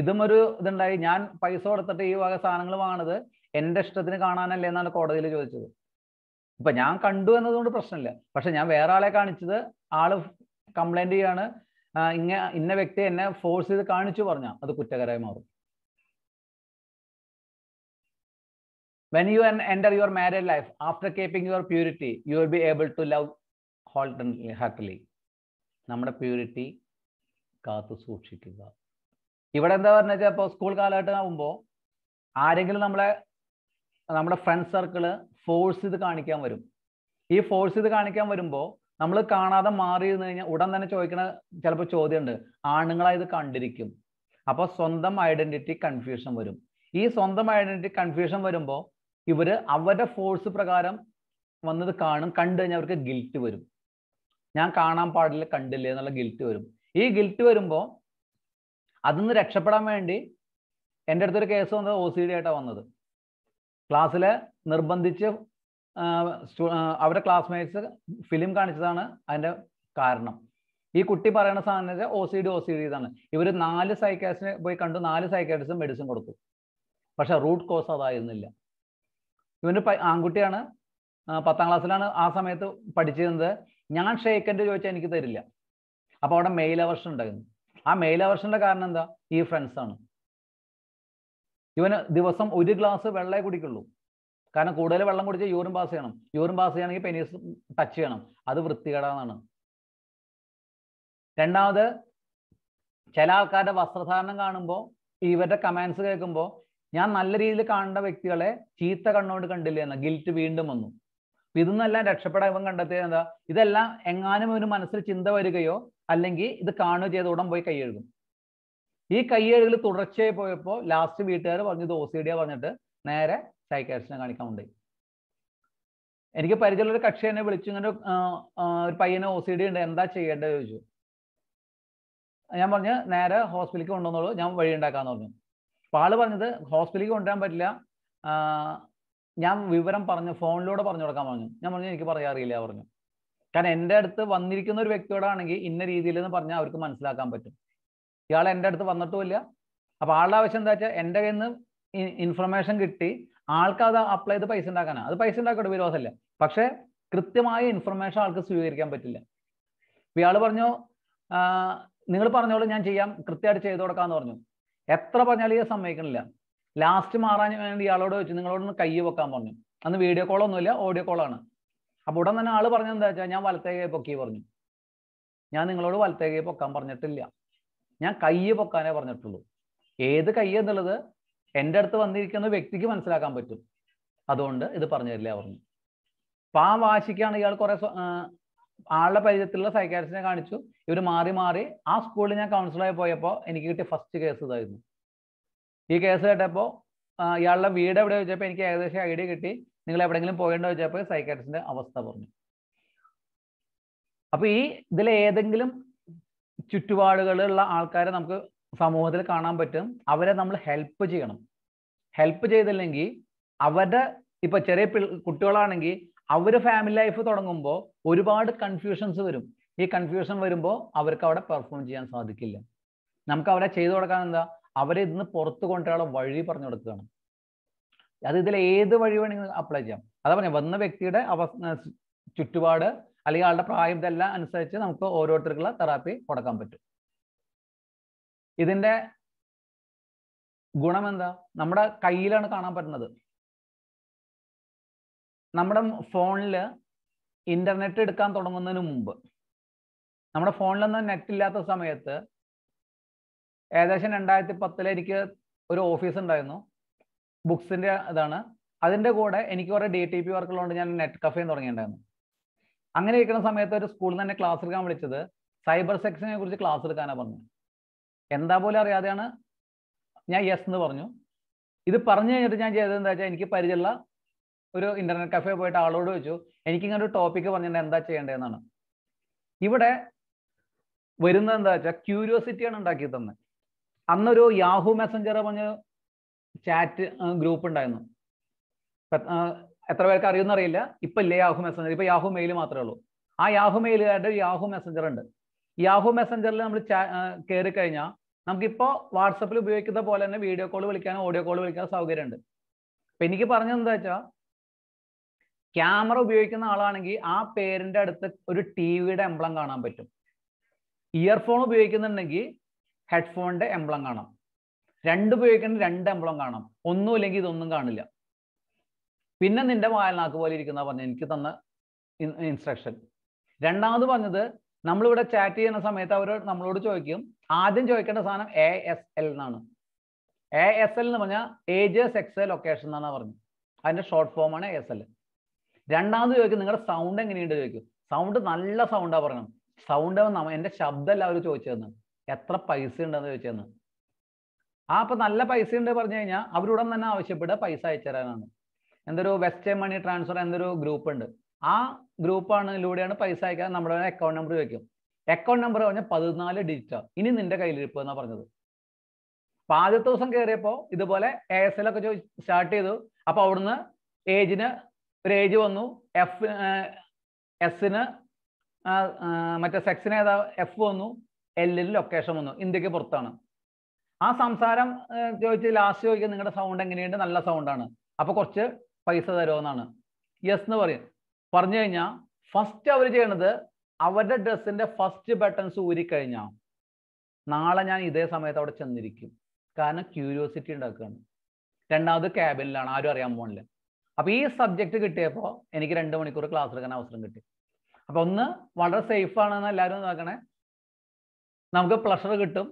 ഇതും ഒരു ഇതുണ്ടായി ഞാൻ പൈസ കൊടുത്തിട്ട് ഈ വക സാധനങ്ങൾ വാങ്ങണത് എന്റെ ഇഷ്ടത്തിന് കാണാനല്ലേ എന്നാണ് കോടതിയിൽ ചോദിച്ചത് ഇപ്പൊ ഞാൻ കണ്ടു എന്നതുകൊണ്ട് പ്രശ്നമില്ല പക്ഷെ ഞാൻ വേറെ ആളെ കാണിച്ചത് ആള് കംപ്ലൈന്റ് ചെയ്യാണ് ഇങ്ങ ഇന്ന വ്യക്തി എന്നെ ഫോഴ്സ് ചെയ്ത് കാണിച്ചു പറഞ്ഞാൽ അത് കുറ്റകരമായി മാറും when you enter your marriage life after keeping your purity you will be able to love wholeheartedly നമ്മുടെ പ്യൂരിറ്റി കാത്തു സൂക്ഷിക്കുക ഇവിടെ എന്താ പറഞ്ഞു വെച്ചാൽ ഇപ്പോൾ സ്കൂൾ കാലഘട്ടം ആകുമ്പോൾ ആരെങ്കിലും നമ്മളെ നമ്മുടെ ഫ്രണ്ട് സർക്കിള് ഫോഴ്സ് ചെയ്ത് കാണിക്കാൻ വരും ഈ ഫോഴ്സ് ചെയ്ത് കാണിക്കാൻ വരുമ്പോൾ നമ്മൾ കാണാതെ മാറി ഇരുന്ന് കഴിഞ്ഞാൽ ഉടൻ തന്നെ ചോദിക്കുന്ന ചിലപ്പോൾ ചോദ്യമുണ്ട് ആണുങ്ങളായത് കണ്ടിരിക്കും അപ്പോൾ സ്വന്തം ഐഡന്റിറ്റി കൺഫ്യൂഷൻ വരും ഈ സ്വന്തം ഐഡന്റിറ്റി കൺഫ്യൂഷൻ വരുമ്പോൾ ഇവര് അവരുടെ ഫോഴ്സ് പ്രകാരം വന്നത് കാണും കണ്ടു കഴിഞ്ഞാൽ അവർക്ക് ഗിൽറ്റ് വരും ഞാൻ കാണാൻ പാടില്ല കണ്ടില്ല എന്നുള്ള ഗിൽറ്റ് വരും ഈ ഗിൽറ്റ് വരുമ്പോൾ നിന്ന് രക്ഷപ്പെടാൻ വേണ്ടി എൻ്റെ അടുത്തൊരു കേസ് വന്നത് ഒ സി ഡി ആയിട്ടാണ് വന്നത് ക്ലാസ്സിലെ നിർബന്ധിച്ച് അവരുടെ ക്ലാസ്മേറ്റ്സ് ഫിലിം കാണിച്ചതാണ് അതിൻ്റെ കാരണം ഈ കുട്ടി പറയുന്ന സാധനം O C D O C D ഇതാണ് ഇവർ നാല് സൈക്കാസിന് പോയി കണ്ടു നാല് സൈക്കാറ്റിസും മെഡിസിൻ കൊടുത്തു പക്ഷെ റൂട്ട് കോസ് അതായിരുന്നില്ല ഇവൻ്റെ ആൺകുട്ടിയാണ് പത്താം ക്ലാസ്സിലാണ് ആ സമയത്ത് പഠിച്ചിരുന്നത് ഞാൻ ഷേക്കൻ്റെ ചോദിച്ചാൽ എനിക്ക് തരില്ല അപ്പോൾ അവിടെ മെയിൽ അവർഷൻ ഉണ്ടായിരുന്നു ആ മെയിൽ അവർഷൻ്റെ കാരണം എന്താ ഈ ഫ്രണ്ട്സാണ് ഇവന് ദിവസം ഒരു ഗ്ലാസ് വെള്ളമേ കുടിക്കുള്ളൂ കാരണം കൂടുതൽ വെള്ളം കുടിച്ച് യൂറിൻ പാസ് ചെയ്യണം യൂറിൻ പാസ് ചെയ്യണമെങ്കിൽ പെനീസ് ടച്ച് ചെയ്യണം അത് വൃത്തികേടാന്നാണ് രണ്ടാമത് ചില ആൾക്കാരുടെ വസ്ത്രധാരണം കാണുമ്പോൾ ഇവരുടെ കമാൻഡ്സ് കേൾക്കുമ്പോൾ ഞാൻ നല്ല രീതിയിൽ കാണേണ്ട വ്യക്തികളെ ചീത്ത കണ്ണുകൊണ്ട് കണ്ടില്ല എന്ന ഗിൽറ്റ് വീണ്ടും വന്നു ഇതൊന്നെല്ലാം രക്ഷപ്പെടാൻ ഇവൻ കണ്ടെത്തിയത് എന്താ ഇതെല്ലാം എങ്ങാനും ഇവന് മനസ്സിൽ ചിന്ത വരികയോ അല്ലെങ്കിൽ ഇത് കാണുകയോ ചെയ്ത ഉടൻ പോയി കൈയെഴുതും ഈ കൈയെഴുകൽ തുടർച്ചയായി പോയപ്പോൾ ലാസ്റ്റ് വീട്ടുകാർ പറഞ്ഞു ഇത് ഒ സി ഡിയാ പറഞ്ഞിട്ട് നേരെ സൈക്കാട്രിസ്റ്റിനെ കാണിക്കാൻ ഉണ്ട് എനിക്ക് പരിചയമുള്ള ഒരു കക്ഷി എന്നെ വിളിച്ചു ഇങ്ങനെ ഒരു പയ്യനെ ഒ സി ഡി ഉണ്ട് എന്താ ചെയ്യേണ്ടത് ചോദിച്ചു ഞാൻ പറഞ്ഞു നേരെ ഹോസ്പിറ്റലിൽ കൊണ്ടുവന്നോളൂ ഞാൻ വഴി ഉണ്ടാക്കാന്ന് പറഞ്ഞു അപ്പൊ ആള് പറഞ്ഞത് ഹോസ്പിറ്റലിൽ കൊണ്ടുവരാൻ പറ്റില്ല ഞാൻ വിവരം പറഞ്ഞു ഫോണിലൂടെ പറഞ്ഞു കൊടുക്കാൻ പറഞ്ഞു ഞാൻ പറഞ്ഞു എനിക്ക് പറയാൻ അറിയില്ല പറഞ്ഞു കാരണം എൻ്റെ അടുത്ത് വന്നിരിക്കുന്ന ഒരു വ്യക്തിയോടാണെങ്കിൽ ഇന്ന രീതിയിൽ എന്ന് പറഞ്ഞാൽ അവർക്ക് മനസ്സിലാക്കാൻ പറ്റും ഇയാൾ എൻ്റെ അടുത്ത് വന്നിട്ടുമില്ല അപ്പൊ ആളുടെ ആവശ്യം എന്താ വെച്ചാൽ എൻ്റെ കയ്യിൽ നിന്ന് ഇൻഫർമേഷൻ കിട്ടി ആൾക്ക് അത് അപ്ലൈ ചെയ്ത് പൈസ ഉണ്ടാക്കാനാണ് അത് പൈസ ഉണ്ടാക്കട്ടെ വിരോധമല്ല പക്ഷെ കൃത്യമായ ഇൻഫർമേഷൻ ആൾക്ക് സ്വീകരിക്കാൻ പറ്റില്ല ഇയാൾ പറഞ്ഞു നിങ്ങൾ പറഞ്ഞോളൂ ഞാൻ ചെയ്യാം കൃത്യമായിട്ട് ചെയ്തു കൊടുക്കാന്ന് പറഞ്ഞു എത്ര പറഞ്ഞാലും ഇത് സമ്മതിക്കണില്ല ലാസ്റ്റ് മാറാൻ വേണ്ടി ഇയാളോട് നിങ്ങളോട് ഒന്ന് കൈ വെക്കാൻ പറഞ്ഞു അന്ന് വീഡിയോ കോൾ ഒന്നുമില്ല ഓഡിയോ കോളാണ് അപ്പോൾ ഉടൻ തന്നെ ആള് പറഞ്ഞത് എന്താ വെച്ചാൽ ഞാൻ വലത്തേ കൈ പൊക്കി പറഞ്ഞു ഞാൻ നിങ്ങളോട് വലത്തേ കൈ പൊക്കാൻ പറഞ്ഞിട്ടില്ല ഞാൻ കയ്യ് പൊക്കാനേ പറഞ്ഞിട്ടുള്ളൂ ഏത് കൈ എന്നുള്ളത് എൻ്റെ അടുത്ത് വന്നിരിക്കുന്ന വ്യക്തിക്ക് മനസ്സിലാക്കാൻ പറ്റും അതുകൊണ്ട് ഇത് പറഞ്ഞു തരില്ല പറഞ്ഞു അപ്പൊ ആ വാശിക്കാണ് ഇയാൾ കുറെ ആളുടെ പരിചയത്തിലുള്ള സൈക്കാട്രിസ്റ്റിനെ കാണിച്ചു ഇവർ മാറി മാറി ആ സ്കൂളിൽ ഞാൻ കൗൺസിലായി പോയപ്പോൾ എനിക്ക് കിട്ടിയ ഫസ്റ്റ് കേസ് ഇതായിരുന്നു ഈ കേസ് കേട്ടപ്പോ ഇയാളുടെ വീട് എവിടെ വെച്ചപ്പോ എനിക്ക് ഏകദേശം ഐഡിയ കിട്ടി നിങ്ങൾ എവിടെയെങ്കിലും പോയിണ്ടോ വെച്ചപ്പോ സൈക്കാട്രിസ്റ്റിന്റെ അവസ്ഥ പറഞ്ഞു അപ്പൊ ഈ ഇതിലേതെങ്കിലും ഏതെങ്കിലും ചുറ്റുപാടുകളുള്ള ആൾക്കാരെ നമുക്ക് സമൂഹത്തിൽ കാണാൻ പറ്റും അവരെ നമ്മൾ ഹെൽപ്പ് ചെയ്യണം ഹെൽപ്പ് ചെയ്തില്ലെങ്കിൽ അവരുടെ ഇപ്പൊ ചെറിയ കുട്ടികളാണെങ്കിൽ അവര് ഫാമിലി ലൈഫ് തുടങ്ങുമ്പോൾ ഒരുപാട് കൺഫ്യൂഷൻസ് വരും ഈ കൺഫ്യൂഷൻ വരുമ്പോൾ അവർക്ക് അവിടെ പെർഫോം ചെയ്യാൻ സാധിക്കില്ല നമുക്ക് അവരെ ചെയ്തു കൊടുക്കാൻ എന്താ അവരെ ഇതിന്ന് പുറത്തു കൊണ്ടുള്ള വഴി പറഞ്ഞു കൊടുക്കുകയാണ് അത് ഇതിൽ ഏത് വഴി വേണമെങ്കിലും അപ്ലൈ ചെയ്യാം അതാ പറഞ്ഞു വന്ന വ്യക്തിയുടെ അവ ചുറ്റുപാട് അല്ലെങ്കിൽ ആളുടെ പ്രായം ഇതെല്ലാം അനുസരിച്ച് നമുക്ക് ഓരോരുത്തർക്കുള്ള തെറാപ്പി കൊടുക്കാൻ പറ്റും ഇതിന്റെ ഗുണമെന്താ നമ്മുടെ കയ്യിലാണ് കാണാൻ പറ്റുന്നത് നമ്മുടെ ഫോണിൽ ഇന്റർനെറ്റ് എടുക്കാൻ തുടങ്ങുന്നതിന് മുമ്പ് നമ്മുടെ ഫോണിലൊന്നും നെറ്റ് ഇല്ലാത്ത സമയത്ത് ഏകദേശം രണ്ടായിരത്തി പത്തില് എനിക്ക് ഒരു ഓഫീസ് ഉണ്ടായിരുന്നു ബുക്സിന്റെ ഇതാണ് അതിന്റെ കൂടെ എനിക്ക് കുറെ ഡി ടി പി വർക്കുള്ളതുകൊണ്ട് ഞാൻ നെറ്റ് കഫേ തുടങ്ങിയിട്ടുണ്ടായിരുന്നു അങ്ങനെ ഇരിക്കുന്ന സമയത്ത് ഒരു സ്കൂളിൽ തന്നെ ക്ലാസ് എടുക്കാൻ വിളിച്ചത് സൈബർ സെക്ഷനെ കുറിച്ച് ക്ലാസ് എടുക്കാനാണ് പറഞ്ഞത് എന്താ പോലും അറിയാതെയാണ് ഞാൻ യെസ് എന്ന് പറഞ്ഞു ഇത് പറഞ്ഞു കഴിഞ്ഞിട്ട് ഞാൻ ചെയ്തത് എന്താ വെച്ചാൽ എനിക്ക് പരിചയമുള്ള ഒരു ഇന്റർനെറ്റ് കഫേ പോയിട്ട് ആളോട് വെച്ചു എനിക്ക് ഇങ്ങനെ ഒരു ടോപ്പിക്ക് പറഞ്ഞിട്ടുണ്ട് എന്താ ചെയ്യേണ്ടതെന്നാണ് ഇവിടെ വരുന്നത് എന്താ വെച്ചാൽ ക്യൂരിയോസിറ്റിയാണ് ഉണ്ടാക്കി തന്നെ അന്നൊരു യാഹു മെസ്സഞ്ചർ പറഞ്ഞ ചാറ്റ് ഗ്രൂപ്പ് ഉണ്ടായിരുന്നു എത്ര പേർക്ക് അറിയുമെന്ന് അറിയില്ല ഇപ്പൊ ഇല്ലേ യാഹു മെസ്സഞ്ചർ ഇപ്പൊ യാഹു മെയിൽ മാത്രമേ ഉള്ളൂ ആ യാഹു മെയിലുകാരുടെ യാഹു മെസ്സഞ്ചർ ഉണ്ട് യാഹു മെസ്സഞ്ചറിൽ നമ്മൾ കയറി കഴിഞ്ഞാൽ നമുക്കിപ്പോൾ വാട്സപ്പിൽ ഉപയോഗിക്കുന്ന പോലെ തന്നെ വീഡിയോ കോൾ വിളിക്കാൻ ഓഡിയോ കോൾ വിളിക്കാൻ സൗകര്യമുണ്ട് അപ്പം എനിക്ക് പറഞ്ഞത് എന്താ വെച്ചാൽ ക്യാമറ ഉപയോഗിക്കുന്ന ആളാണെങ്കിൽ ആ പേരിൻ്റെ അടുത്ത് ഒരു ടി വിയുടെ എംബ്ലം കാണാൻ പറ്റും ഇയർഫോൺ ഉപയോഗിക്കുന്നുണ്ടെങ്കിൽ ഹെഡ്ഫോണിൻ്റെ എംബ്ലം കാണാം രണ്ട് ഉപയോഗിക്കുന്ന രണ്ട് എംബ്ലം കാണാം ഇല്ലെങ്കിൽ ഇതൊന്നും കാണില്ല പിന്നെ നിന്റെ വായനാക്ക് പോലെ ഇരിക്കുന്ന പറഞ്ഞ എനിക്ക് തന്ന ഇൻസ്ട്രക്ഷൻ രണ്ടാമത് പറഞ്ഞത് നമ്മളിവിടെ ചാറ്റ് ചെയ്യുന്ന സമയത്ത് അവർ നമ്മളോട് ചോദിക്കും ആദ്യം ചോദിക്കേണ്ട സാധനം എ എസ് എൽ എന്നാണ് എ എസ് എൽ എന്ന് പറഞ്ഞാൽ ഏജ് സെക്സ് ലൊക്കേഷൻ എന്നാണ് പറഞ്ഞത് അതിന്റെ ഷോർട്ട് ഫോം ആണ് എസ് എൽ രണ്ടാമത് ചോദിക്കും നിങ്ങളുടെ സൗണ്ട് എങ്ങനെയുണ്ട് ചോദിക്കും സൗണ്ട് നല്ല സൗണ്ടാ പറയണം സൗണ്ട് എൻ്റെ ശബ്ദമല്ല അവർ ചോദിച്ചതെന്ന് എത്ര പൈസ ഉണ്ടെന്ന് ചോദിച്ചതെന്ന് ആ അപ്പൊ നല്ല പൈസ ഉണ്ട് പറഞ്ഞു കഴിഞ്ഞാൽ അവരുടെ തന്നെ ആവശ്യപ്പെട്ട പൈസ അയച്ചു തരാനാണ് എന്തൊരു വെസ്റ്റേൺ മണി ട്രാൻസ്ഫർ എന്നൊരു ഗ്രൂപ്പ് ഉണ്ട് ആ ഗ്രൂപ്പാണിലൂടെയാണ് പൈസ അയക്കാൻ നമ്മുടെ അക്കൗണ്ട് നമ്പർ ചോദിക്കും അക്കൗണ്ട് നമ്പർ പറഞ്ഞാൽ പതിനാല് ഡിജിറ്റ് ഇനി നിന്റെ കയ്യിലിരിപ്പ് എന്നാ പറഞ്ഞത് അപ്പൊ ആദ്യത്തെ ദിവസം കയറിയപ്പോ ഇതുപോലെ എ എസ് എൽ ഒക്കെ സ്റ്റാർട്ട് ചെയ്തു അപ്പൊ അവിടുന്ന് ഏജിന് ഒരു ഏജ് വന്നു എഫ് എസിന് മറ്റേ സെക്സിന് ഏതാ എഫ് വന്നു എല്ലിന് ലൊക്കേഷൻ വന്നു ഇന്ത്യക്ക് പുറത്താണ് ആ സംസാരം ചോദിച്ച് ലാസ്റ്റ് ചോദിക്കാൻ നിങ്ങളുടെ സൗണ്ട് എങ്ങനെയുണ്ട് നല്ല സൗണ്ടാണ് അപ്പൊ കുറച്ച് പൈസ തരുമെന്നാണ് യെസ് എന്ന് പറയും പറഞ്ഞു കഴിഞ്ഞാൽ ഫസ്റ്റ് അവർ ചെയ്യണത് അവരുടെ ഡ്രസ്സിന്റെ ഫസ്റ്റ് ബട്ടൺസ് ഊരിക്കഴിഞ്ഞാൽ നാളെ ഞാൻ ഇതേ സമയത്ത് അവിടെ ചെന്നിരിക്കും കാരണം ക്യൂരിയോസിറ്റി ഉണ്ടാക്കുകയാണ് രണ്ടാമത് ക്യാബിനിലാണ് ആരും അറിയാൻ പോകണില്ല അപ്പൊ ഈ സബ്ജക്ട് കിട്ടിയപ്പോൾ എനിക്ക് രണ്ട് മണിക്കൂർ ക്ലാസ് എടുക്കാൻ അവസരം കിട്ടി അപ്പൊ ഒന്ന് വളരെ സേഫ് ആണെന്ന് എല്ലാവരും നോക്കണേ നമുക്ക് പ്ലഷർ കിട്ടും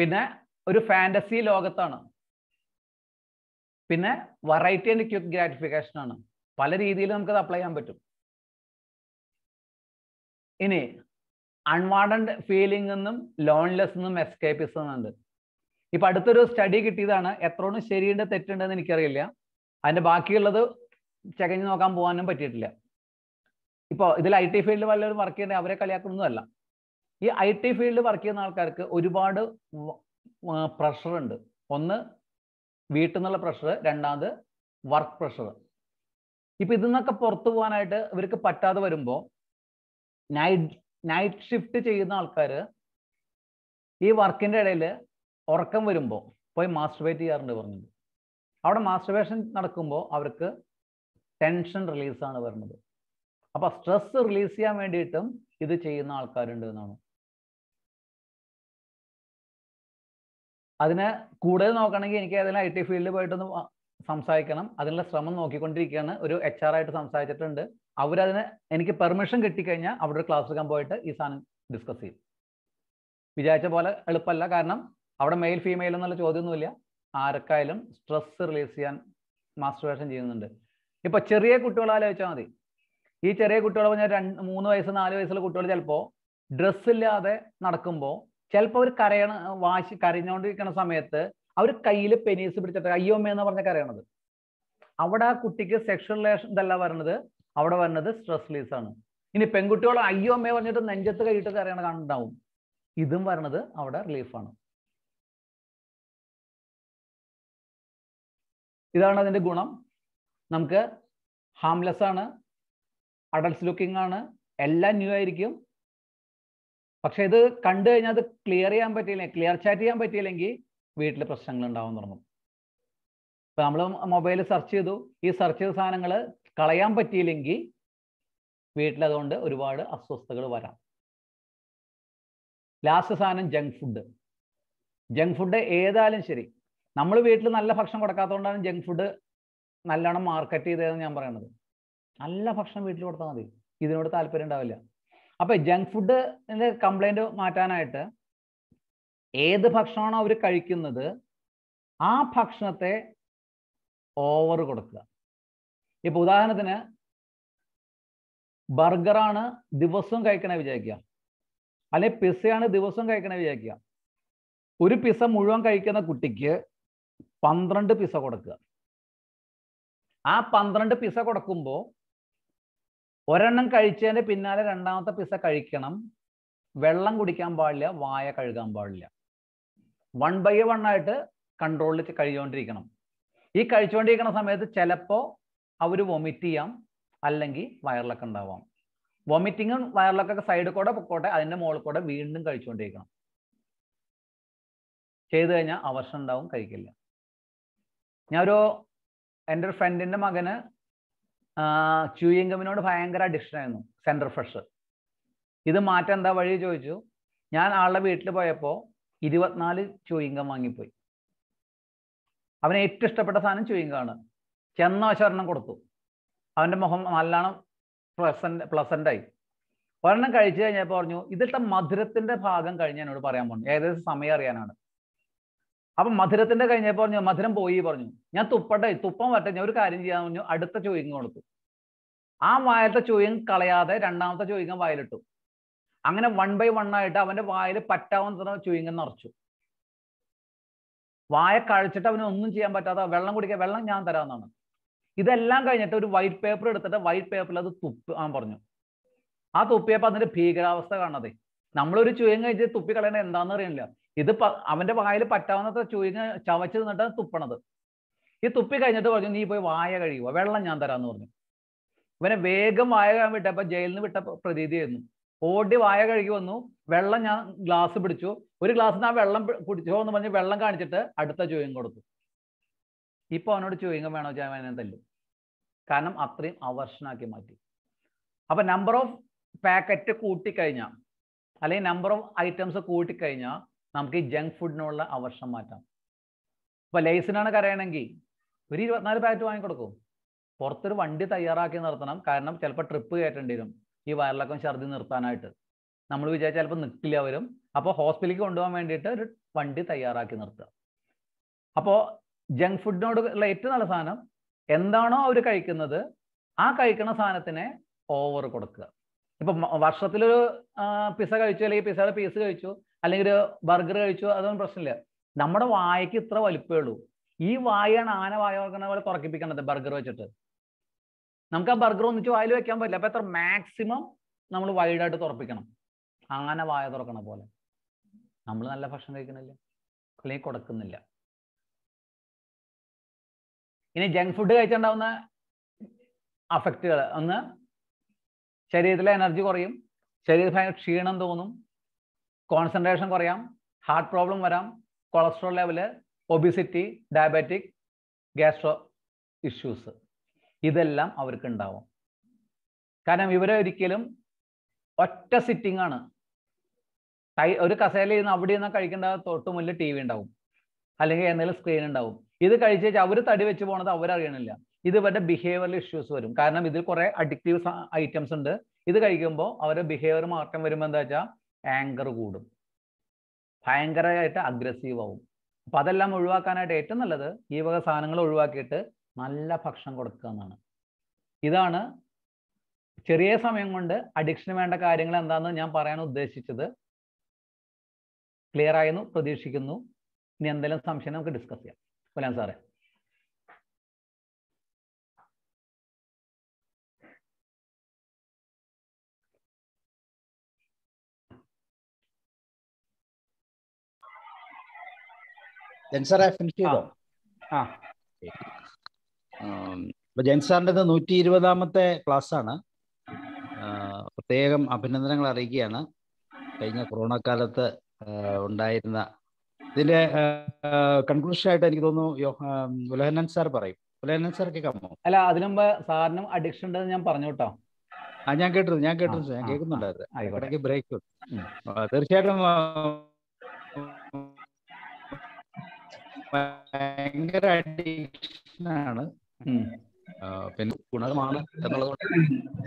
പിന്നെ ഒരു ഫാൻറ്റസി ലോകത്താണ് പിന്നെ വെറൈറ്റി ആൻഡ് ക്യൂക്ക് ഗ്രാറ്റിഫിക്കേഷൻ ആണ് പല രീതിയിൽ നമുക്കത് അപ്ലൈ ചെയ്യാൻ പറ്റും ഇനി അൺവാണ്ടഡ് ഫീലിംഗ് എന്നും ലോൺലെസ് എന്നും എസ്കേപ്പിസം എന്നുണ്ട് ഇപ്പൊ അടുത്തൊരു സ്റ്റഡി കിട്ടിയതാണ് എത്രോണം ശരിയുണ്ട് തെറ്റുണ്ടെന്ന് എനിക്കറിയില്ല അതിന്റെ ബാക്കിയുള്ളത് ചകഞ്ഞു നോക്കാൻ പോകാനും പറ്റിയിട്ടില്ല ഇപ്പോൾ ഇതിൽ ഐ ടി ഫീൽഡിൽ വല്ലവരും വർക്ക് ചെയ്യുന്ന അവരെ കളിയാക്കുന്നതല്ല ഈ ഐ ടി ഫീൽഡിൽ വർക്ക് ചെയ്യുന്ന ആൾക്കാർക്ക് ഒരുപാട് പ്രഷറുണ്ട് ഒന്ന് വീട്ടിൽ നിന്നുള്ള പ്രഷർ രണ്ടാമത് വർക്ക് പ്രഷർ ഇപ്പൊ ഇതിൽ നിന്നൊക്കെ പുറത്തു പോകാനായിട്ട് ഇവർക്ക് പറ്റാതെ വരുമ്പോൾ നൈറ്റ് നൈറ്റ് ഷിഫ്റ്റ് ചെയ്യുന്ന ആൾക്കാർ ഈ വർക്കിന്റെ ഇടയിൽ ഉറക്കം വരുമ്പോൾ പോയി മാസ്റ്റർബേറ്റ് ചെയ്യാറുണ്ട് പറഞ്ഞത് അവിടെ മാസ്റ്റർബേഷൻ നടക്കുമ്പോൾ അവർക്ക് ടെൻഷൻ റിലീസാണ് വരുന്നത് അപ്പൊ സ്ട്രെസ് റിലീസ് ചെയ്യാൻ വേണ്ടിയിട്ടും ഇത് ചെയ്യുന്ന ആൾക്കാരുണ്ട് എന്നാണ് അതിനെ കൂടുതൽ നോക്കണമെങ്കിൽ എനിക്ക് ഏതെങ്കിലും ഐ ടി ഫീൽഡിൽ പോയിട്ടൊന്ന് സംസാരിക്കണം അതിനുള്ള ശ്രമം നോക്കിക്കൊണ്ടിരിക്കുകയാണ് ഒരു എച്ച് ആർ ആയിട്ട് സംസാരിച്ചിട്ടുണ്ട് അവരതിന് എനിക്ക് പെർമിഷൻ കിട്ടിക്കഴിഞ്ഞാൽ അവിടെ ഒരു ക്ലാസ് എടുക്കാൻ പോയിട്ട് ഈ സാധനം ഡിസ്കസ് ചെയ്യും വിചാരിച്ച പോലെ എളുപ്പമല്ല കാരണം അവിടെ മെയിൽ ഫീമെയിൽ എന്നുള്ള ചോദ്യമൊന്നുമില്ല ആർക്കായാലും സ്ട്രെസ് റിലീസ് ചെയ്യാൻ മാസ്റ്റർവേഷൻ ചെയ്യുന്നുണ്ട് ഇപ്പൊ ചെറിയ കുട്ടികളാലോചിച്ചാൽ മതി ഈ ചെറിയ കുട്ടികളെ പറഞ്ഞാൽ രണ്ട് മൂന്ന് വയസ്സ് നാല് വയസ്സുള്ള കുട്ടികൾ ചിലപ്പോൾ ഡ്രസ്സില്ലാതെ നടക്കുമ്പോൾ ചിലപ്പോൾ അവർ കരയണ വാശി കരഞ്ഞുകൊണ്ടിരിക്കുന്ന സമയത്ത് അവർ കയ്യിൽ പെനീസ് പിടിച്ചിട്ട് അയ്യോമ്മ എന്ന് പറഞ്ഞൊക്കെ അറിയണത് അവിടെ ആ കുട്ടിക്ക് സെക്ഷൽ റിലേഷൻ ഇതല്ല വരണത് അവിടെ വരണത് സ്ട്രെസ് റിലീസ് ആണ് ഇനി പെൺകുട്ടികൾ അയ്യോ അമ്മയെ പറഞ്ഞിട്ട് നെഞ്ചത്ത് കൈയിട്ട് കരയണ കാണുണ്ടാവും ഇതും വരണത് അവിടെ റിലീഫാണ് ഇതാണ് അതിന്റെ ഗുണം നമുക്ക് ഹാംലെസ് ആണ് അഡൽസ് ലുക്കിംഗ് ആണ് എല്ലാം ന്യൂ ആയിരിക്കും പക്ഷെ ഇത് കണ്ടു കഴിഞ്ഞാൽ അത് ക്ലിയർ ചെയ്യാൻ പറ്റിയില്ലെങ്കിൽ ക്ലിയർ ചാറ്റ് ചെയ്യാൻ പറ്റിയില്ലെങ്കിൽ വീട്ടിൽ പ്രശ്നങ്ങൾ ഉണ്ടാവാൻ തുടങ്ങും ഇപ്പൊ നമ്മൾ മൊബൈലിൽ സെർച്ച് ചെയ്തു ഈ സെർച്ച് ചെയ്ത സാധനങ്ങൾ കളയാൻ പറ്റിയില്ലെങ്കിൽ വീട്ടിലതുകൊണ്ട് ഒരുപാട് അസ്വസ്ഥതകൾ വരാം ലാസ്റ്റ് സാധനം ജങ്ക് ഫുഡ് ജങ്ക് ഫുഡ് ഏതായാലും ശരി നമ്മൾ വീട്ടിൽ നല്ല ഭക്ഷണം കൊടുക്കാത്തതുകൊണ്ടാണ് ജങ്ക് ഫുഡ് നല്ലോണം മാർക്കറ്റ് ചെയ്തതെന്ന് ഞാൻ പറയുന്നത് നല്ല ഭക്ഷണം വീട്ടിൽ കൊടുത്താൽ മതി ഇതിനോട് താല്പര്യം ഉണ്ടാവില്ല അപ്പൊ ജങ്ക് ഫുഡിന്റെ കംപ്ലൈന്റ് മാറ്റാനായിട്ട് ഏത് ഭക്ഷണമാണോ അവർ കഴിക്കുന്നത് ആ ഭക്ഷണത്തെ ഓവർ കൊടുക്കുക ഇപ്പൊ ഉദാഹരണത്തിന് ബർഗറാണ് ദിവസവും കഴിക്കണ വിചാരിക്കുക അല്ലെ പിസയാണ് ദിവസവും കഴിക്കണ വിചാരിക്കുക ഒരു പിസ മുഴുവൻ കഴിക്കുന്ന കുട്ടിക്ക് പന്ത്രണ്ട് പിസ കൊടുക്കുക ആ പന്ത്രണ്ട് പിസ കൊടുക്കുമ്പോൾ ഒരെണ്ണം കഴിച്ചതിന്റെ പിന്നാലെ രണ്ടാമത്തെ പിസ കഴിക്കണം വെള്ളം കുടിക്കാൻ പാടില്ല വായ കഴുകാൻ പാടില്ല വൺ ബൈ വൺ ആയിട്ട് കൺട്രോളിൽ കഴിച്ചുകൊണ്ടിരിക്കണം ഈ കഴിച്ചുകൊണ്ടിരിക്കുന്ന സമയത്ത് ചിലപ്പോൾ അവർ വൊമിറ്റ് ചെയ്യാം അല്ലെങ്കിൽ വയറിളക്കം ഉണ്ടാവാം വൊമിറ്റിങ്ങും വയറിളക്കൊക്കെ സൈഡിൽ കൂടെ പൊക്കോട്ടെ അതിൻ്റെ മുകളിൽ കൂടെ വീണ്ടും കഴിച്ചുകൊണ്ടിരിക്കണം ചെയ്തു കഴിഞ്ഞാൽ അവർഷം ഉണ്ടാവും കഴിക്കില്ല ഞാനൊരു എൻ്റെ ഒരു ഫ്രണ്ടിൻ്റെ മകന് ചൂയിങ്കമിനോട് ഭയങ്കര അഡിക്ഷൻ ആയിരുന്നു സെൻറ്റർ ഫ്രഷ് ഇത് മാറ്റം എന്താ വഴി ചോദിച്ചു ഞാൻ ആളുടെ വീട്ടിൽ പോയപ്പോൾ ഇരുപത്തിനാല് ചൂയിങ്കം വാങ്ങിപ്പോയി അവന് ഏറ്റവും ഇഷ്ടപ്പെട്ട സാധനം ചൂയിങ്കാണ് ചെന്ന വശം കൊടുത്തു അവൻ്റെ മുഖം നല്ലോണം പ്ലസൻ്റ് പ്ലസൻ്റായി ഒരെണ്ണം കഴിച്ചു കഴിഞ്ഞപ്പോൾ പറഞ്ഞു ഇതിട്ട മധുരത്തിൻ്റെ ഭാഗം കഴിഞ്ഞ് എന്നോട് പറയാൻ പോകുന്നു ഏകദേശം സമയം അറിയാനാണ് അപ്പം മധുരത്തിൻ്റെ കഴിഞ്ഞപ്പോൾ പറഞ്ഞു മധുരം പോയി പറഞ്ഞു ഞാൻ തുപ്പട്ടെ തുപ്പം വരട്ടെ ഞാൻ ഒരു കാര്യം ചെയ്യാൻ പറഞ്ഞു അടുത്ത ചൂയിങ് കൊടുത്തു ആ വായത്തെ ചൂയിങ് കളയാതെ രണ്ടാമത്തെ ചൂയിങ് വായലിട്ടു അങ്ങനെ വൺ ബൈ വൺ ആയിട്ട് അവന്റെ വായിൽ പറ്റാവുന്ന ചുയിങ്ങം നിറച്ചു വായ കഴിച്ചിട്ട് അവന് ഒന്നും ചെയ്യാൻ പറ്റാതെ വെള്ളം കുടിക്കുക വെള്ളം ഞാൻ തരാമെന്നാണ് ഇതെല്ലാം കഴിഞ്ഞിട്ട് ഒരു വൈറ്റ് പേപ്പർ എടുത്തിട്ട് വൈറ്റ് പേപ്പറിൽ അത് തുപ്പ് ആ പറഞ്ഞു ആ തുപ്പിയപ്പോൾ അതിന്റെ ഭീകരാവസ്ഥ കാണാതെ നമ്മളൊരു ചുയങ്ങ് കഴിച്ച് തുപ്പി കളയണ എന്താണെന്ന് അറിയണില്ല ഇത് അവന്റെ വായിൽ പറ്റാവുന്നത്ര ചുയങ്ങ് ചവച്ച് നിന്നിട്ടാണ് തുപ്പണത് ഈ തുപ്പി കഴിഞ്ഞിട്ട് പറഞ്ഞു നീ പോയി വായ കഴിയുക വെള്ളം ഞാൻ തരാന്ന് പറഞ്ഞു ഇവനെ വേഗം വായ കഴിയാൻ വിട്ടപ്പോൾ ജയിലിൽ നിന്ന് വിട്ട പ്രതീതിയായിരുന്നു ഓടി വായ കഴുകി വന്നു വെള്ളം ഞാൻ ഗ്ലാസ് പിടിച്ചു ഒരു ഗ്ലാസ് ആ വെള്ളം കുടിച്ചോ എന്ന് പറഞ്ഞ് വെള്ളം കാണിച്ചിട്ട് അടുത്ത ചൂയിങ് കൊടുത്തു ഇപ്പൊ അവനോട് ചൂയിങ് വേണോ അവനെ തല്ലും കാരണം അത്രയും അവർഷനാക്കി മാറ്റി അപ്പൊ നമ്പർ ഓഫ് പാക്കറ്റ് കൂട്ടിക്കഴിഞ്ഞാൽ അല്ലെങ്കിൽ നമ്പർ ഓഫ് ഐറ്റംസ് കൂട്ടിക്കഴിഞ്ഞാൽ നമുക്ക് ഈ ജങ്ക് ഫുഡിനുള്ള അവർഷം മാറ്റാം ഇപ്പൊ ലൈസിനാണ് കരയണമെങ്കിൽ ഒരു ഇരുപത്തിനാല് പാക്കറ്റ് വാങ്ങിക്കൊടുക്കും പുറത്തൊരു വണ്ടി തയ്യാറാക്കി നിർത്തണം കാരണം ചിലപ്പോൾ ട്രിപ്പ് കയറ്റേണ്ടി വരും ഈ വയറിളക്കം ഛർദി നിർത്താനായിട്ട് നമ്മൾ വിചാരിച്ചാൽ ചിലപ്പോൾ നിൽക്കില്ല അവരും അപ്പോൾ ഹോസ്പിറ്റലിലേക്ക് കൊണ്ടുപോകാൻ വേണ്ടിയിട്ട് ഒരു വണ്ടി തയ്യാറാക്കി നിർത്തുക അപ്പോൾ ജങ്ക് ഫുഡിനോട് ഉള്ള ഏറ്റവും നല്ല സാധനം എന്താണോ അവർ കഴിക്കുന്നത് ആ കഴിക്കുന്ന സാധനത്തിനെ ഓവർ കൊടുക്കുക ഇപ്പം വർഷത്തിലൊരു പിസ കഴിച്ചു അല്ലെങ്കിൽ പിസയുടെ പീസ് കഴിച്ചു അല്ലെങ്കിൽ ഒരു ബർഗർ കഴിച്ചു അതൊന്നും പ്രശ്നമില്ല നമ്മുടെ വായയ്ക്ക് ഇത്ര വലിപ്പമേ ഉള്ളൂ ഈ വായാണ് ആന വായ പോലെ തുറക്കിപ്പിക്കണത് ബർഗർ വെച്ചിട്ട് നമുക്ക് ആ ബർഗർ ഒന്നിച്ച് വായിൽ വെക്കാൻ പറ്റില്ല അപ്പൊ എത്ര മാക്സിമം നമ്മൾ വൈഡായിട്ട് തുറപ്പിക്കണം ആന വായ തുറക്കണ പോലെ നമ്മൾ നല്ല ഭക്ഷണം കഴിക്കണില്ല അല്ലെങ്കിൽ കൊടുക്കുന്നില്ല ഇനി ജങ്ക് ഫുഡ് കഴിച്ചുണ്ടാവുന്ന അഫക്റ്റുകൾ ഒന്ന് ശരീരത്തിലെ എനർജി കുറയും ശരീരത്തിൽ ഭയങ്കര ക്ഷീണം തോന്നും കോൺസെൻട്രേഷൻ കുറയാം ഹാർട്ട് പ്രോബ്ലം വരാം cholesterol level obesity diabetic gastro issues ഇതെല്ലാം അവർക്ക് ഉണ്ടാവും കാരണം ഇവരൊരിക്കലും ഒറ്റ സിറ്റിംഗ് ആണ് ഒരു കസേല ഇരുന്ന് അവിടെ നിന്ന് കഴിക്കേണ്ട തൊട്ട് മുന്നിൽ ടി വി ഉണ്ടാവും അല്ലെങ്കിൽ എന്തെങ്കിലും സ്ക്രീൻ ഉണ്ടാവും ഇത് കഴിച്ച് അവർ തടി വെച്ച് പോണത് അവരറിയണില്ല ഇത് ഇവരുടെ ബിഹേവിയറൽ ഇഷ്യൂസ് വരും കാരണം ഇതിൽ കുറെ അഡിക്റ്റീവ് ഐറ്റംസ് ഉണ്ട് ഇത് കഴിക്കുമ്പോൾ അവരുടെ ബിഹേവിയർ മാറ്റം വരുമ്പോൾ എന്താ വെച്ചാൽ ആങ്കർ കൂടും ഭയങ്കരമായിട്ട് അഗ്രസീവ് ആവും അപ്പം അതെല്ലാം ഒഴിവാക്കാനായിട്ട് ഏറ്റവും നല്ലത് ഈ വക സാധനങ്ങൾ ഒഴിവാക്കിയിട്ട് നല്ല ഭക്ഷണം കൊടുക്കുക എന്നാണ് ഇതാണ് ചെറിയ സമയം കൊണ്ട് അഡിക്ഷന് വേണ്ട കാര്യങ്ങൾ എന്താണെന്ന് ഞാൻ പറയാൻ ഉദ്ദേശിച്ചത് ക്ലിയർ ആയെന്ന് പ്രതീക്ഷിക്കുന്നു ഇനി എന്തെങ്കിലും സംശയം നമുക്ക് ഡിസ്കസ് ചെയ്യാം കൊല്ലാൻ സാറേ സാറേ ആ അപ്പൊ ജയൻ സാറിൻ്റെ നൂറ്റി ഇരുപതാമത്തെ ക്ലാസ്സാണ് പ്രത്യേകം അഭിനന്ദനങ്ങൾ അറിയിക്കുകയാണ് കഴിഞ്ഞ കൊറോണ കാലത്ത് ഉണ്ടായിരുന്ന ഇതിന്റെ കൺക്ലൂഷൻ ആയിട്ട് എനിക്ക് തോന്നുന്നു ഉലഹനൻ സാർ പറയും ഉലഹനൻ സാർ കേൾക്കാമോ അല്ല അതിനുമ്പ് സാറിനും അഡിക്ഷൻ ഉണ്ടെന്ന് ഞാൻ പറഞ്ഞു കേട്ടോ ആ ഞാൻ കേട്ടിരുന്നു ഞാൻ കേട്ടിരുന്നു ഞാൻ കേൾക്കുന്നുണ്ടായിരുന്നു ബ്രേക്ക് തീർച്ചയായിട്ടും ഭയങ്കര അഡിക്ഷനാണ് പിന്നെ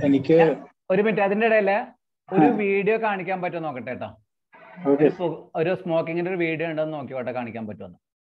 എനിക്ക് ഒരു മിനിറ്റ് അതിന്റെ ഇടയില് ഒരു വീഡിയോ കാണിക്കാൻ പറ്റുമോ നോക്കട്ടെ കേട്ടോ ഒരു സ്മോക്കിങ്ങിന്റെ ഒരു വീഡിയോ ഉണ്ടെന്ന് നോക്കിയോട്ടെ കാണിക്കാൻ പറ്റുമെന്ന്